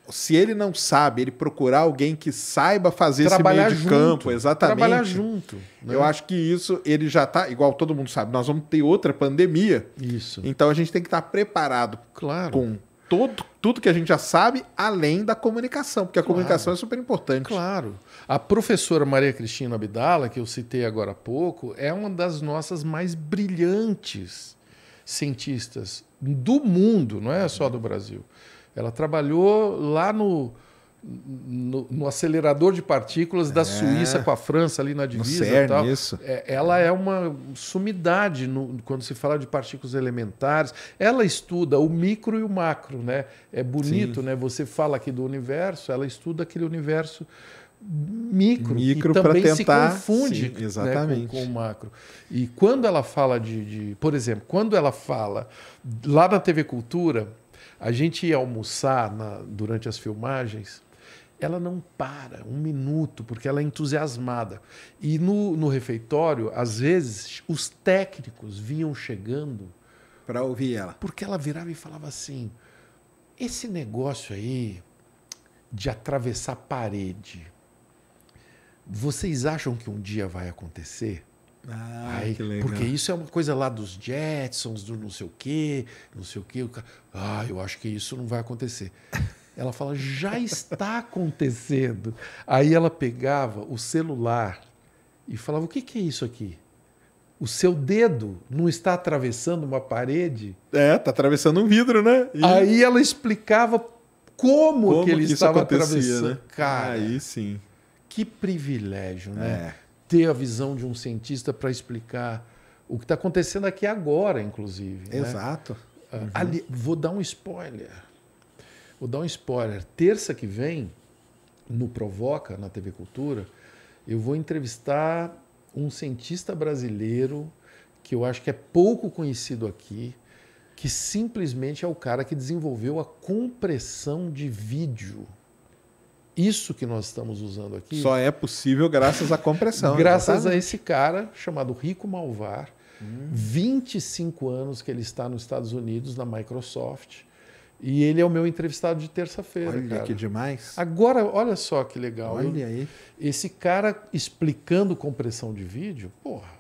se ele não sabe, ele procurar alguém que saiba fazer Trabalhar esse meio de junto. campo, exatamente. Trabalhar junto. Né? Eu acho que isso ele já está, igual todo mundo sabe, nós vamos ter outra pandemia. Isso. Então a gente tem que estar tá preparado claro. com todo, tudo que a gente já sabe, além da comunicação, porque a claro. comunicação é super importante. Claro. A professora Maria Cristina Abdala, que eu citei agora há pouco, é uma das nossas mais brilhantes cientistas do mundo, não é só do Brasil. Ela trabalhou lá no, no, no acelerador de partículas da é. Suíça com a França, ali na divisa. CERN, e tal. Isso. É, ela é uma sumidade no, quando se fala de partículas elementares. Ela estuda o micro e o macro. Né? É bonito, Sim. né? você fala aqui do universo, ela estuda aquele universo micro, micro que também tentar, se confunde sim, exatamente. Né, com, com, o macro. E quando ela fala de, de, Por exemplo, quando ela fala lá na TV Cultura, a gente ia almoçar na, durante as filmagens, ela não para um minuto, porque ela é entusiasmada. E no, no refeitório, às vezes, os técnicos vinham chegando. Para ouvir ela. Porque ela virava e falava assim: esse negócio aí de atravessar parede, vocês acham que um dia vai acontecer? Ah, que legal. Porque isso é uma coisa lá dos Jetsons, do não sei o quê, não sei o quê. O cara, ah, eu acho que isso não vai acontecer. Ela fala, já está acontecendo. Aí ela pegava o celular e falava, o que, que é isso aqui? o seu dedo não está atravessando uma parede? É, está atravessando um vidro, né? E... Aí ela explicava como, como que ele que estava atravessando. Né? Cara, aí sim. Que privilégio, né? É ter a visão de um cientista para explicar o que está acontecendo aqui agora, inclusive. Né? Exato. Né? Uhum. Ali, vou dar um spoiler. Vou dar um spoiler. Terça que vem, no Provoca, na TV Cultura, eu vou entrevistar um cientista brasileiro que eu acho que é pouco conhecido aqui, que simplesmente é o cara que desenvolveu a compressão de vídeo isso que nós estamos usando aqui. Só é possível graças à compressão. graças exatamente. a esse cara chamado Rico Malvar. Hum. 25 anos que ele está nos Estados Unidos, na Microsoft. E ele é o meu entrevistado de terça-feira. Olha cara. que demais. Agora, olha só que legal. Olha aí. Esse cara explicando compressão de vídeo, porra.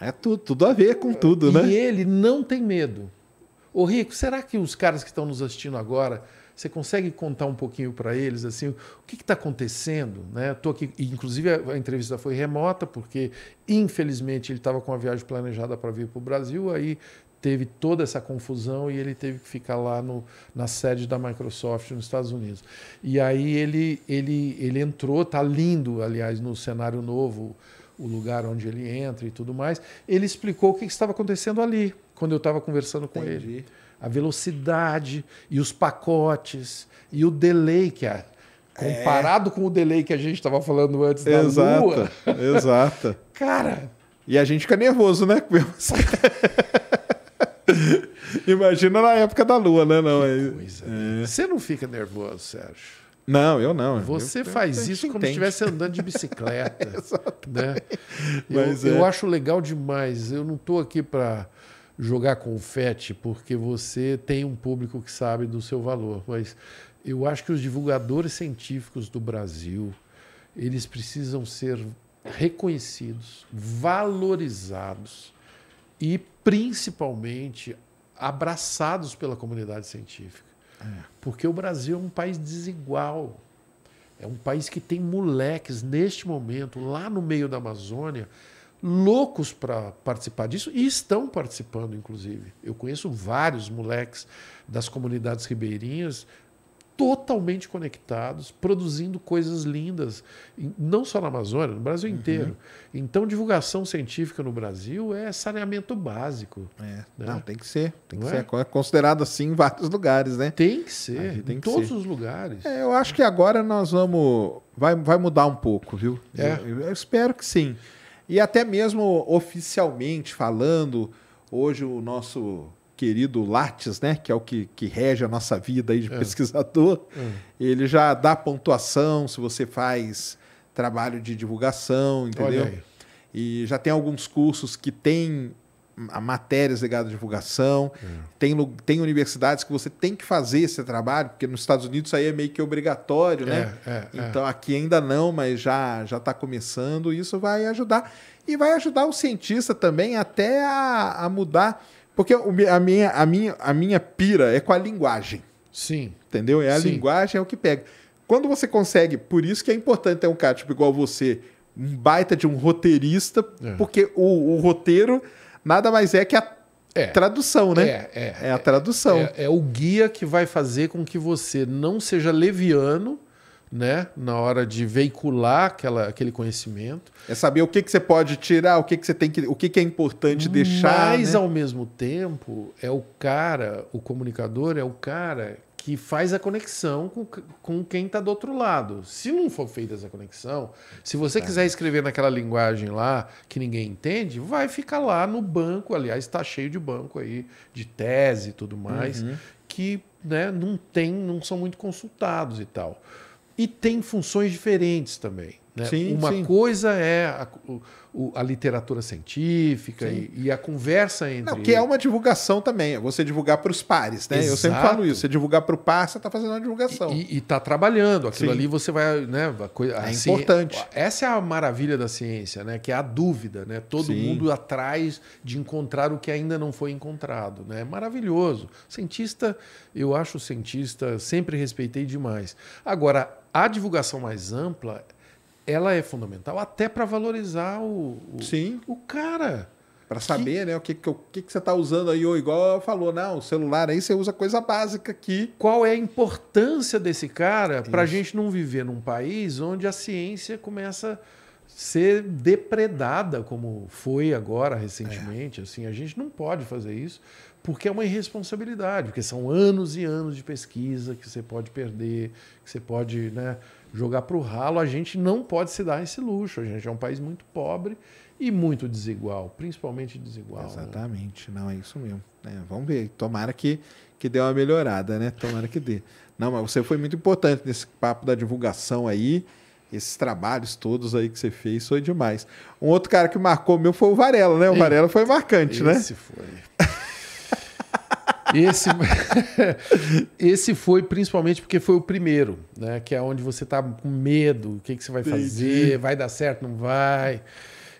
É tudo, tudo a ver com tudo, e né? E ele não tem medo. Ô, Rico, será que os caras que estão nos assistindo agora você consegue contar um pouquinho para eles assim, o que está acontecendo? Né? Tô aqui, inclusive a entrevista foi remota porque infelizmente ele estava com a viagem planejada para vir para o Brasil, aí teve toda essa confusão e ele teve que ficar lá no, na sede da Microsoft nos Estados Unidos. E aí ele, ele, ele entrou, está lindo, aliás, no cenário novo, o lugar onde ele entra e tudo mais. Ele explicou o que estava acontecendo ali, quando eu estava conversando com Entendi. ele a velocidade e os pacotes e o delay que é comparado é. com o delay que a gente estava falando antes da exata, lua. Exata. Cara, e a gente fica nervoso, né? Assim. Imagina na época da lua, né? Não, que coisa. É. Você não fica nervoso, Sérgio. Não, eu não. Você eu, faz eu, isso como se estivesse andando de bicicleta. né? Eu, é. eu, acho legal demais. Eu não estou aqui para jogar confete, porque você tem um público que sabe do seu valor. Mas eu acho que os divulgadores científicos do Brasil, eles precisam ser reconhecidos, valorizados e principalmente abraçados pela comunidade científica. É. Porque o Brasil é um país desigual. É um país que tem moleques neste momento lá no meio da Amazônia loucos para participar disso e estão participando, inclusive. Eu conheço vários moleques das comunidades ribeirinhas totalmente conectados, produzindo coisas lindas, não só na Amazônia, no Brasil uhum. inteiro. Então, divulgação científica no Brasil é saneamento básico. É. Né? Não, tem que ser. Tem que é? ser. É considerado assim em vários lugares, né? Tem que ser. Tem em que todos ser. os lugares. É, eu acho que agora nós vamos. Vai, vai mudar um pouco, viu? É. Eu, eu espero que sim. E até mesmo oficialmente falando, hoje o nosso querido Lattes, né, que é o que, que rege a nossa vida aí de é. pesquisador, é. ele já dá pontuação se você faz trabalho de divulgação, entendeu? E já tem alguns cursos que têm a matérias ligadas à divulgação. É. Tem, tem universidades que você tem que fazer esse trabalho, porque nos Estados Unidos isso aí é meio que obrigatório, né? é, né? É, então aqui ainda não, mas já já está começando. Isso vai ajudar e vai ajudar o cientista também até a, a mudar, porque a minha a minha a minha pira é com a linguagem. Sim. Entendeu? É a Sim. linguagem é o que pega. Quando você consegue, por isso que é importante ter um cara tipo igual você, um baita de um roteirista, é. porque o, o roteiro nada mais é que a é, tradução, né? É, é, é a tradução. É, é, o guia que vai fazer com que você não seja leviano, né? Na hora de veicular aquela, aquele conhecimento. É saber o que, que você pode tirar, o que, que você tem que. o que, que é importante deixar. Mas né? ao mesmo tempo, é o cara, o comunicador é o cara que faz a conexão com, com quem está do outro lado. Se não for feita essa conexão, se você é. quiser escrever naquela linguagem lá que ninguém entende, vai ficar lá no banco. Aliás, está cheio de banco aí, de tese e tudo mais, uhum. que né, não tem, não são muito consultados e tal. E tem funções diferentes também. Né? Sim, Uma sim. coisa é a, o, a literatura científica e, e, a conversa entre. Não, que é uma divulgação também, é você divulgar para os pares, né? Exato. Eu sempre falo isso: você divulgar para o par, você está fazendo uma divulgação. E está trabalhando, aquilo sim. ali você vai. Né, coisa, é assim, importante. Essa é a maravilha da ciência, né? Que é a dúvida, né? Todo mundo atrás de encontrar o que ainda não foi encontrado. Né? É maravilhoso. Cientista, eu acho cientista, sempre respeitei demais. Agora, a divulgação mais ampla ela é fundamental até para valorizar o, o, Sim. o cara. Para saber que... né, o que, que, o que, que você está usando aí, ou igual falou, não, o celular aí você usa coisa básica aqui. Qual é a importância desse cara para a gente não viver num país onde a ciência começa a ser depredada, como foi agora recentemente? É. Assim, a gente não pode fazer isso porque é uma irresponsabilidade, porque são anos e anos de pesquisa que você pode perder, que você pode. Né, jogar para o ralo, a gente não pode se dar esse luxo. A gente é um país muito pobre e muito desigual, principalmente desigual. Né? Exatamente, né? não, é isso mesmo. É, vamos ver, tomara que, que dê uma melhorada, né? Tomara que dê. Não, mas você foi muito importante nesse papo da divulgação aí, esses trabalhos todos aí que você fez, foi demais. Um outro cara que marcou meu foi o Varela, né? O Varela foi marcante, esse né? Esse foi. Esse, esse foi principalmente porque foi o primeiro, né? Que é onde você tá com medo, o que, que você vai Entendi. fazer, vai dar certo, não vai.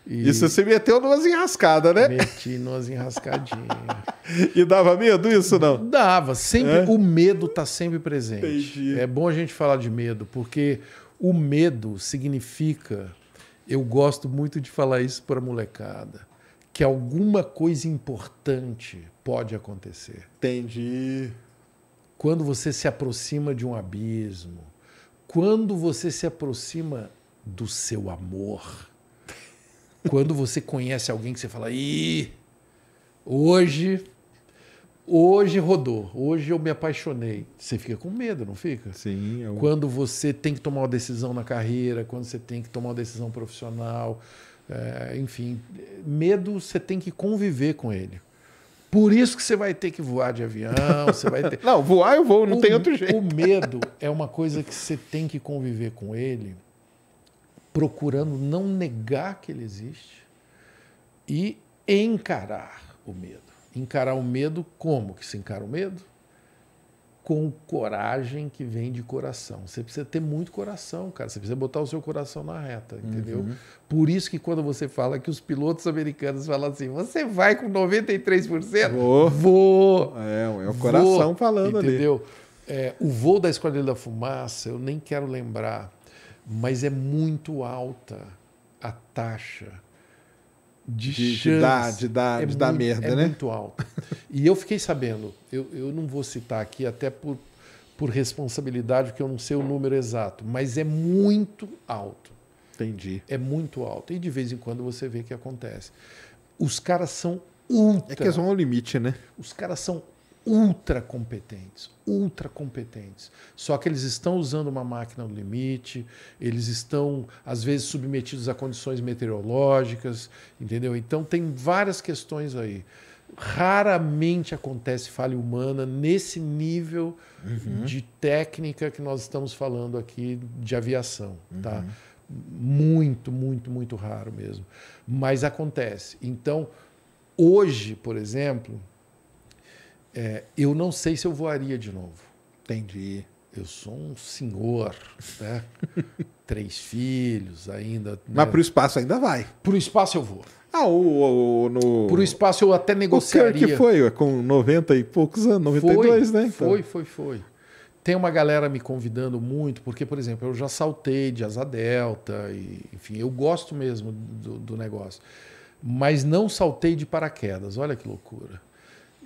E... Isso você meteu numas enrascadas, né? Meti numas enrascadinhas. e dava medo isso, não? Dava. Sempre, é? O medo tá sempre presente. Entendi. É bom a gente falar de medo, porque o medo significa... Eu gosto muito de falar isso para molecada. Que alguma coisa importante pode acontecer. Entendi. Quando você se aproxima de um abismo, quando você se aproxima do seu amor, quando você conhece alguém que você fala, ih, hoje, hoje rodou, hoje eu me apaixonei. Você fica com medo, não fica? Sim. Eu... É quando você tem que tomar uma decisão na carreira, quando você tem que tomar uma decisão profissional, é, enfim, medo você tem que conviver com ele. Por isso que você vai ter que voar de avião, você vai ter. não, voar eu vou, não o, tem outro jeito. O medo é uma coisa que você tem que conviver com ele, procurando não negar que ele existe e encarar o medo. Encarar o medo como que se encara o medo? com coragem que vem de coração. Você precisa ter muito coração, cara. Você precisa botar o seu coração na reta, entendeu? Uhum. Por isso que quando você fala que os pilotos americanos falam assim, você vai com 93%? Vou. Vou. É, é o coração vou, falando entendeu? ali. Entendeu? É, o voo da Esquadrilha da Fumaça, eu nem quero lembrar, mas é muito alta a taxa de, de, de dar, de dar, é de dar muito, merda, é né? muito alta. E eu fiquei sabendo, eu, eu não vou citar aqui até por, por responsabilidade, porque eu não sei o número exato, mas é muito alto. Entendi. É muito alto. E de vez em quando você vê que acontece. Os caras são ultra. É que eles vão ao limite, né? Os caras são ultra competentes, ultra competentes. Só que eles estão usando uma máquina no limite, eles estão às vezes submetidos a condições meteorológicas, entendeu? Então tem várias questões aí. Raramente acontece falha humana nesse nível uhum. de técnica que nós estamos falando aqui de aviação, uhum. tá? Muito, muito, muito raro mesmo. Mas acontece. Então, hoje, por exemplo, é, eu não sei se eu voaria de novo. Entendi. Eu sou um senhor, né? Três filhos ainda. Né? Mas para o espaço ainda vai. Para o espaço eu vou. Ah, o, o, no... o espaço eu até negociaria. O que foi, com 90 e poucos anos, 92, foi, né? Então. Foi, foi, foi. Tem uma galera me convidando muito, porque, por exemplo, eu já saltei de asa delta, e, enfim, eu gosto mesmo do, do negócio. Mas não saltei de paraquedas, olha que loucura.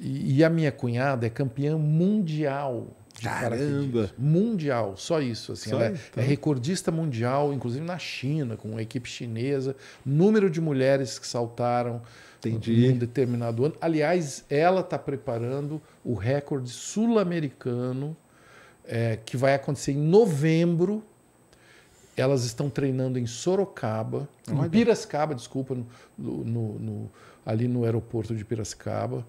E, e a minha cunhada é campeã mundial Caramba! Mundial, só isso. Assim, só ela então. é recordista mundial, inclusive na China, com uma equipe chinesa. Número de mulheres que saltaram Entendi. em um determinado ano. Aliás, ela está preparando o recorde sul-americano, é, que vai acontecer em novembro. Elas estão treinando em Sorocaba, Olha. em Piracicaba, desculpa, no, no, no, ali no aeroporto de Piracicaba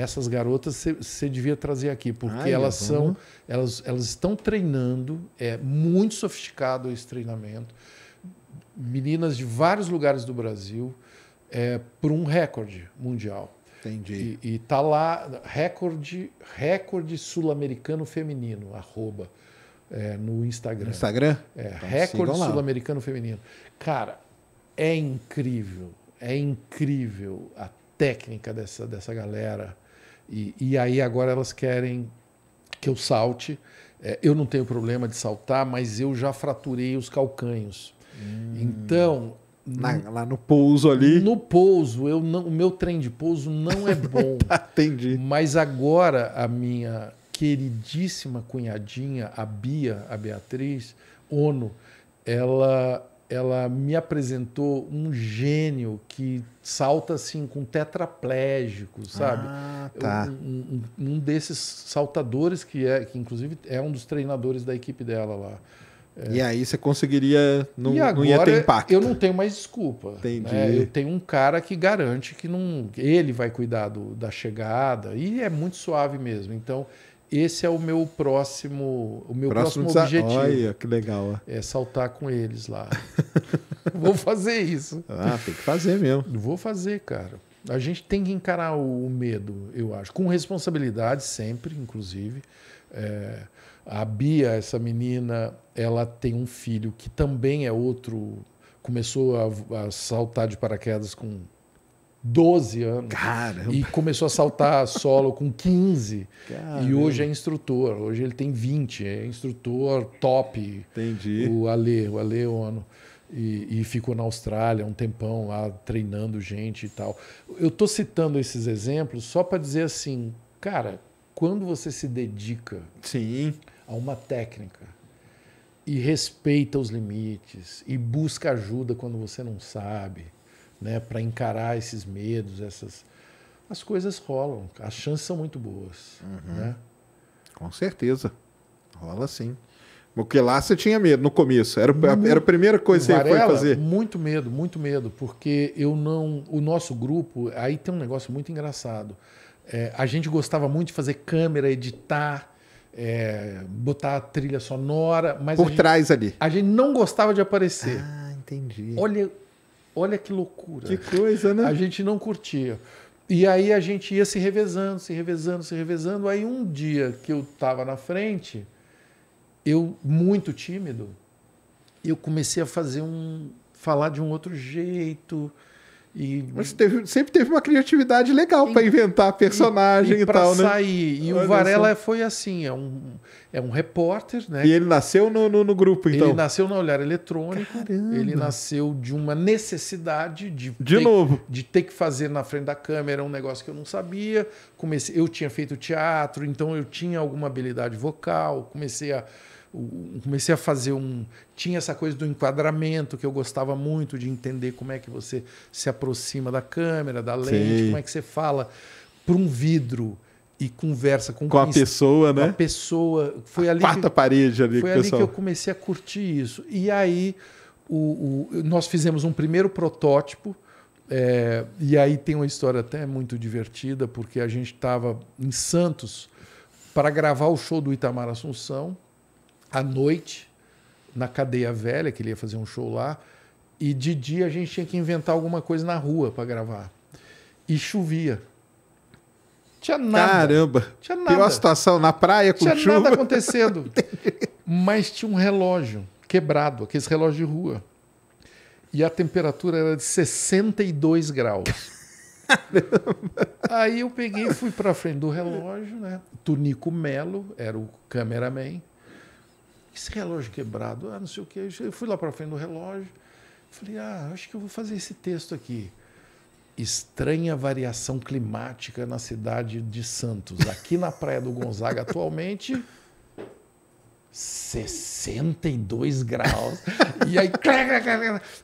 essas garotas você devia trazer aqui, porque Ai, elas são, elas, elas estão treinando, é muito sofisticado esse treinamento. Meninas de vários lugares do Brasil, é, por um recorde mundial. Entendi. E, e tá lá, recorde, recorde sul-americano feminino, arroba, é, no Instagram. Instagram? É, então, recorde sul-americano feminino. Cara, é incrível, é incrível a técnica dessa, dessa galera e, e aí agora elas querem que eu salte. É, eu não tenho problema de saltar, mas eu já fraturei os calcanhos. Hum. Então. Na, lá no pouso ali? No pouso, eu não, o meu trem de pouso não é bom. atendi tá, entendi. Mas agora a minha queridíssima cunhadinha, a Bia, a Beatriz, ONU, ela ela me apresentou um gênio que salta assim com tetraplégico, sabe? Ah, tá. um, um, um, desses saltadores que é, que inclusive é um dos treinadores da equipe dela lá. É. E aí você conseguiria não, e agora, não ia ter impacto. Eu não tenho mais desculpa. Né? Entendi. Né? Eu tenho um cara que garante que não, ele vai cuidar do, da chegada e é muito suave mesmo. Então esse é o meu próximo, o meu próximo, próximo objetivo. Olha, que legal. Ó. É saltar com eles lá. Vou fazer isso. Ah, tem que fazer mesmo. Vou fazer, cara. A gente tem que encarar o, medo, eu acho, com responsabilidade sempre, inclusive. É, a Bia, essa menina, ela tem um filho que também é outro. Começou a, a saltar de paraquedas com 12 anos. E começou a saltar solo com 15. Caramba. E hoje é instrutor. Hoje ele tem 20. É instrutor top. Entendi. O Ale, o Ale Ono. E, e ficou na Austrália um tempão lá treinando gente e tal. Eu tô citando esses exemplos só para dizer assim, cara, quando você se dedica Sim. a uma técnica e respeita os limites e busca ajuda quando você não sabe né, para encarar esses medos, essas as coisas rolam, as chances são muito boas, uhum. né? Com certeza. Rola sim. Porque lá você tinha medo no começo, era, muito, era a primeira coisa que você ia fazer. Muito medo, muito medo, porque eu não. O nosso grupo, aí tem um negócio muito engraçado. É, a gente gostava muito de fazer câmera, editar, é, botar a trilha sonora, mas. Por trás ali. A gente não gostava de aparecer. Ah, entendi. Olha Olha que loucura. Que coisa, né? A gente não curtia. E aí a gente ia se revezando, se revezando, se revezando. Aí um dia que eu estava na frente, eu, muito tímido, eu comecei a fazer um. falar de um outro jeito. E... Mas teve, sempre teve uma criatividade legal para inventar personagem e, e, e tal, sair. né? sair. E Olha o Varela só. foi assim, é um, é um repórter, né? E ele nasceu no, no, no grupo, então? Ele nasceu no Olhar Eletrônico. Caramba. Ele nasceu de uma necessidade de... De ter, novo. De ter que fazer na frente da câmera um negócio que eu não sabia. Comecei, eu tinha feito teatro, então eu tinha alguma habilidade vocal. Comecei a comecei a fazer um. Tinha essa coisa do enquadramento que eu gostava muito, de entender como é que você se aproxima da câmera, da lente, Sim. como é que você fala para um vidro e conversa com, com a pessoa, né? Com a né? pessoa. Foi a ali quarta que, parede ali. Foi ali pessoal... que eu comecei a curtir isso. E aí o, o nós fizemos um primeiro protótipo. É, e aí tem uma história até muito divertida, porque a gente estava em Santos para gravar o show do Itamar Assunção à noite na cadeia velha, que ele ia fazer um show lá, e de dia a gente tinha que inventar alguma coisa na rua para gravar. E chovia. Tinha nada. Caramba! Tinha nada. Pior situação, na praia com tinha chuva. Tinha nada acontecendo. Mas tinha um relógio quebrado, aqueles relógios de rua. E a temperatura era de 62 graus. Caramba. Aí eu peguei e fui para frente do relógio, né? Tunico Melo era o cameraman esse relógio quebrado, ah, não sei o que. Eu fui lá para frente do relógio, falei, ah, acho que eu vou fazer esse texto aqui. Estranha variação climática na cidade de Santos. Aqui na Praia do Gonzaga, atualmente, 62 graus. E aí,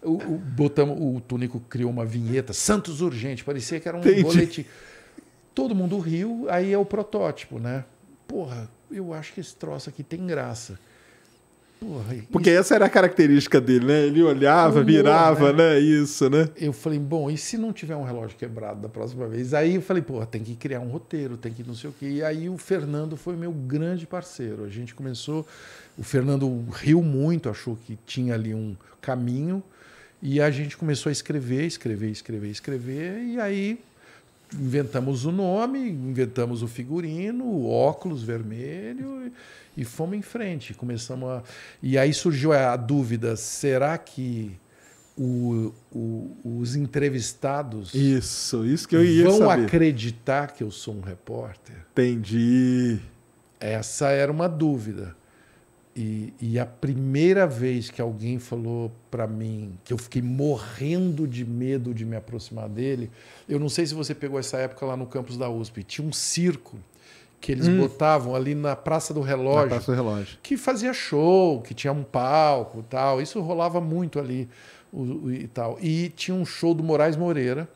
o, o, botamos, o Túnico criou uma vinheta, Santos Urgente, parecia que era um Entendi. boletim. Todo mundo riu, aí é o protótipo, né? Porra, eu acho que esse troço aqui tem graça. Porra, Porque isso... essa era a característica dele, né? Ele olhava, Humor, virava, né? né? Isso, né? Eu falei, bom, e se não tiver um relógio quebrado da próxima vez? Aí eu falei, porra, tem que criar um roteiro, tem que não sei o quê. E aí o Fernando foi meu grande parceiro. A gente começou. O Fernando riu muito, achou que tinha ali um caminho. E a gente começou a escrever, escrever, escrever, escrever. E aí inventamos o nome, inventamos o figurino, o óculos vermelho e, e fomos em frente. Começamos a. E aí surgiu a dúvida: será que o, o, os entrevistados. Isso, isso que eu ia vão saber. acreditar que eu sou um repórter? Entendi. Essa era uma dúvida. E, e, a primeira vez que alguém falou para mim que eu fiquei morrendo de medo de me aproximar dele, eu não sei se você pegou essa época lá no campus da USP, tinha um circo que eles hum. botavam ali na Praça do Relógio, Praça do Relógio, que fazia show, que tinha um palco, tal. Isso rolava muito ali o, o, e tal. E tinha um show do Moraes Moreira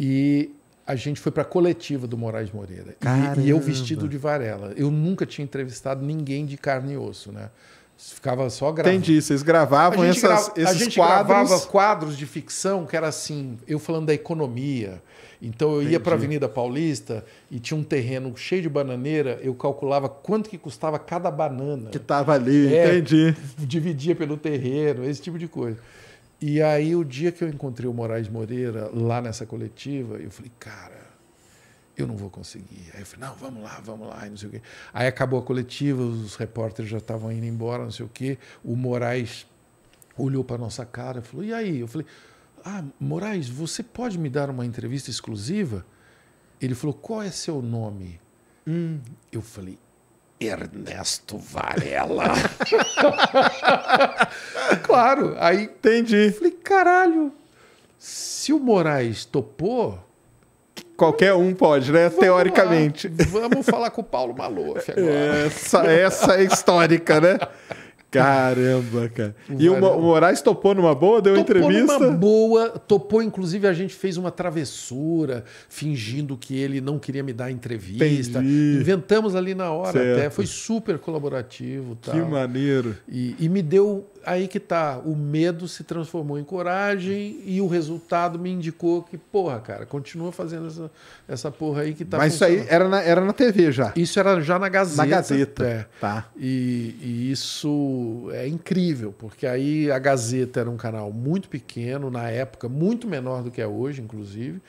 e a gente foi para a coletiva do Moraes Moreira. E, e, eu vestido de Varela. Eu nunca tinha entrevistado ninguém de carne e osso, né? Ficava só gravando. Entendi, vocês gravavam essas, grava, esses quadros? A gente quadros. gravava quadros de ficção que era assim, eu falando da economia. Então eu Entendi. ia para a Avenida Paulista e tinha um terreno cheio de bananeira, eu calculava quanto que custava cada banana. Que estava ali, é, entendi. Dividia pelo terreno, esse tipo de coisa. E aí, o dia que eu encontrei o Moraes Moreira lá nessa coletiva, eu falei, cara, eu não vou conseguir. Aí eu falei, não, vamos lá, vamos lá, não sei o quê. Aí acabou a coletiva, os repórteres já estavam indo embora, não sei o quê. O Moraes olhou para nossa cara e falou, e aí? Eu falei, ah, Moraes, você pode me dar uma entrevista exclusiva? Ele falou, qual é seu nome? Hum. Eu falei, Ernesto Varela. claro, aí entendi. Falei, caralho, se o Moraes topou. Qualquer um pode, né? Vamos Teoricamente. Lá. Vamos falar com o Paulo Maluf agora. Essa, essa é histórica, né? Caramba, cara. E o, o Moraes topou numa boa, deu topou entrevista? Topou numa boa, topou. Inclusive, a gente fez uma travessura, fingindo que ele não queria me dar entrevista. Entendi. Inventamos ali na hora certo. até. Foi super colaborativo. Tal. Que maneiro. E, e me deu aí que tá, o medo se transformou em coragem e o resultado me indicou que, porra, cara, continua fazendo essa, essa porra aí que tá. Mas isso aí era na, era na TV já. Isso era já na Gazeta. Na Gazeta. É. Tá. E, e isso é incrível, porque aí a Gazeta era um canal muito pequeno, na época, muito menor do que é hoje, inclusive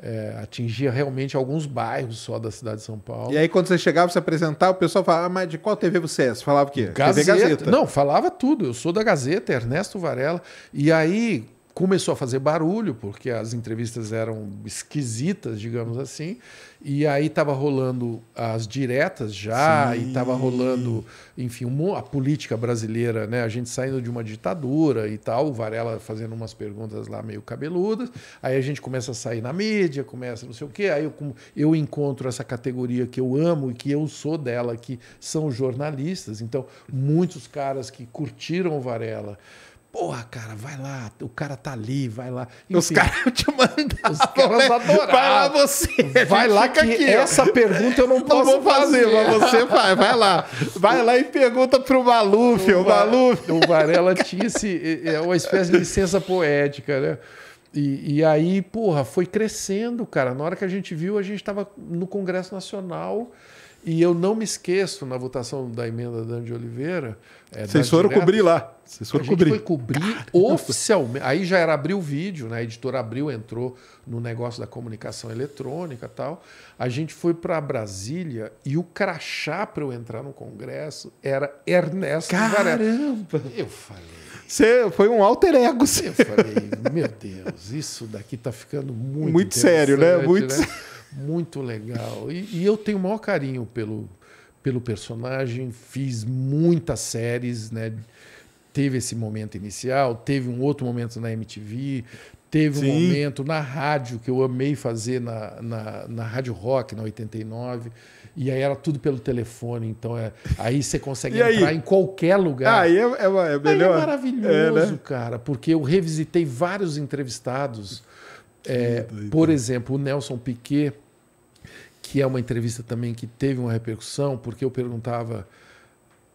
é, atingia realmente alguns bairros só da cidade de São Paulo. E aí, quando você chegava se apresentar, o pessoal falava, ah, mas de qual TV você é? Você falava o quê? Gazeta. TV Gazeta. Não, falava tudo. Eu sou da Gazeta, Ernesto Varela. E aí, começou a fazer barulho, porque as entrevistas eram esquisitas, digamos assim. E aí estava rolando as diretas já, Sim. e estava rolando, enfim, a política brasileira, né? A gente saindo de uma ditadura e tal, o Varela fazendo umas perguntas lá meio cabeludas. Aí a gente começa a sair na mídia, começa não sei o quê. Aí eu, eu encontro essa categoria que eu amo e que eu sou dela, que são jornalistas. Então, muitos caras que curtiram o Varela. Porra, cara, vai lá, o cara tá ali, vai lá. os caras te mandavam. Os caras né? adoravam. Vai lá você. Vai lá que aqui. essa pergunta eu não posso fazer, fazer, mas você vai, vai lá. Vai lá e pergunta pro Maluf, o, o Maluf. O Varela tinha esse, é uma espécie de licença poética, né? E, e, aí, porra, foi crescendo, cara. Na hora que a gente viu, a gente estava no Congresso Nacional. E eu não me esqueço, na votação da emenda da Andy Oliveira. É, Vocês foram cobrir lá. Vocês foram a cobrir. Gente foi cobrir Caramba. oficialmente. Aí já era abrir o vídeo, né? A editora abriu, entrou no negócio da comunicação eletrônica tal. A gente foi para Brasília e o crachá para eu entrar no Congresso era Ernesto Caramba! Varela. Eu falei. Você foi um alter ego. Eu falei, meu Deus, isso daqui tá ficando muito. Muito sério, né? Muito né? Muito legal. E, e, eu tenho o maior carinho pelo, pelo personagem. Fiz muitas séries, né? Teve esse momento inicial, teve um outro momento na MTV, teve Sim. um momento na rádio que eu amei fazer na, na, na Rádio Rock, na 89. E aí era tudo pelo telefone, então é, aí você consegue entrar aí? em qualquer lugar. Ah, aí é, é, é, é melhor. Aí é maravilhoso, é, né? cara, porque eu revisitei vários entrevistados é, tá por exemplo, o Nelson Piquet, que é uma entrevista também que teve uma repercussão, porque eu perguntava.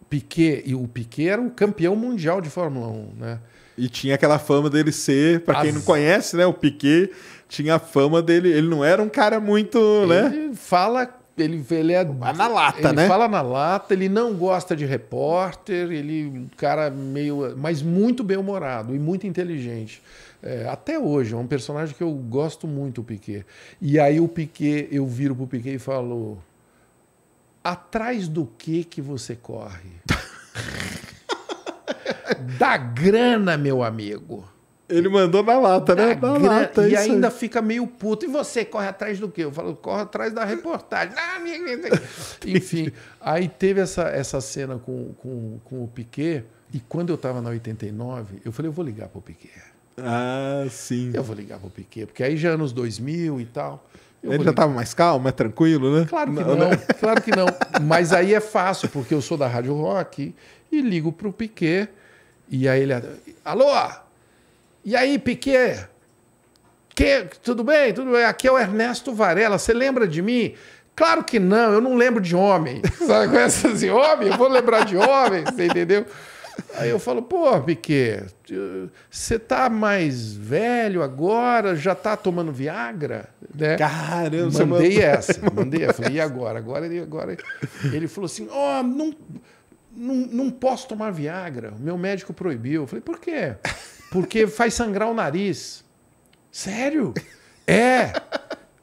Piquet, e o Piquet era o campeão mundial de Fórmula 1, né? E tinha aquela fama dele ser, para quem não conhece, né? O Piquet tinha a fama dele, ele não era um cara muito, ele né? Ele fala, ele, ele é. Na lata, ele né? fala na lata, ele não gosta de repórter, ele é um cara meio. mas muito bem-humorado e muito inteligente. É, até hoje, é um personagem que eu gosto muito, o Piquet. E aí o Piquet, eu viro pro Piquet e falo: atrás do que que você corre? da grana, meu amigo. Ele mandou na lata, né? da né? Na lata, é e ainda aí. fica meio puto. E você corre atrás do quê? Eu falo, corre atrás da reportagem. Ah, Enfim, aí teve essa, essa cena com, com, com o Piquet. E quando eu estava na 89, eu falei, eu vou ligar pro Piquet. Ah, sim. Eu vou ligar pro Piquet, porque aí já é anos 2000 e tal. Eu Ele já estava mais calmo, mais é tranquilo, né? Claro que não, não né? claro que não. Mas aí é fácil, porque eu sou da Rádio Rock e ligo para o Piquet. E aí ele. Alô? E aí, Piquet? Que, tudo bem? Tudo bem? Aqui é o Ernesto Varela. Você lembra de mim? Claro que não, eu não lembro de homem. Sabe com essas de homem? Eu vou lembrar de homem, você entendeu? Aí eu falo, pô, Piquet, você tá mais velho agora, já tá tomando Viagra? Né? Caramba! Mandei essa, mandei essa. Falei, e agora? Agora ele, agora... ele falou assim, ó, oh, não, não, não posso tomar Viagra, meu médico proibiu. Eu falei, por quê? Porque faz sangrar o nariz. Sério? É!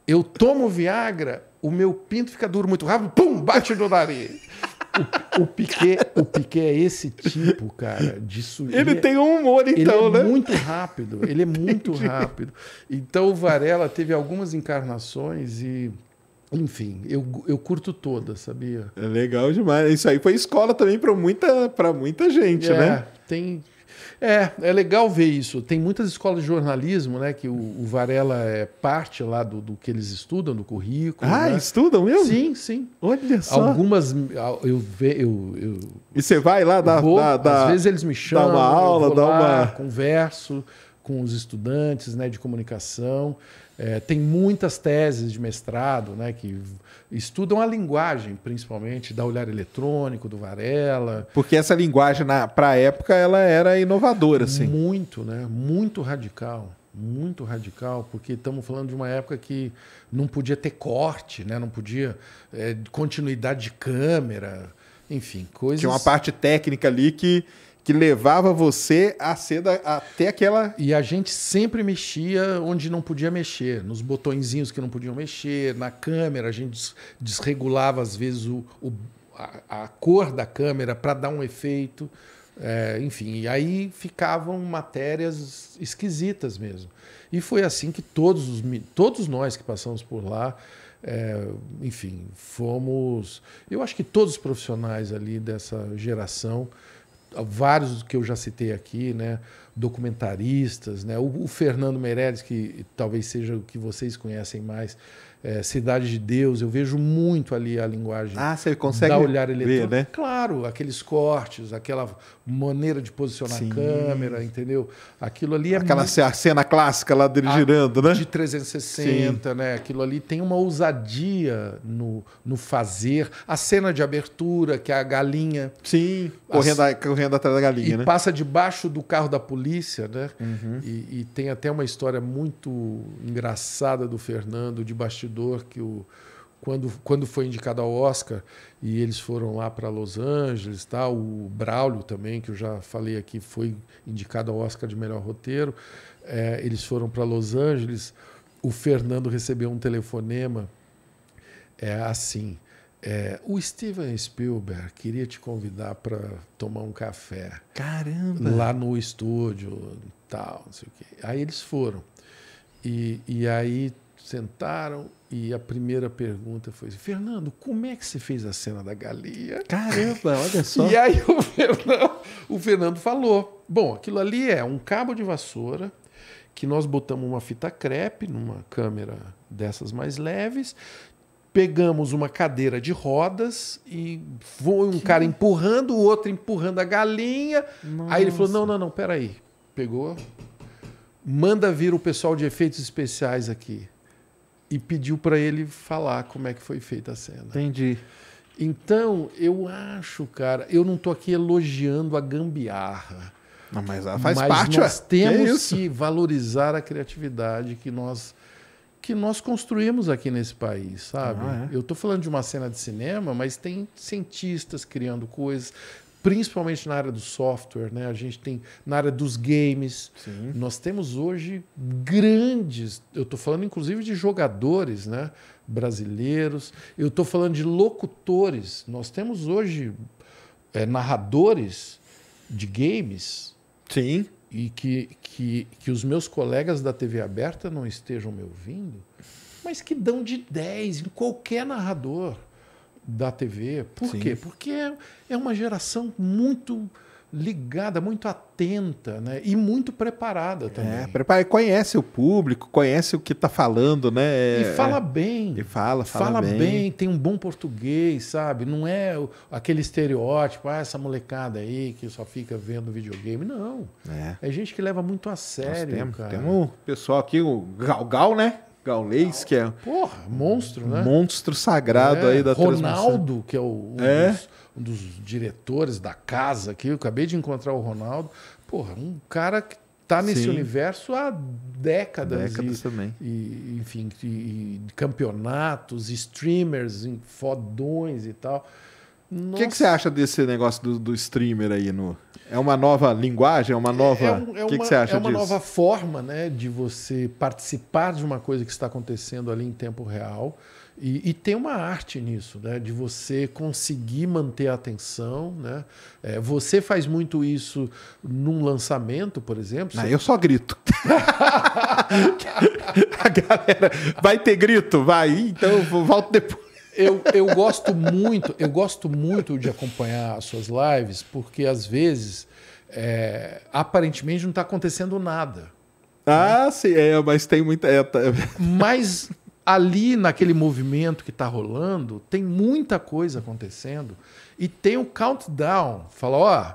Eu tomo Viagra, o meu pinto fica duro muito rápido, pum, bate no nariz. O, o, Piquet, o Piquet é esse tipo, cara, de sujeira. Ele, é tem um humor, então, ele é né? muito rápido, ele é muito Entendi. rápido. Então o Varela teve algumas encarnações e. Enfim, eu, eu curto todas, sabia? É legal demais. Isso aí foi escola também para muita, pra muita gente, é, né? Tem, é, é legal ver isso. Tem muitas escolas de jornalismo, né? Que o, o Varela é parte lá do, do, que eles estudam do currículo. Ah, né? estudam mesmo? Sim, sim. Olha só. Algumas. Ah, eu vejo. Eu, eu, e você vai lá dar. às vezes eles me chamam. Dá uma aula, dá lá, uma. Converso com os estudantes né, de comunicação. É, tem muitas teses de mestrado né, que estudam a linguagem, principalmente, da olhar eletrônico, do Varela. Porque essa linguagem, para a época, ela era inovadora. Assim. Muito, né? Muito radical. Muito radical, porque estamos falando de uma época que não podia ter corte, né? não podia é, continuidade de câmera, enfim, coisas. Tinha uma parte técnica ali que que levava você a ser da, até aquela. E a gente sempre mexia onde não podia mexer, nos botõezinhos que não podiam mexer, na câmera, a gente desregulava às vezes o, o a, a, cor da câmera para dar um efeito. É, enfim, e aí ficavam matérias esquisitas mesmo. E foi assim que todos, os, todos nós que passamos por lá, é, enfim, fomos. Eu acho que todos os profissionais ali dessa geração vários que eu já citei aqui, né? Documentaristas, né? O, o Fernando Meirelles, que talvez seja o que vocês conhecem mais, é, Cidade de Deus, eu vejo muito ali a linguagem. Ah, você consegue dar olhar eletrônico. Ver, né? Claro, aqueles cortes, aquela maneira de posicionar Sim. a câmera, entendeu? Aquilo ali é Aquela muito... cena clássica lá dele a... Ah, girando, né? De 360, Sim. né? Aquilo ali tem uma ousadia no, no fazer. A cena de abertura, que é a galinha. Sim, correndo, a... correndo atrás da galinha, e né? passa debaixo do carro da polícia, né? Uhum. E, e tem até uma história muito engraçada do Fernando de bastidores bastidor que o quando, quando foi indicado ao Oscar e eles foram lá para Los Angeles, tá? o Braulio também, que eu já falei aqui, foi indicado ao Oscar de melhor roteiro. É, eles foram para Los Angeles. O Fernando recebeu um telefonema é, assim: é, o Steven Spielberg queria te convidar para tomar um café. Caramba! Lá no estúdio, tal, não sei o quê. Aí eles foram. E, e aí sentaram, e a primeira pergunta foi: assim, Fernando, como é que você fez a cena da galinha? Caramba, olha só. E aí o Fernando, o Fernando falou: Bom, aquilo ali é um cabo de vassoura que nós botamos uma fita crepe numa câmera dessas mais leves, pegamos uma cadeira de rodas e foi um que... cara empurrando, o outro empurrando a galinha. Nossa. Aí ele falou: Não, não, não, peraí. Pegou, manda vir o pessoal de efeitos especiais aqui e pediu para ele falar como é que foi feita a cena. Entendi. Então, eu acho, cara, eu não estou aqui elogiando a gambiarra. Não, mas ela faz mas parte. Nós ué. temos que, que valorizar a criatividade que nós que nós construímos aqui nesse país, sabe? Ah, é? Eu estou falando de uma cena de cinema, mas tem cientistas criando coisas, principalmente na área do software, né? A gente tem na área dos games. Sim. Nós temos hoje grandes, eu estou falando inclusive de jogadores, né? Brasileiros. Eu estou falando de locutores. Nós temos hoje é, narradores de games. Sim. E que, que, que os meus colegas da TV aberta não estejam me ouvindo, mas que dão de 10 em qualquer narrador da TV. Por Sim. quê? Porque é, é uma geração muito ligada, muito atenta, né? E muito preparada é, também. É, prepara, conhece o público, conhece o que está falando, né? E é, fala bem. E fala, fala, fala bem. bem. tem um bom português, sabe? Não é aquele estereótipo, ah, essa molecada aí que só fica vendo videogame. Não. É, é gente que leva muito a sério, Nós temos, cara. Temos pessoal aqui, o gal gal né? Gaulês, que é. Porra, monstro, né? Monstro sagrado é, aí da Ronaldo, que é o, um, é? Dos, um, Dos, diretores da casa aqui. Eu acabei de encontrar o Ronaldo. Porra, um cara que tá nesse Sim. universo há décadas. Décadas e, também. E, enfim, e campeonatos, streamers, fodões e tal. O que, que você acha desse negócio do, do streamer aí no, é uma nova linguagem, é uma nova. É, é o é que, uma, que, você acha disso? É uma disso? nova forma né, de você participar de uma coisa que está acontecendo ali em tempo real. E, e tem uma arte nisso, né? De você conseguir manter a atenção, né? É, você faz muito isso num lançamento, por exemplo. Não, você... Eu só grito. a galera vai ter grito, vai. Então eu volto depois eu, eu gosto muito, eu gosto muito de acompanhar as suas lives, porque às vezes é, aparentemente não está acontecendo nada. Né? Ah, né? sim, é, mas tem muita. É, tá... Mas ali naquele movimento que está rolando, tem muita coisa acontecendo. E tem o countdown. Fala, ó,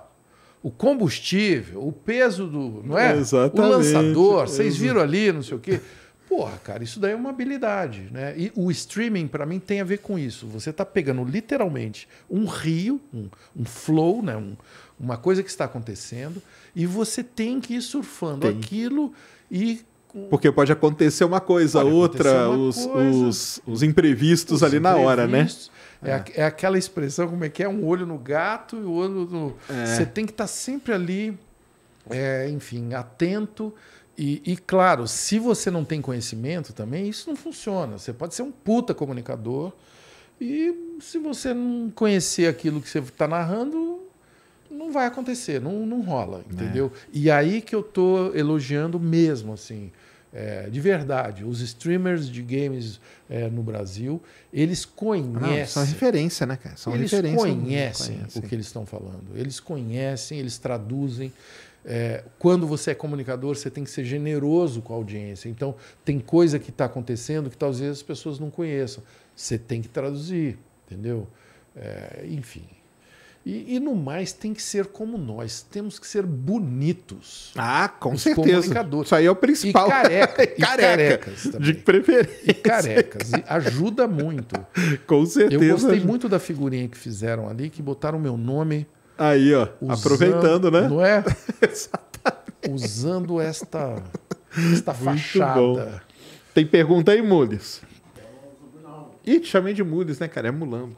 o combustível, o peso do. Não é? Exatamente. O lançador, vocês viram ali, não sei o quê. Porra, cara, isso daí é uma habilidade, né? E o streaming, para mim, tem a ver com isso. Você está pegando literalmente um rio, um, um flow, né? Um, uma coisa que está acontecendo, e você tem que ir surfando tem. aquilo e porque pode acontecer uma coisa, pode outra, uma os, coisa. Os, os, imprevistos os ali imprevistos, na hora, né? É, é. é, aquela expressão, como é que é? Um olho no gato e o olho no. É. Você tem que estar tá sempre ali, é, enfim, atento e, e, claro, se você não tem conhecimento também, isso não funciona. Você pode ser um puta comunicador e se você não conhecer aquilo que você está narrando, não vai acontecer, não, não rola, é. entendeu? É. E aí que eu estou elogiando mesmo, assim, é, de verdade, os streamers de games é, no Brasil, eles ah, conhecem. Não, são referência, né, cara? São eles referência. Conhecem, conhecem o que eles estão falando. Eles conhecem, eles traduzem. É, quando você é comunicador, você tem que ser generoso com a audiência. Então, tem coisa que está acontecendo que talvez as pessoas não conheçam. Você tem que traduzir, entendeu? É, enfim. E, e, no mais, tem que ser como nós. Temos que ser bonitos. Ah, com Os certeza. Isso aí é o principal. E, careca, e carecas. Também. De preferência. E carecas. E ajuda muito. com certeza. Eu gostei muito da figurinha que fizeram ali, que botaram o meu nome Aí, ó, usando, aproveitando, né? Não é? Exatamente. Usando esta, esta fachada. Bom. Tem pergunta aí, Mules? Ih, te chamei de Mules, né, cara? É Mulambo.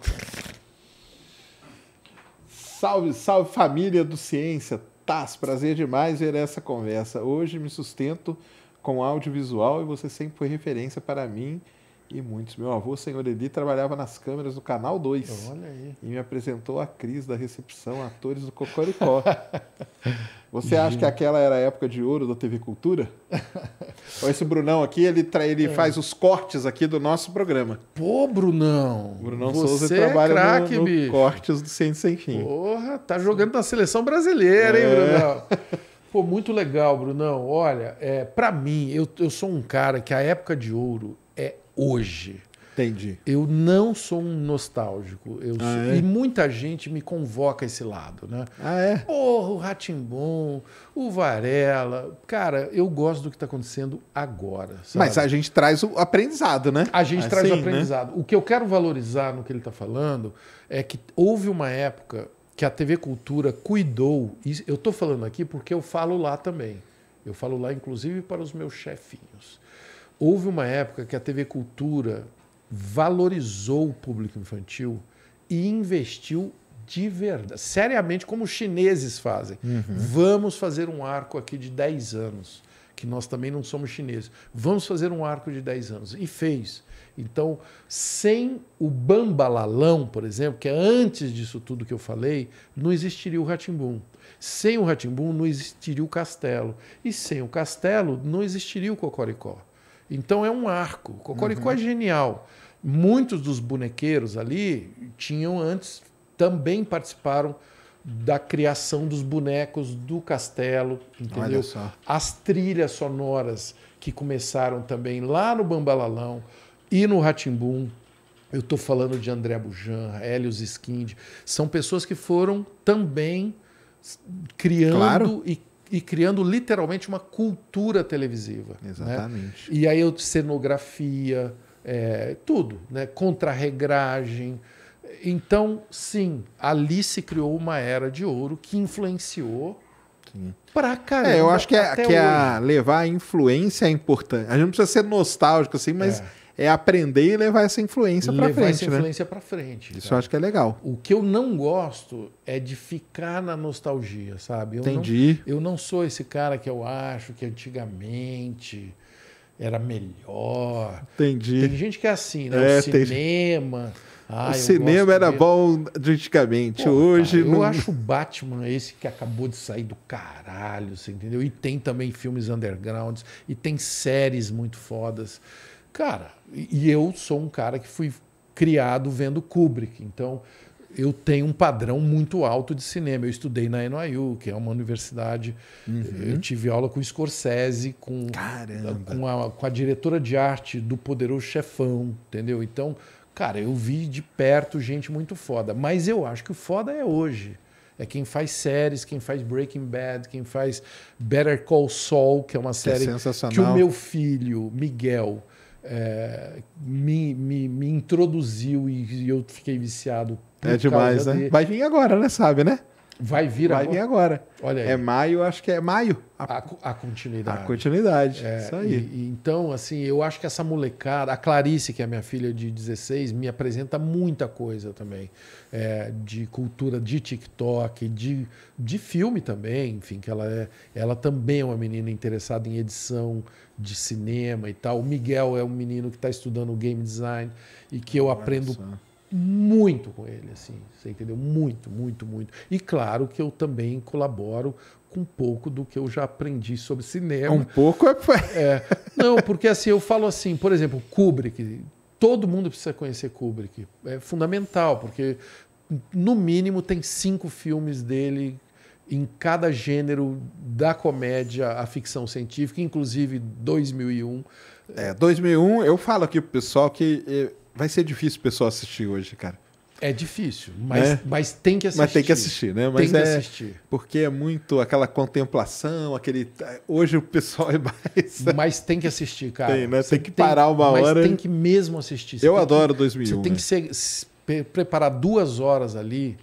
salve, salve família do Ciência. Taz, prazer demais ver essa conversa. Hoje me sustento com audiovisual e você sempre foi referência para mim e muitos. Meu avô, senhor Eli, trabalhava nas câmeras do Canal 2. Olha aí. E me apresentou a Cris da recepção, atores do Cocoricó. Você acha que aquela era a época de ouro da TV Cultura? Olha esse Brunão aqui, ele, tra... ele é. faz os cortes aqui do nosso programa. Pô, Brunão! Brunão você Souza é trabalha é craque, no, no bicho. cortes do Sem Sem Fim. Porra, tá jogando na seleção brasileira, é. hein, Brunão? Pô, muito legal, Brunão. Olha, é, para mim, eu, eu sou um cara que a época de ouro hoje. Entendi. Eu não sou um nostálgico. Eu ah, sou... é? E muita gente me convoca esse lado, né? Ah, é? Porra, o Ratimbom, o Varela. Cara, eu gosto do que está acontecendo agora. Sabe? Mas a gente traz o aprendizado, né? A gente assim, traz o né? aprendizado. Né? O que eu quero valorizar no que ele está falando é que houve uma época que a TV Cultura cuidou. eu estou falando aqui porque eu falo lá também. Eu falo lá, inclusive, para os meus chefinhos houve uma época que a TV Cultura valorizou o público infantil e investiu de verdade, seriamente, como os chineses fazem. Uhum. Vamos fazer um arco aqui de 10 anos, que nós também não somos chineses. Vamos fazer um arco de 10 anos. E fez. Então, sem o Bambalalão, por exemplo, que é antes disso tudo que eu falei, não existiria o Ratimbum. Sem o Ratimbum não existiria o Castelo. E sem o Castelo não existiria o Cocoricó. Então é um arco. Cocoricó uhum. é genial. Muitos dos bonequeiros ali tinham antes, também participaram da criação dos bonecos do castelo, entendeu? As trilhas sonoras que começaram também lá no Bambalalão e no Ratimbum. Eu estou falando de André Bujan, Helios Skind. São pessoas que foram também criando claro. e e criando literalmente uma cultura televisiva. Né? Exatamente. Né? E aí eu cenografia, é, tudo, né? Contrarregragem. Então, sim, ali se criou uma era de ouro que influenciou Sim. pra caramba. É, eu acho que, é, que a é levar a influência é importante. A gente não precisa ser nostálgico assim, mas é é aprender e levar essa influência para frente. Levar essa né? influência para frente. Isso cara. eu acho que é legal. O que eu não gosto é de ficar na nostalgia, sabe? Eu Entendi. Não, eu não sou esse cara que eu acho que antigamente era melhor. Entendi. Tem gente que é assim, né? É, o cinema. Ah, o cinema era dele. bom antigamente, Pô, hoje. Cara, não... Eu acho o Batman esse que acabou de sair do caralho, você entendeu? E tem também filmes undergrounds, e tem séries muito fodas. Cara, e eu sou um cara que fui criado vendo Kubrick, então eu tenho um padrão muito alto de cinema. Eu estudei na NYU, que é uma universidade. Uhum. Eu tive aula com o Scorsese, com, com a, com, a, diretora de arte do Poderoso Chefão, entendeu? Então, cara, eu vi de perto gente muito foda. Mas eu acho que o foda é hoje. É quem faz séries, quem faz Breaking Bad, quem faz Better Call Saul, que é uma é série que, é que o meu filho, Miguel, é, me, me, me, introduziu e, eu fiquei viciado. É demais, né? Vai vir agora, né? Sabe, né? Vai vir Vai agora. Vai vir agora. Olha é aí. É maio, acho que é maio. A, a, a continuidade. A continuidade. É, isso aí. E, e, então, assim, eu acho que essa molecada, a Clarice, que é minha filha de 16, me apresenta muita coisa também. É, de cultura de TikTok, de, de filme também, enfim, que ela é. Ela também é uma menina interessada em edição de cinema e tal. O Miguel é um menino que está estudando game design e que eu Nossa. aprendo muito com ele, assim, você entendeu? Muito, muito, muito. E claro que eu também colaboro com um pouco do que eu já aprendi sobre cinema. Um pouco é... é não, porque assim, eu falo assim, por exemplo, Kubrick, todo mundo precisa conhecer Kubrick. É fundamental, porque no mínimo tem cinco filmes dele em cada gênero da comédia à ficção científica, inclusive 2001. É, 2001, eu falo aqui pro pessoal que eh, vai ser difícil o pessoal assistir hoje, cara. É difícil, mas, né? mas tem que assistir. Mas tem que assistir, né? Mas tem que é, assistir. Porque é muito aquela contemplação, aquele. Hoje o pessoal é mais. Mas tem que assistir, cara. Tem, né? tem que tem, parar uma mas hora. Mas tem que mesmo assistir. Você Eu adoro que, 2001. Você tem né? que ser, preparar duas horas ali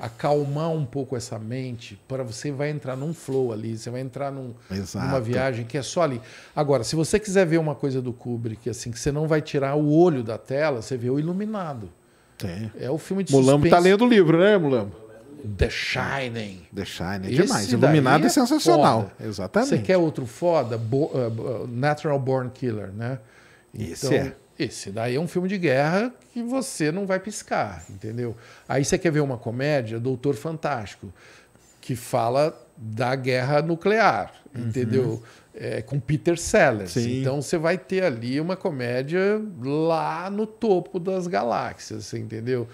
acalmar um pouco essa mente para você vai entrar num flow ali, você vai entrar num, numa viagem que é só ali. Agora, se você quiser ver uma coisa do Kubrick assim que você não vai tirar o olho da tela, você vê o iluminado. É, é o filme de Mulambo tá suspense. tá lendo o livro, né, Mulambo? The Shining. The Shining é demais. Esse iluminado é, é, sensacional. Foda. Exatamente. Você quer outro foda? Bo uh, Natural Born Killer, né? Então, Esse é. Esse daí é um filme de guerra que você não vai piscar, entendeu? Aí você quer ver uma comédia, Doutor Fantástico, que fala da guerra nuclear, uhum. entendeu? É, com Peter Sellers. Sim. Então você vai ter ali uma comédia lá no topo das galáxias, entendeu?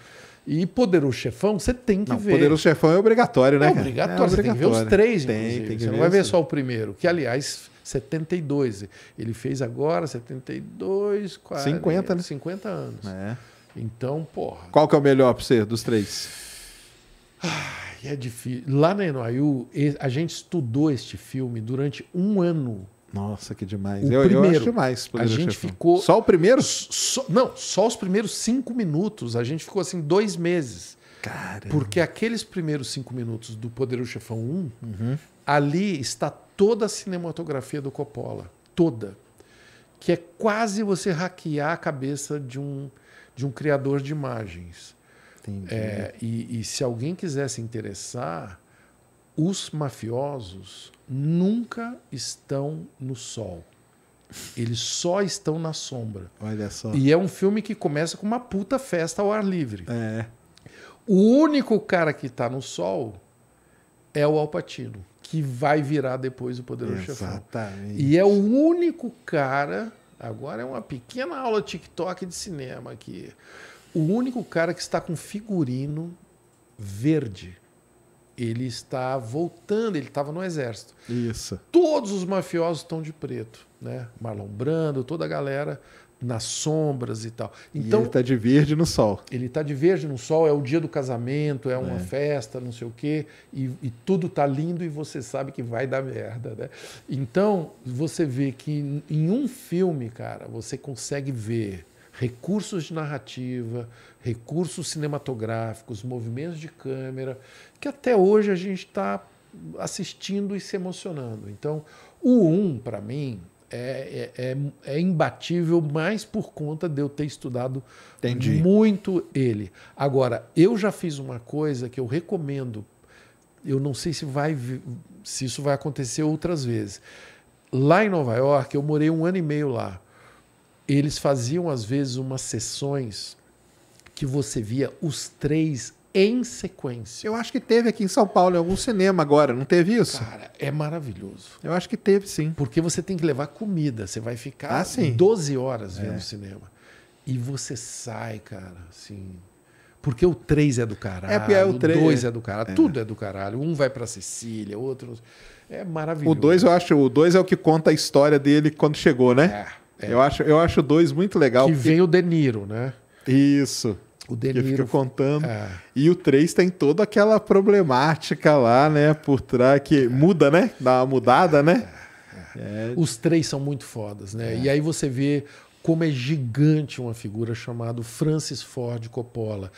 E Poderoso Chefão, você tem que não, ver. Poderoso Chefão é obrigatório, né? É obrigatório, é obrigatório. você tem que ver os três, tem, inclusive. Tem que você não vai ver só o primeiro, que, aliás, 72. Ele fez agora 72, 40, 50, né? 50 anos. É. Então, porra. Qual que é o melhor para você dos três? Ai, é difícil. Lá na NYU, a gente estudou este filme durante um ano. Nossa, que demais. O eu, primeiro, eu acho demais. A gente chefão. ficou. Só o primeiro? So, não, só os primeiros cinco minutos. A gente ficou assim dois meses. Cara. Porque aqueles primeiros cinco minutos do Poderoso Chefão 1, uhum. ali está toda a cinematografia do Coppola, toda, que é quase você hackear a cabeça de um de um criador de imagens. É, e, e se alguém quisesse interessar, os mafiosos nunca estão no sol. Eles só estão na sombra. Olha só. E é um filme que começa com uma puta festa ao ar livre. É. O único cara que está no sol é o Alpatino que vai virar depois o Poderoso Exatamente. Chefão. E é o único cara, agora é uma pequena aula TikTok de cinema aqui, o único cara que está com figurino verde. Ele está voltando, ele estava no exército. Isso. Todos os mafiosos estão de preto, né? Marlon Brando, toda a galera nas sombras e tal. Então e ele está de verde no sol. Ele está de verde no sol, é o dia do casamento, é uma é. festa, não sei o quê, e, e tudo está lindo e você sabe que vai dar merda, né? Então você vê que em um filme, cara, você consegue ver recursos de narrativa, recursos cinematográficos, movimentos de câmera, que até hoje a gente está assistindo e se emocionando. Então o um para mim é, é, é, é, imbatível, mas por conta de eu ter estudado Entendi. muito ele. Agora, eu já fiz uma coisa que eu recomendo. Eu não sei se vai se isso vai acontecer outras vezes. Lá em Nova York, eu morei um ano e meio lá. Eles faziam às vezes umas sessões que você via os três em sequência. Eu acho que teve aqui em São Paulo, em algum cinema agora, não teve isso? Cara, é maravilhoso. Eu acho que teve, sim. Porque você tem que levar comida, você vai ficar ah, sim. 12 horas é. vendo cinema. E você sai, cara, assim. Porque o 3 é do caralho, é, é o 3, 2 é. é do caralho, é. tudo é do caralho. Um vai para Sicília, outro. É maravilhoso. O 2, eu acho, o 2 é o que conta a história dele quando chegou, né? É. é. Eu acho eu acho o 2 muito legal. Que porque... vem o De Niro, né? Isso. O dele Que fica contando. É. E o 3 tem toda aquela problemática lá, né? Por trás, que é. muda, né? Dá uma mudada, né? É, é, Os três são muito fodas, né? E aí você vê como é gigante uma figura chamada Francis Ford Coppola,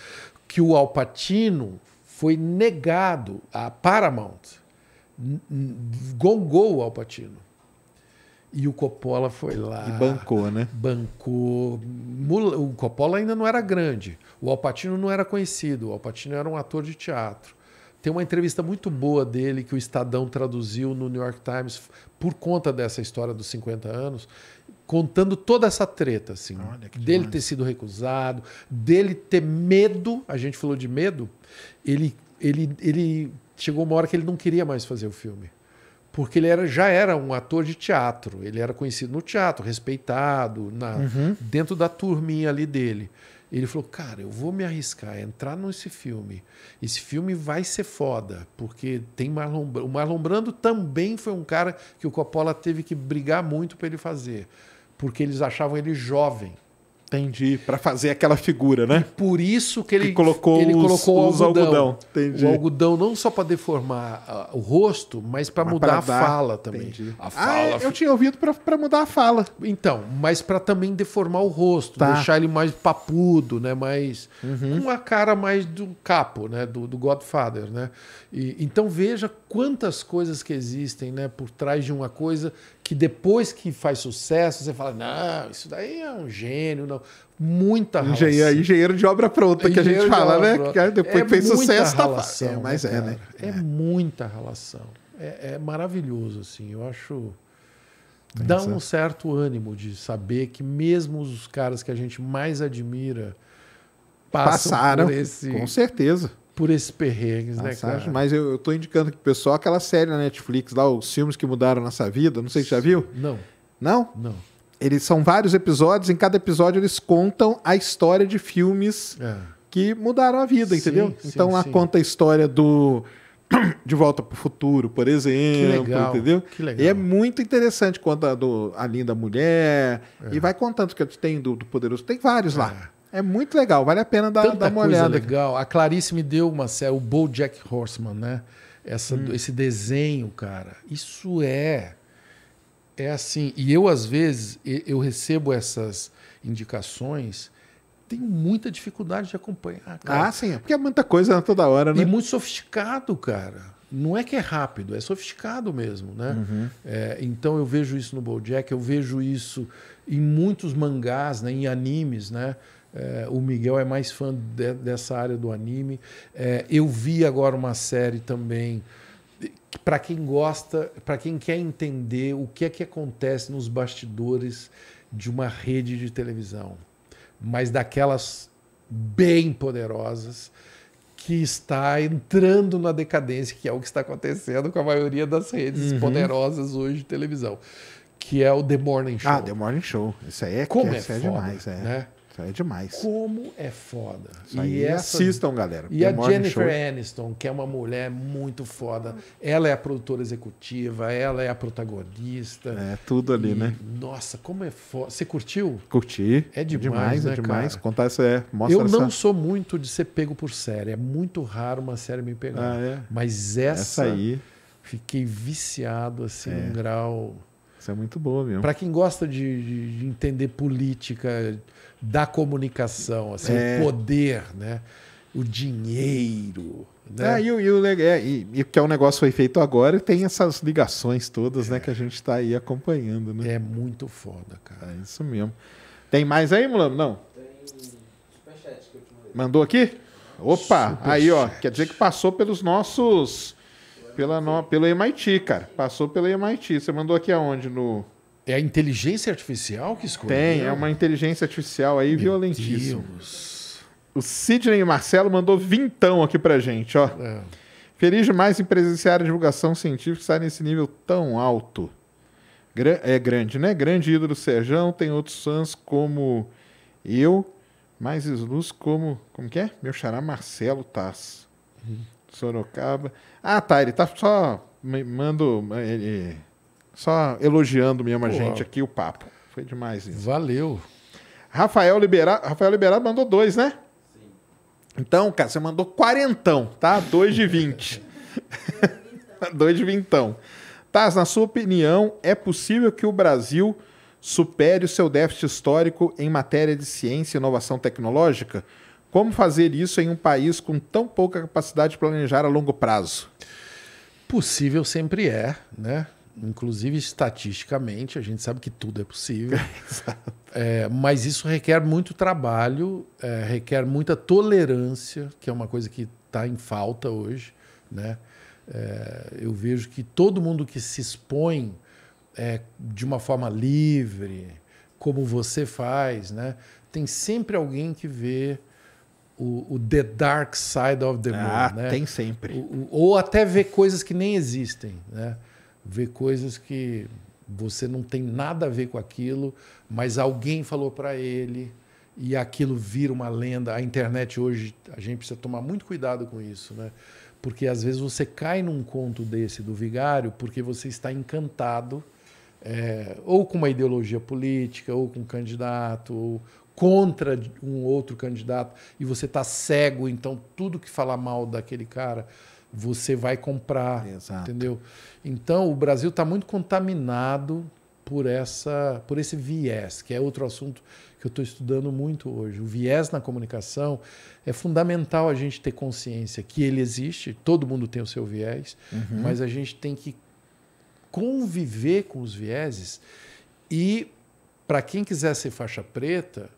que o Alpatino foi negado a Paramount. Gongou o Alpatino e o Coppola foi lá. E bancou, né? Bancou. O Coppola ainda não era grande. O Alpatino não era conhecido. O Alpatino era um ator de teatro. Tem uma entrevista muito boa dele que o Estadão traduziu no New York Times por conta dessa história dos 50 anos, contando toda essa treta, assim. dele demais. ter sido recusado, dele ter medo. A gente falou de medo. Ele, ele, ele chegou uma hora que ele não queria mais fazer o filme porque ele era, já era um ator de teatro. Ele era conhecido no teatro, respeitado, na, uhum. dentro da turminha ali dele. Ele falou, cara, eu vou me arriscar, entrar nesse filme. Esse filme vai ser foda, porque tem Marlon Brando. O Marlon Brando também foi um cara que o Coppola teve que brigar muito para ele fazer, porque eles achavam ele jovem. Entendi, para fazer aquela figura, né? E por isso que ele, que colocou, ele os, colocou os, algodão. algodão. Entendi. O algodão não só para deformar uh, o rosto, mas para mudar pra a fala também. Entendi. A ah, fala. Ah, eu tinha ouvido para mudar a fala. Então, mas para também deformar o rosto, tá. deixar ele mais papudo, né? Mais uhum. com a cara mais do capo, né? Do, do Godfather, né? E, então veja quantas coisas que existem, né? Por trás de uma coisa que depois que faz sucesso, você fala, não, isso daí é um gênio, não. Muita ralação. Engenheiro, engenheiro de obra pronta, engenheiro que a gente fala, né? que é Depois é fez sucesso, tá ralação, tá é, Mas né, é, né? É, é muita relação. É, é, maravilhoso, assim. Eu acho... dá um certo ânimo de saber que mesmo os caras que a gente mais admira passam passaram por esse... Com certeza por esses perrengues, né, cara? Mas eu, eu tô indicando o pessoal aquela série na Netflix lá, os filmes que mudaram nossa vida. Não sei se já viu. Não. Não? Não. Eles são vários episódios, em cada episódio eles contam a história de filmes é. que mudaram a vida, sim, entendeu? Sim, então lá sim. conta a história do de Volta para o Futuro, por exemplo. Que legal, entendeu? Que legal. E é muito interessante conta a, do, a Linda Mulher. É. E vai contando que tem do, do Poderoso. Tem vários é. lá. É muito legal, vale a pena dar, dar uma olhada. legal. A Clarice me deu uma série, o BoJack Horseman, né? Essa, hum. Esse desenho, cara. Isso é. É assim. E eu, às vezes, eu recebo essas indicações tenho muita dificuldade de acompanhar. Ah, cara. Ah, sim, é porque é muita coisa né, toda hora, né? E muito sofisticado, cara. Não é que é rápido, é sofisticado mesmo, né? Uhum. É, então eu vejo isso no BoJack, eu vejo isso em muitos mangás, né, em animes, né? É, o Miguel é mais fã de, dessa área do anime. É, eu vi agora uma série também para quem gosta, para quem quer entender o que é que acontece nos bastidores de uma rede de televisão, mas daquelas bem poderosas que está entrando na decadência, que é o que está acontecendo com a maioria das redes uhum. poderosas hoje de televisão, que é o The Morning ah, Show. Ah, The Morning Show. Isso aí é, Como é, é, foda, demais, é. Né? é demais. Como é foda. e essa... assistam, galera. E a é Jennifer Show. Aniston, que é uma mulher muito foda. Ela é a produtora executiva, ela é a protagonista. É tudo ali, e... né? Nossa, como é foda. Você curtiu? Curti. É demais, demais é né, é demais. Cara? Contar essa é. Mostra Eu essa... não sou muito de ser pego por série. É muito raro uma série me pegar. Ah, é? Mas essa, essa aí fiquei viciado assim é. num grau. Isso é muito bom mesmo. Para quem gosta de, de, entender política, da comunicação, assim, é. o poder, né? o dinheiro. Né? É, e, o, e, o, é, e, e que é um negócio foi feito agora e tem essas ligações todas é. né, que a gente está aí acompanhando. Né? É muito foda, cara. É isso mesmo. Tem mais aí, Mulano? Não? Tem superchat que eu te mandei. Mandou aqui? Opa! Super aí, ó. Chat. Quer dizer que passou pelos nossos. Pela no, pelo MIT, cara. Passou pelo MIT. Você mandou aqui aonde? No. É a inteligência artificial que escolheu? Tem, é uma inteligência artificial aí Meu violentíssima. Deus. O Sidney Marcelo mandou vintão aqui pra gente, ó. É. Feliz demais em presenciar a divulgação científica estar nesse nível tão alto. Gra é grande, né? Grande ídolo Serjão, tem outros fãs como eu, mais luz como. Como que é? Meu xará Marcelo Tass. Uhum. Sorocaba. Ah, tá, ele tá só. Mando. Ele só elogiando mesmo a gente aqui o papo. Foi demais isso. Valeu. Rafael Liberado, Rafael Liberado mandou dois, né? Sim. Então, cara, você mandou quarentão, tá? Dois de vinte. Então. dois de vintão. Taz, na sua opinião, é possível que o Brasil supere o seu déficit histórico em matéria de ciência e inovação tecnológica? Como fazer isso em um país com tão pouca capacidade de planejar a longo prazo? Possível sempre é, né? Inclusive, estatisticamente, a gente sabe que tudo é possível. é, mas isso requer muito trabalho, é, requer muita tolerância, que é uma coisa que está em falta hoje. Né? É, eu vejo que todo mundo que se expõe é, de uma forma livre, como você faz, né? tem sempre alguém que vê o, o, The Dark Side of the Moon. Ah, né? tem sempre. O, o, ou até ver coisas que nem existem. Né? ver coisas que você não tem nada a ver com aquilo, mas alguém falou para ele e aquilo vira uma lenda. A internet hoje, a gente precisa tomar muito cuidado com isso, né? Porque às vezes você cai num conto desse do vigário porque você está encantado é, ou com uma ideologia política, ou com um candidato, ou contra um outro candidato, e você está cego, então tudo que falar mal daquele cara você vai comprar, Exato. entendeu? Então o Brasil está muito contaminado por essa, por esse viés, que é outro assunto que eu estou estudando muito hoje. O viés na comunicação é fundamental a gente ter consciência que ele existe. Todo mundo tem o seu viés, uhum. mas a gente tem que conviver com os vieses e para quem quiser ser faixa preta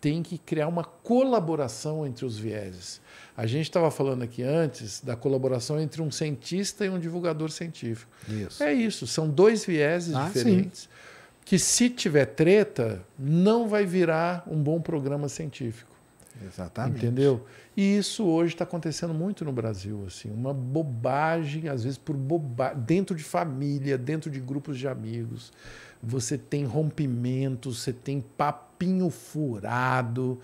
tem que criar uma colaboração entre os vieses. A gente estava falando aqui antes da colaboração entre um cientista e um divulgador científico. Isso. É isso, são dois vieses ah, diferentes. Sim. Que se tiver treta, não vai virar um bom programa científico. Exatamente. Entendeu? E isso hoje está acontecendo muito no Brasil, assim, uma bobagem, às vezes por dentro de família, dentro de grupos de amigos. Você tem rompimentos, você tem papinho furado,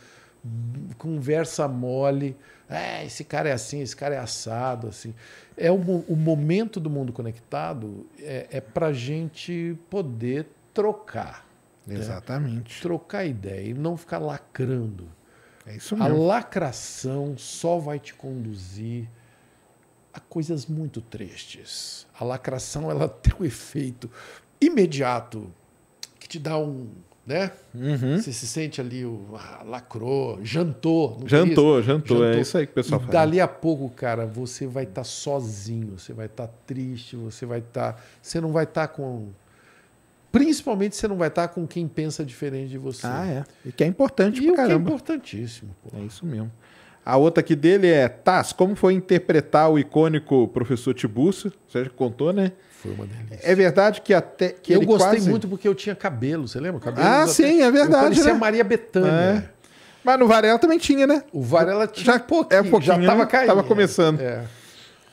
conversa mole. É, esse cara é assim, esse cara é assado, assim. É o, o momento do mundo conectado é, é para gente poder trocar. Né? Exatamente. Né? Trocar ideia e não ficar lacrando. É isso mesmo. A lacração só vai te conduzir a coisas muito tristes. A lacração ela tem um efeito imediato que te dá um né? Uhum. Você se sente ali, o, ah, lacrou, jantou. Jantou, jantou, jantou, é isso aí que o pessoal e faz. Dali né? a pouco, cara, você vai estar tá sozinho, você vai estar tá triste, você vai estar. Tá, você não vai estar tá com. Principalmente você não vai estar tá com quem pensa diferente de você. Ah, é. E que é importante e pra é caramba. é importantíssimo. Pô. É isso mesmo. A outra aqui dele é, Taz, como foi interpretar o icônico professor Tibúcio? Você já contou, né? Foi uma delícia. É verdade que até. Que eu gostei quase... muito porque eu tinha cabelo, você lembra? Cabelo ah, sim, é verdade. Eu parecia né? Maria Betânia. É. Mas no Varela também tinha, né? O Varela tinha já, é pouquinho, é um pouquinho já estava né? caindo. Tava né? começando. É.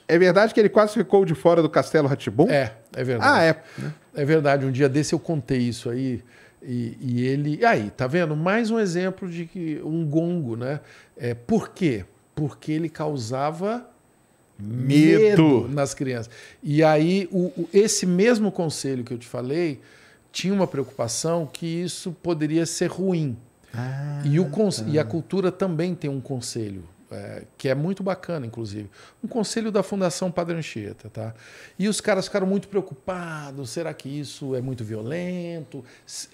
é. verdade que ele quase ficou de fora do Castelo Ratibum? É, é verdade. Ah, é. É verdade. Um dia desse eu contei isso aí. E, e ele. Aí, tá vendo? Mais um exemplo de que um gongo, né? É, por quê? Porque ele causava medo, medo nas crianças. E aí, o, o, esse mesmo conselho que eu te falei tinha uma preocupação que isso poderia ser ruim. Ah, e, o, tá. e a tá. cultura também tem um conselho é, que é muito bacana, inclusive. Um conselho da Fundação Padre Anchieta, tá? E os caras ficaram muito preocupados, será que isso é muito violento?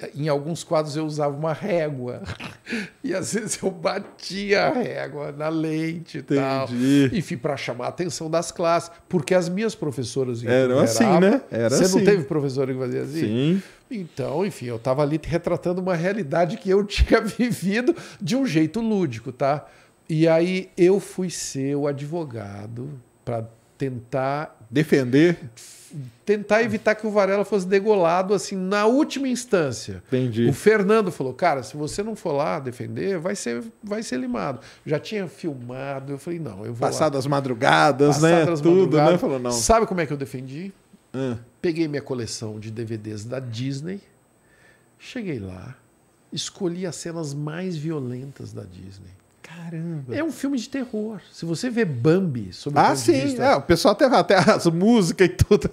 É, em alguns quadros eu usava uma régua e às vezes eu batia a régua na leite e tal. Enfim, para chamar a atenção das classes, porque as minhas professoras... Eram assim, né? Era Você assim. não teve professora que fazia assim? Sim. Então, enfim, eu estava ali retratando uma realidade que eu tinha vivido de um jeito lúdico, tá? E aí eu fui ser o advogado para tentar defender tentar evitar que o Varela fosse degolado assim na última instância. Entendi. O Fernando falou: "Cara, se você não for lá defender, vai ser vai ser limado". Já tinha filmado, eu falei: "Não, eu vou Passado lá. as madrugadas, né? Passado né? As Tudo, né? madrugadas. né? Falou, não. Sabe como é que eu defendi? Ah. Peguei minha coleção de DVDs da Disney. Cheguei lá, escolhi as cenas mais violentas da Disney. Caramba. É um filme de terror. Se você vê Bambi sobre Ah, sim. é, o pessoal até, até as músicas e tudo.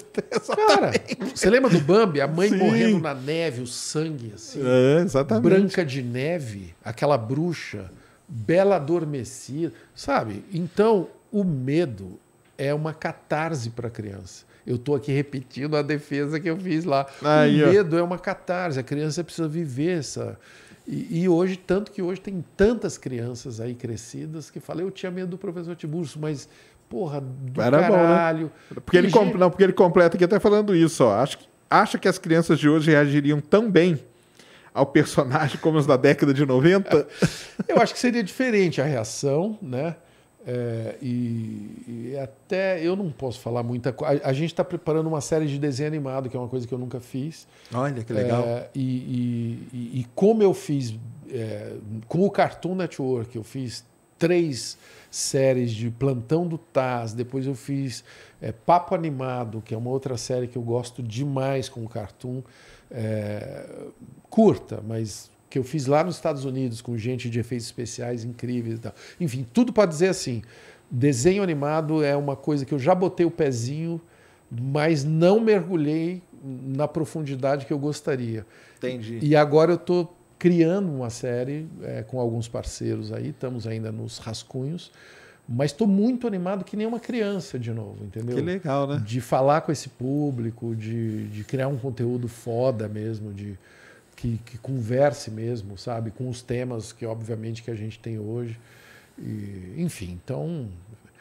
Cara, você lembra do Bambi? A mãe sim. morrendo na neve, o sangue, assim. É, exatamente. Branca de neve, aquela bruxa, bela adormecida, sabe? Então, o medo é uma catarse para a criança. Eu estou aqui repetindo a defesa que eu fiz lá. Aí, o medo ó. é uma catarse. A criança precisa viver essa e, e, hoje, tanto que hoje tem tantas crianças aí crescidas que falei, eu tinha medo do professor Tiburcio, mas, porra, do Era caralho. Bom, né? porque, ele Não, porque ele completa aqui até falando isso, ó. Acho que, acha que as crianças de hoje reagiriam tão bem ao personagem como os da década de 90? eu acho que seria diferente a reação, né? É, e, e, até eu não posso falar muita coisa. A gente está preparando uma série de desenho animado, que é uma coisa que eu nunca fiz. Olha, que legal. É, e, e, e, como eu fiz é, com o Cartoon Network, eu fiz três séries de Plantão do Taz, depois eu fiz é, Papo Animado, que é uma outra série que eu gosto demais com o Cartoon. É, curta, mas que eu fiz lá nos Estados Unidos com gente de efeitos especiais incríveis e tal. Enfim, tudo para dizer assim, desenho animado é uma coisa que eu já botei o pezinho, mas não mergulhei na profundidade que eu gostaria. Entendi. E agora eu estou criando uma série é, com alguns parceiros aí, estamos ainda nos rascunhos, mas estou muito animado que nem uma criança de novo, entendeu? Que legal, né? De falar com esse público, de, de criar um conteúdo foda mesmo, de que, que, converse mesmo, sabe, com os temas que obviamente que a gente tem hoje. E, enfim, então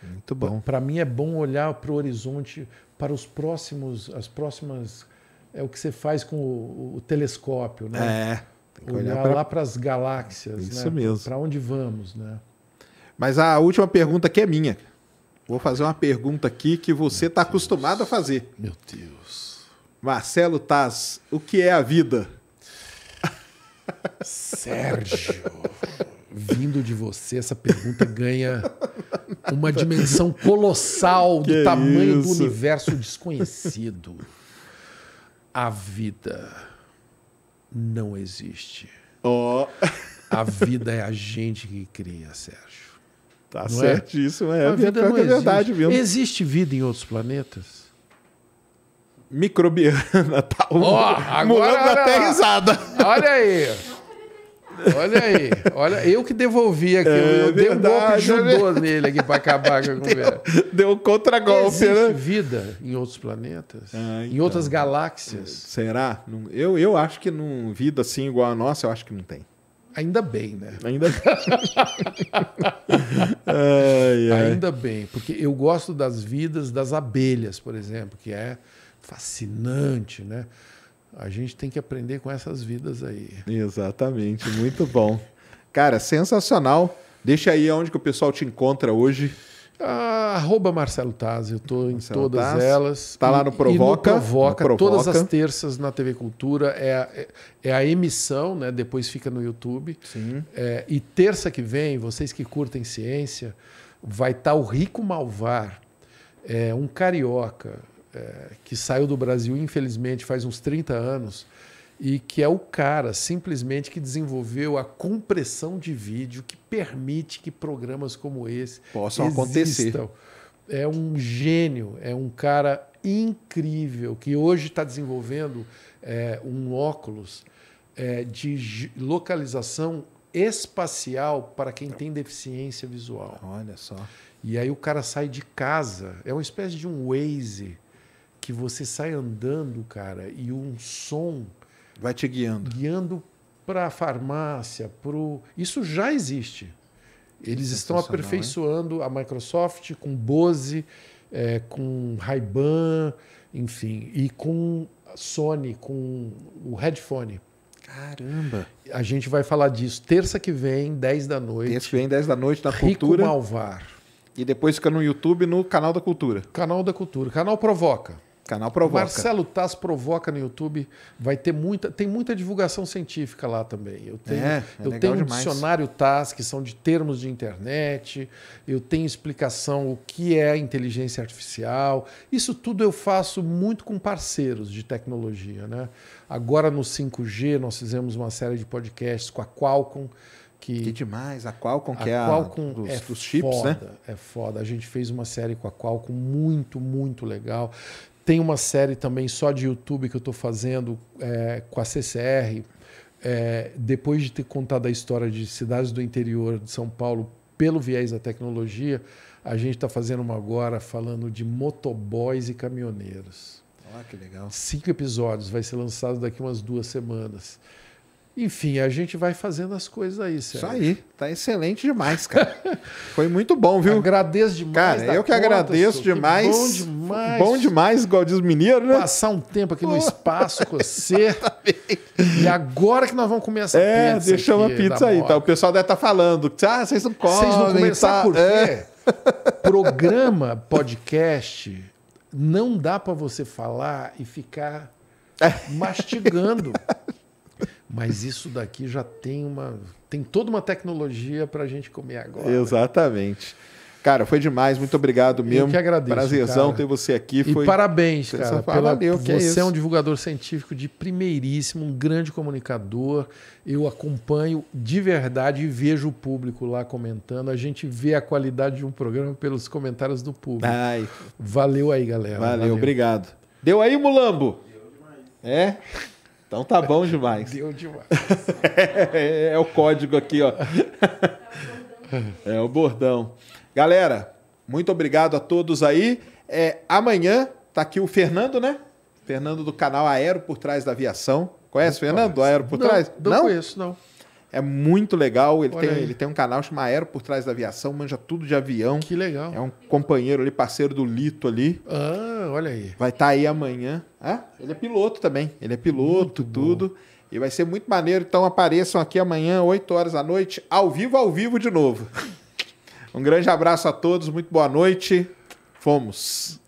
muito bom. Para mim é bom olhar para o horizonte, para os próximos, as próximas é o que você faz com o, o telescópio, né? É. Tem que olhar, olhar pra... lá para as galáxias, Isso né? mesmo. Para onde vamos, né? Mas a última pergunta que é minha. Vou fazer uma pergunta aqui que você está acostumado a fazer. Meu Deus. Marcelo Taz, o que é a vida? Sérgio, vindo de você, essa pergunta ganha uma dimensão colossal do que tamanho isso? do universo desconhecido. A vida não existe. Oh. A vida é a gente que cria, Sérgio. Tá não é? certíssimo, é. é. A, vida, não existe. verdade mesmo. Existe vida em outros planetas? microbiana. Tá, o oh, agora, morango até risada. Olha aí. Olha aí, olha, eu que devolvi aqui, é, eu dei um golpe judô nele aqui para acabar com a conversa. Deu, deu um contragolpe, Existe né? vida em outros planetas, ah, então. em outras galáxias. É, será? Eu, eu acho que não, vida assim igual a nossa, eu acho que não tem. Ainda bem, né? Ainda ai, ai. Ainda bem, porque eu gosto das vidas das abelhas, por exemplo, que é fascinante, né? A gente tem que aprender com essas vidas aí. Exatamente, muito bom. Cara, sensacional. Deixa aí onde que o pessoal te encontra hoje. Ah, arroba Marcelo Taz, eu estou em todas Taz. elas. Está lá no Provoca, no Provoca, no Provoca. todas as terças na TV Cultura. É a, é, é a emissão, né? depois fica no YouTube. Sim. É, e terça que vem, vocês que curtem ciência, vai estar tá o Rico Malvar, é, um carioca, é, que saiu do Brasil, infelizmente, faz uns 30 anos, e que é o cara simplesmente que desenvolveu a compressão de vídeo que permite que programas como esse possam existam. acontecer. É um gênio, é um cara incrível que hoje está desenvolvendo é, um óculos é, de localização espacial para quem tem deficiência visual. Olha só. E aí o cara sai de casa, é uma espécie de um Waze que você sai andando, cara, e um som vai te guiando. Guiando para a farmácia, pro isso já existe. Eles estão aperfeiçoando hein? a Microsoft com Bose, é, com Ray-Ban, enfim, e com Sony, com o headphone. Caramba! A gente vai falar disso terça que vem, 10 da noite. Terça que vem, 10 da noite, na Rico Cultura. Malvar. E depois fica no YouTube, no Canal da Cultura. Canal da Cultura. Canal Provoca. Canal Provoca. Marcelo Tass Provoca no YouTube. Vai ter muita. Tem muita divulgação científica lá também. Eu tenho, é, é eu tenho um demais. dicionário Tass, que são de termos de internet. Eu tenho explicação o que é inteligência artificial. Isso tudo eu faço muito com parceiros de tecnologia. Né? Agora no 5G, nós fizemos uma série de podcasts com a Qualcomm. Que, que, demais, a Qualcomm, a que é Qualcomm a dos, é dos chips, né? foda, né? É foda. A gente fez uma série com a Qualcomm muito, muito legal. Tem uma série também só de YouTube que eu estou fazendo é, com a CCR. É, depois de ter contado a história de cidades do interior de São Paulo pelo viés da tecnologia, a gente está fazendo uma agora falando de motoboys e caminhoneiros. Ah, que legal. Cinco episódios, vai ser lançado daqui umas duas semanas. Enfim, a gente vai fazendo as coisas aí, Sérgio. Isso aí, tá excelente demais, cara. Foi muito bom, viu? Agradeço demais. Cara, eu que conta, agradeço demais. Que bom demais. Bom demais, igual diz o mineiro, né? Passar um tempo aqui no espaço com você. e agora que nós vamos comer essa é, pizza. É, deixa uma pizza aí, tá? O pessoal deve estar tá falando. Ah, vocês não comem. Vocês não começar tá... por é. quê? É. Programa, podcast, não dá para você falar e ficar é. mastigando. Mas isso daqui já tem uma. tem toda uma tecnologia para a gente comer agora. Exatamente. Cara, foi demais, muito obrigado mesmo. Eu que agradeço. Prazerzão cara. ter você aqui. E foi... parabéns, cara. Ah, pela... Valeu, é você é, isso? um divulgador científico de primeiríssimo, um grande comunicador. Eu acompanho de verdade e vejo o público lá comentando. A gente vê a qualidade de um programa pelos comentários do público. Ai. Valeu aí, galera. Valeu, Valeu. obrigado. Deu aí, Mulambo? Deu demais. É? Então tá bom demais. Deu demais. é, é o código aqui, ó. É, é o bordão. Galera, muito obrigado a todos aí. É, amanhã tá aqui o Fernando, né? Fernando do canal Aero por trás da aviação. Conhece, o Fernando? Conheço. Aero por não, trás? Não, não conheço, não. É muito legal. Ele tem, ele tem um canal chamado Aero por trás da aviação, manja tudo de avião. Que legal. É um companheiro ali, parceiro do Lito ali. Ah, olha aí. Vai estar tá aí amanhã. Ah, ele é piloto também. Ele é piloto, muito tudo. Bom. E vai ser muito maneiro. Então apareçam aqui amanhã, 8 horas da noite, ao vivo, ao vivo de novo. Um grande abraço a todos, muito boa noite. Fomos.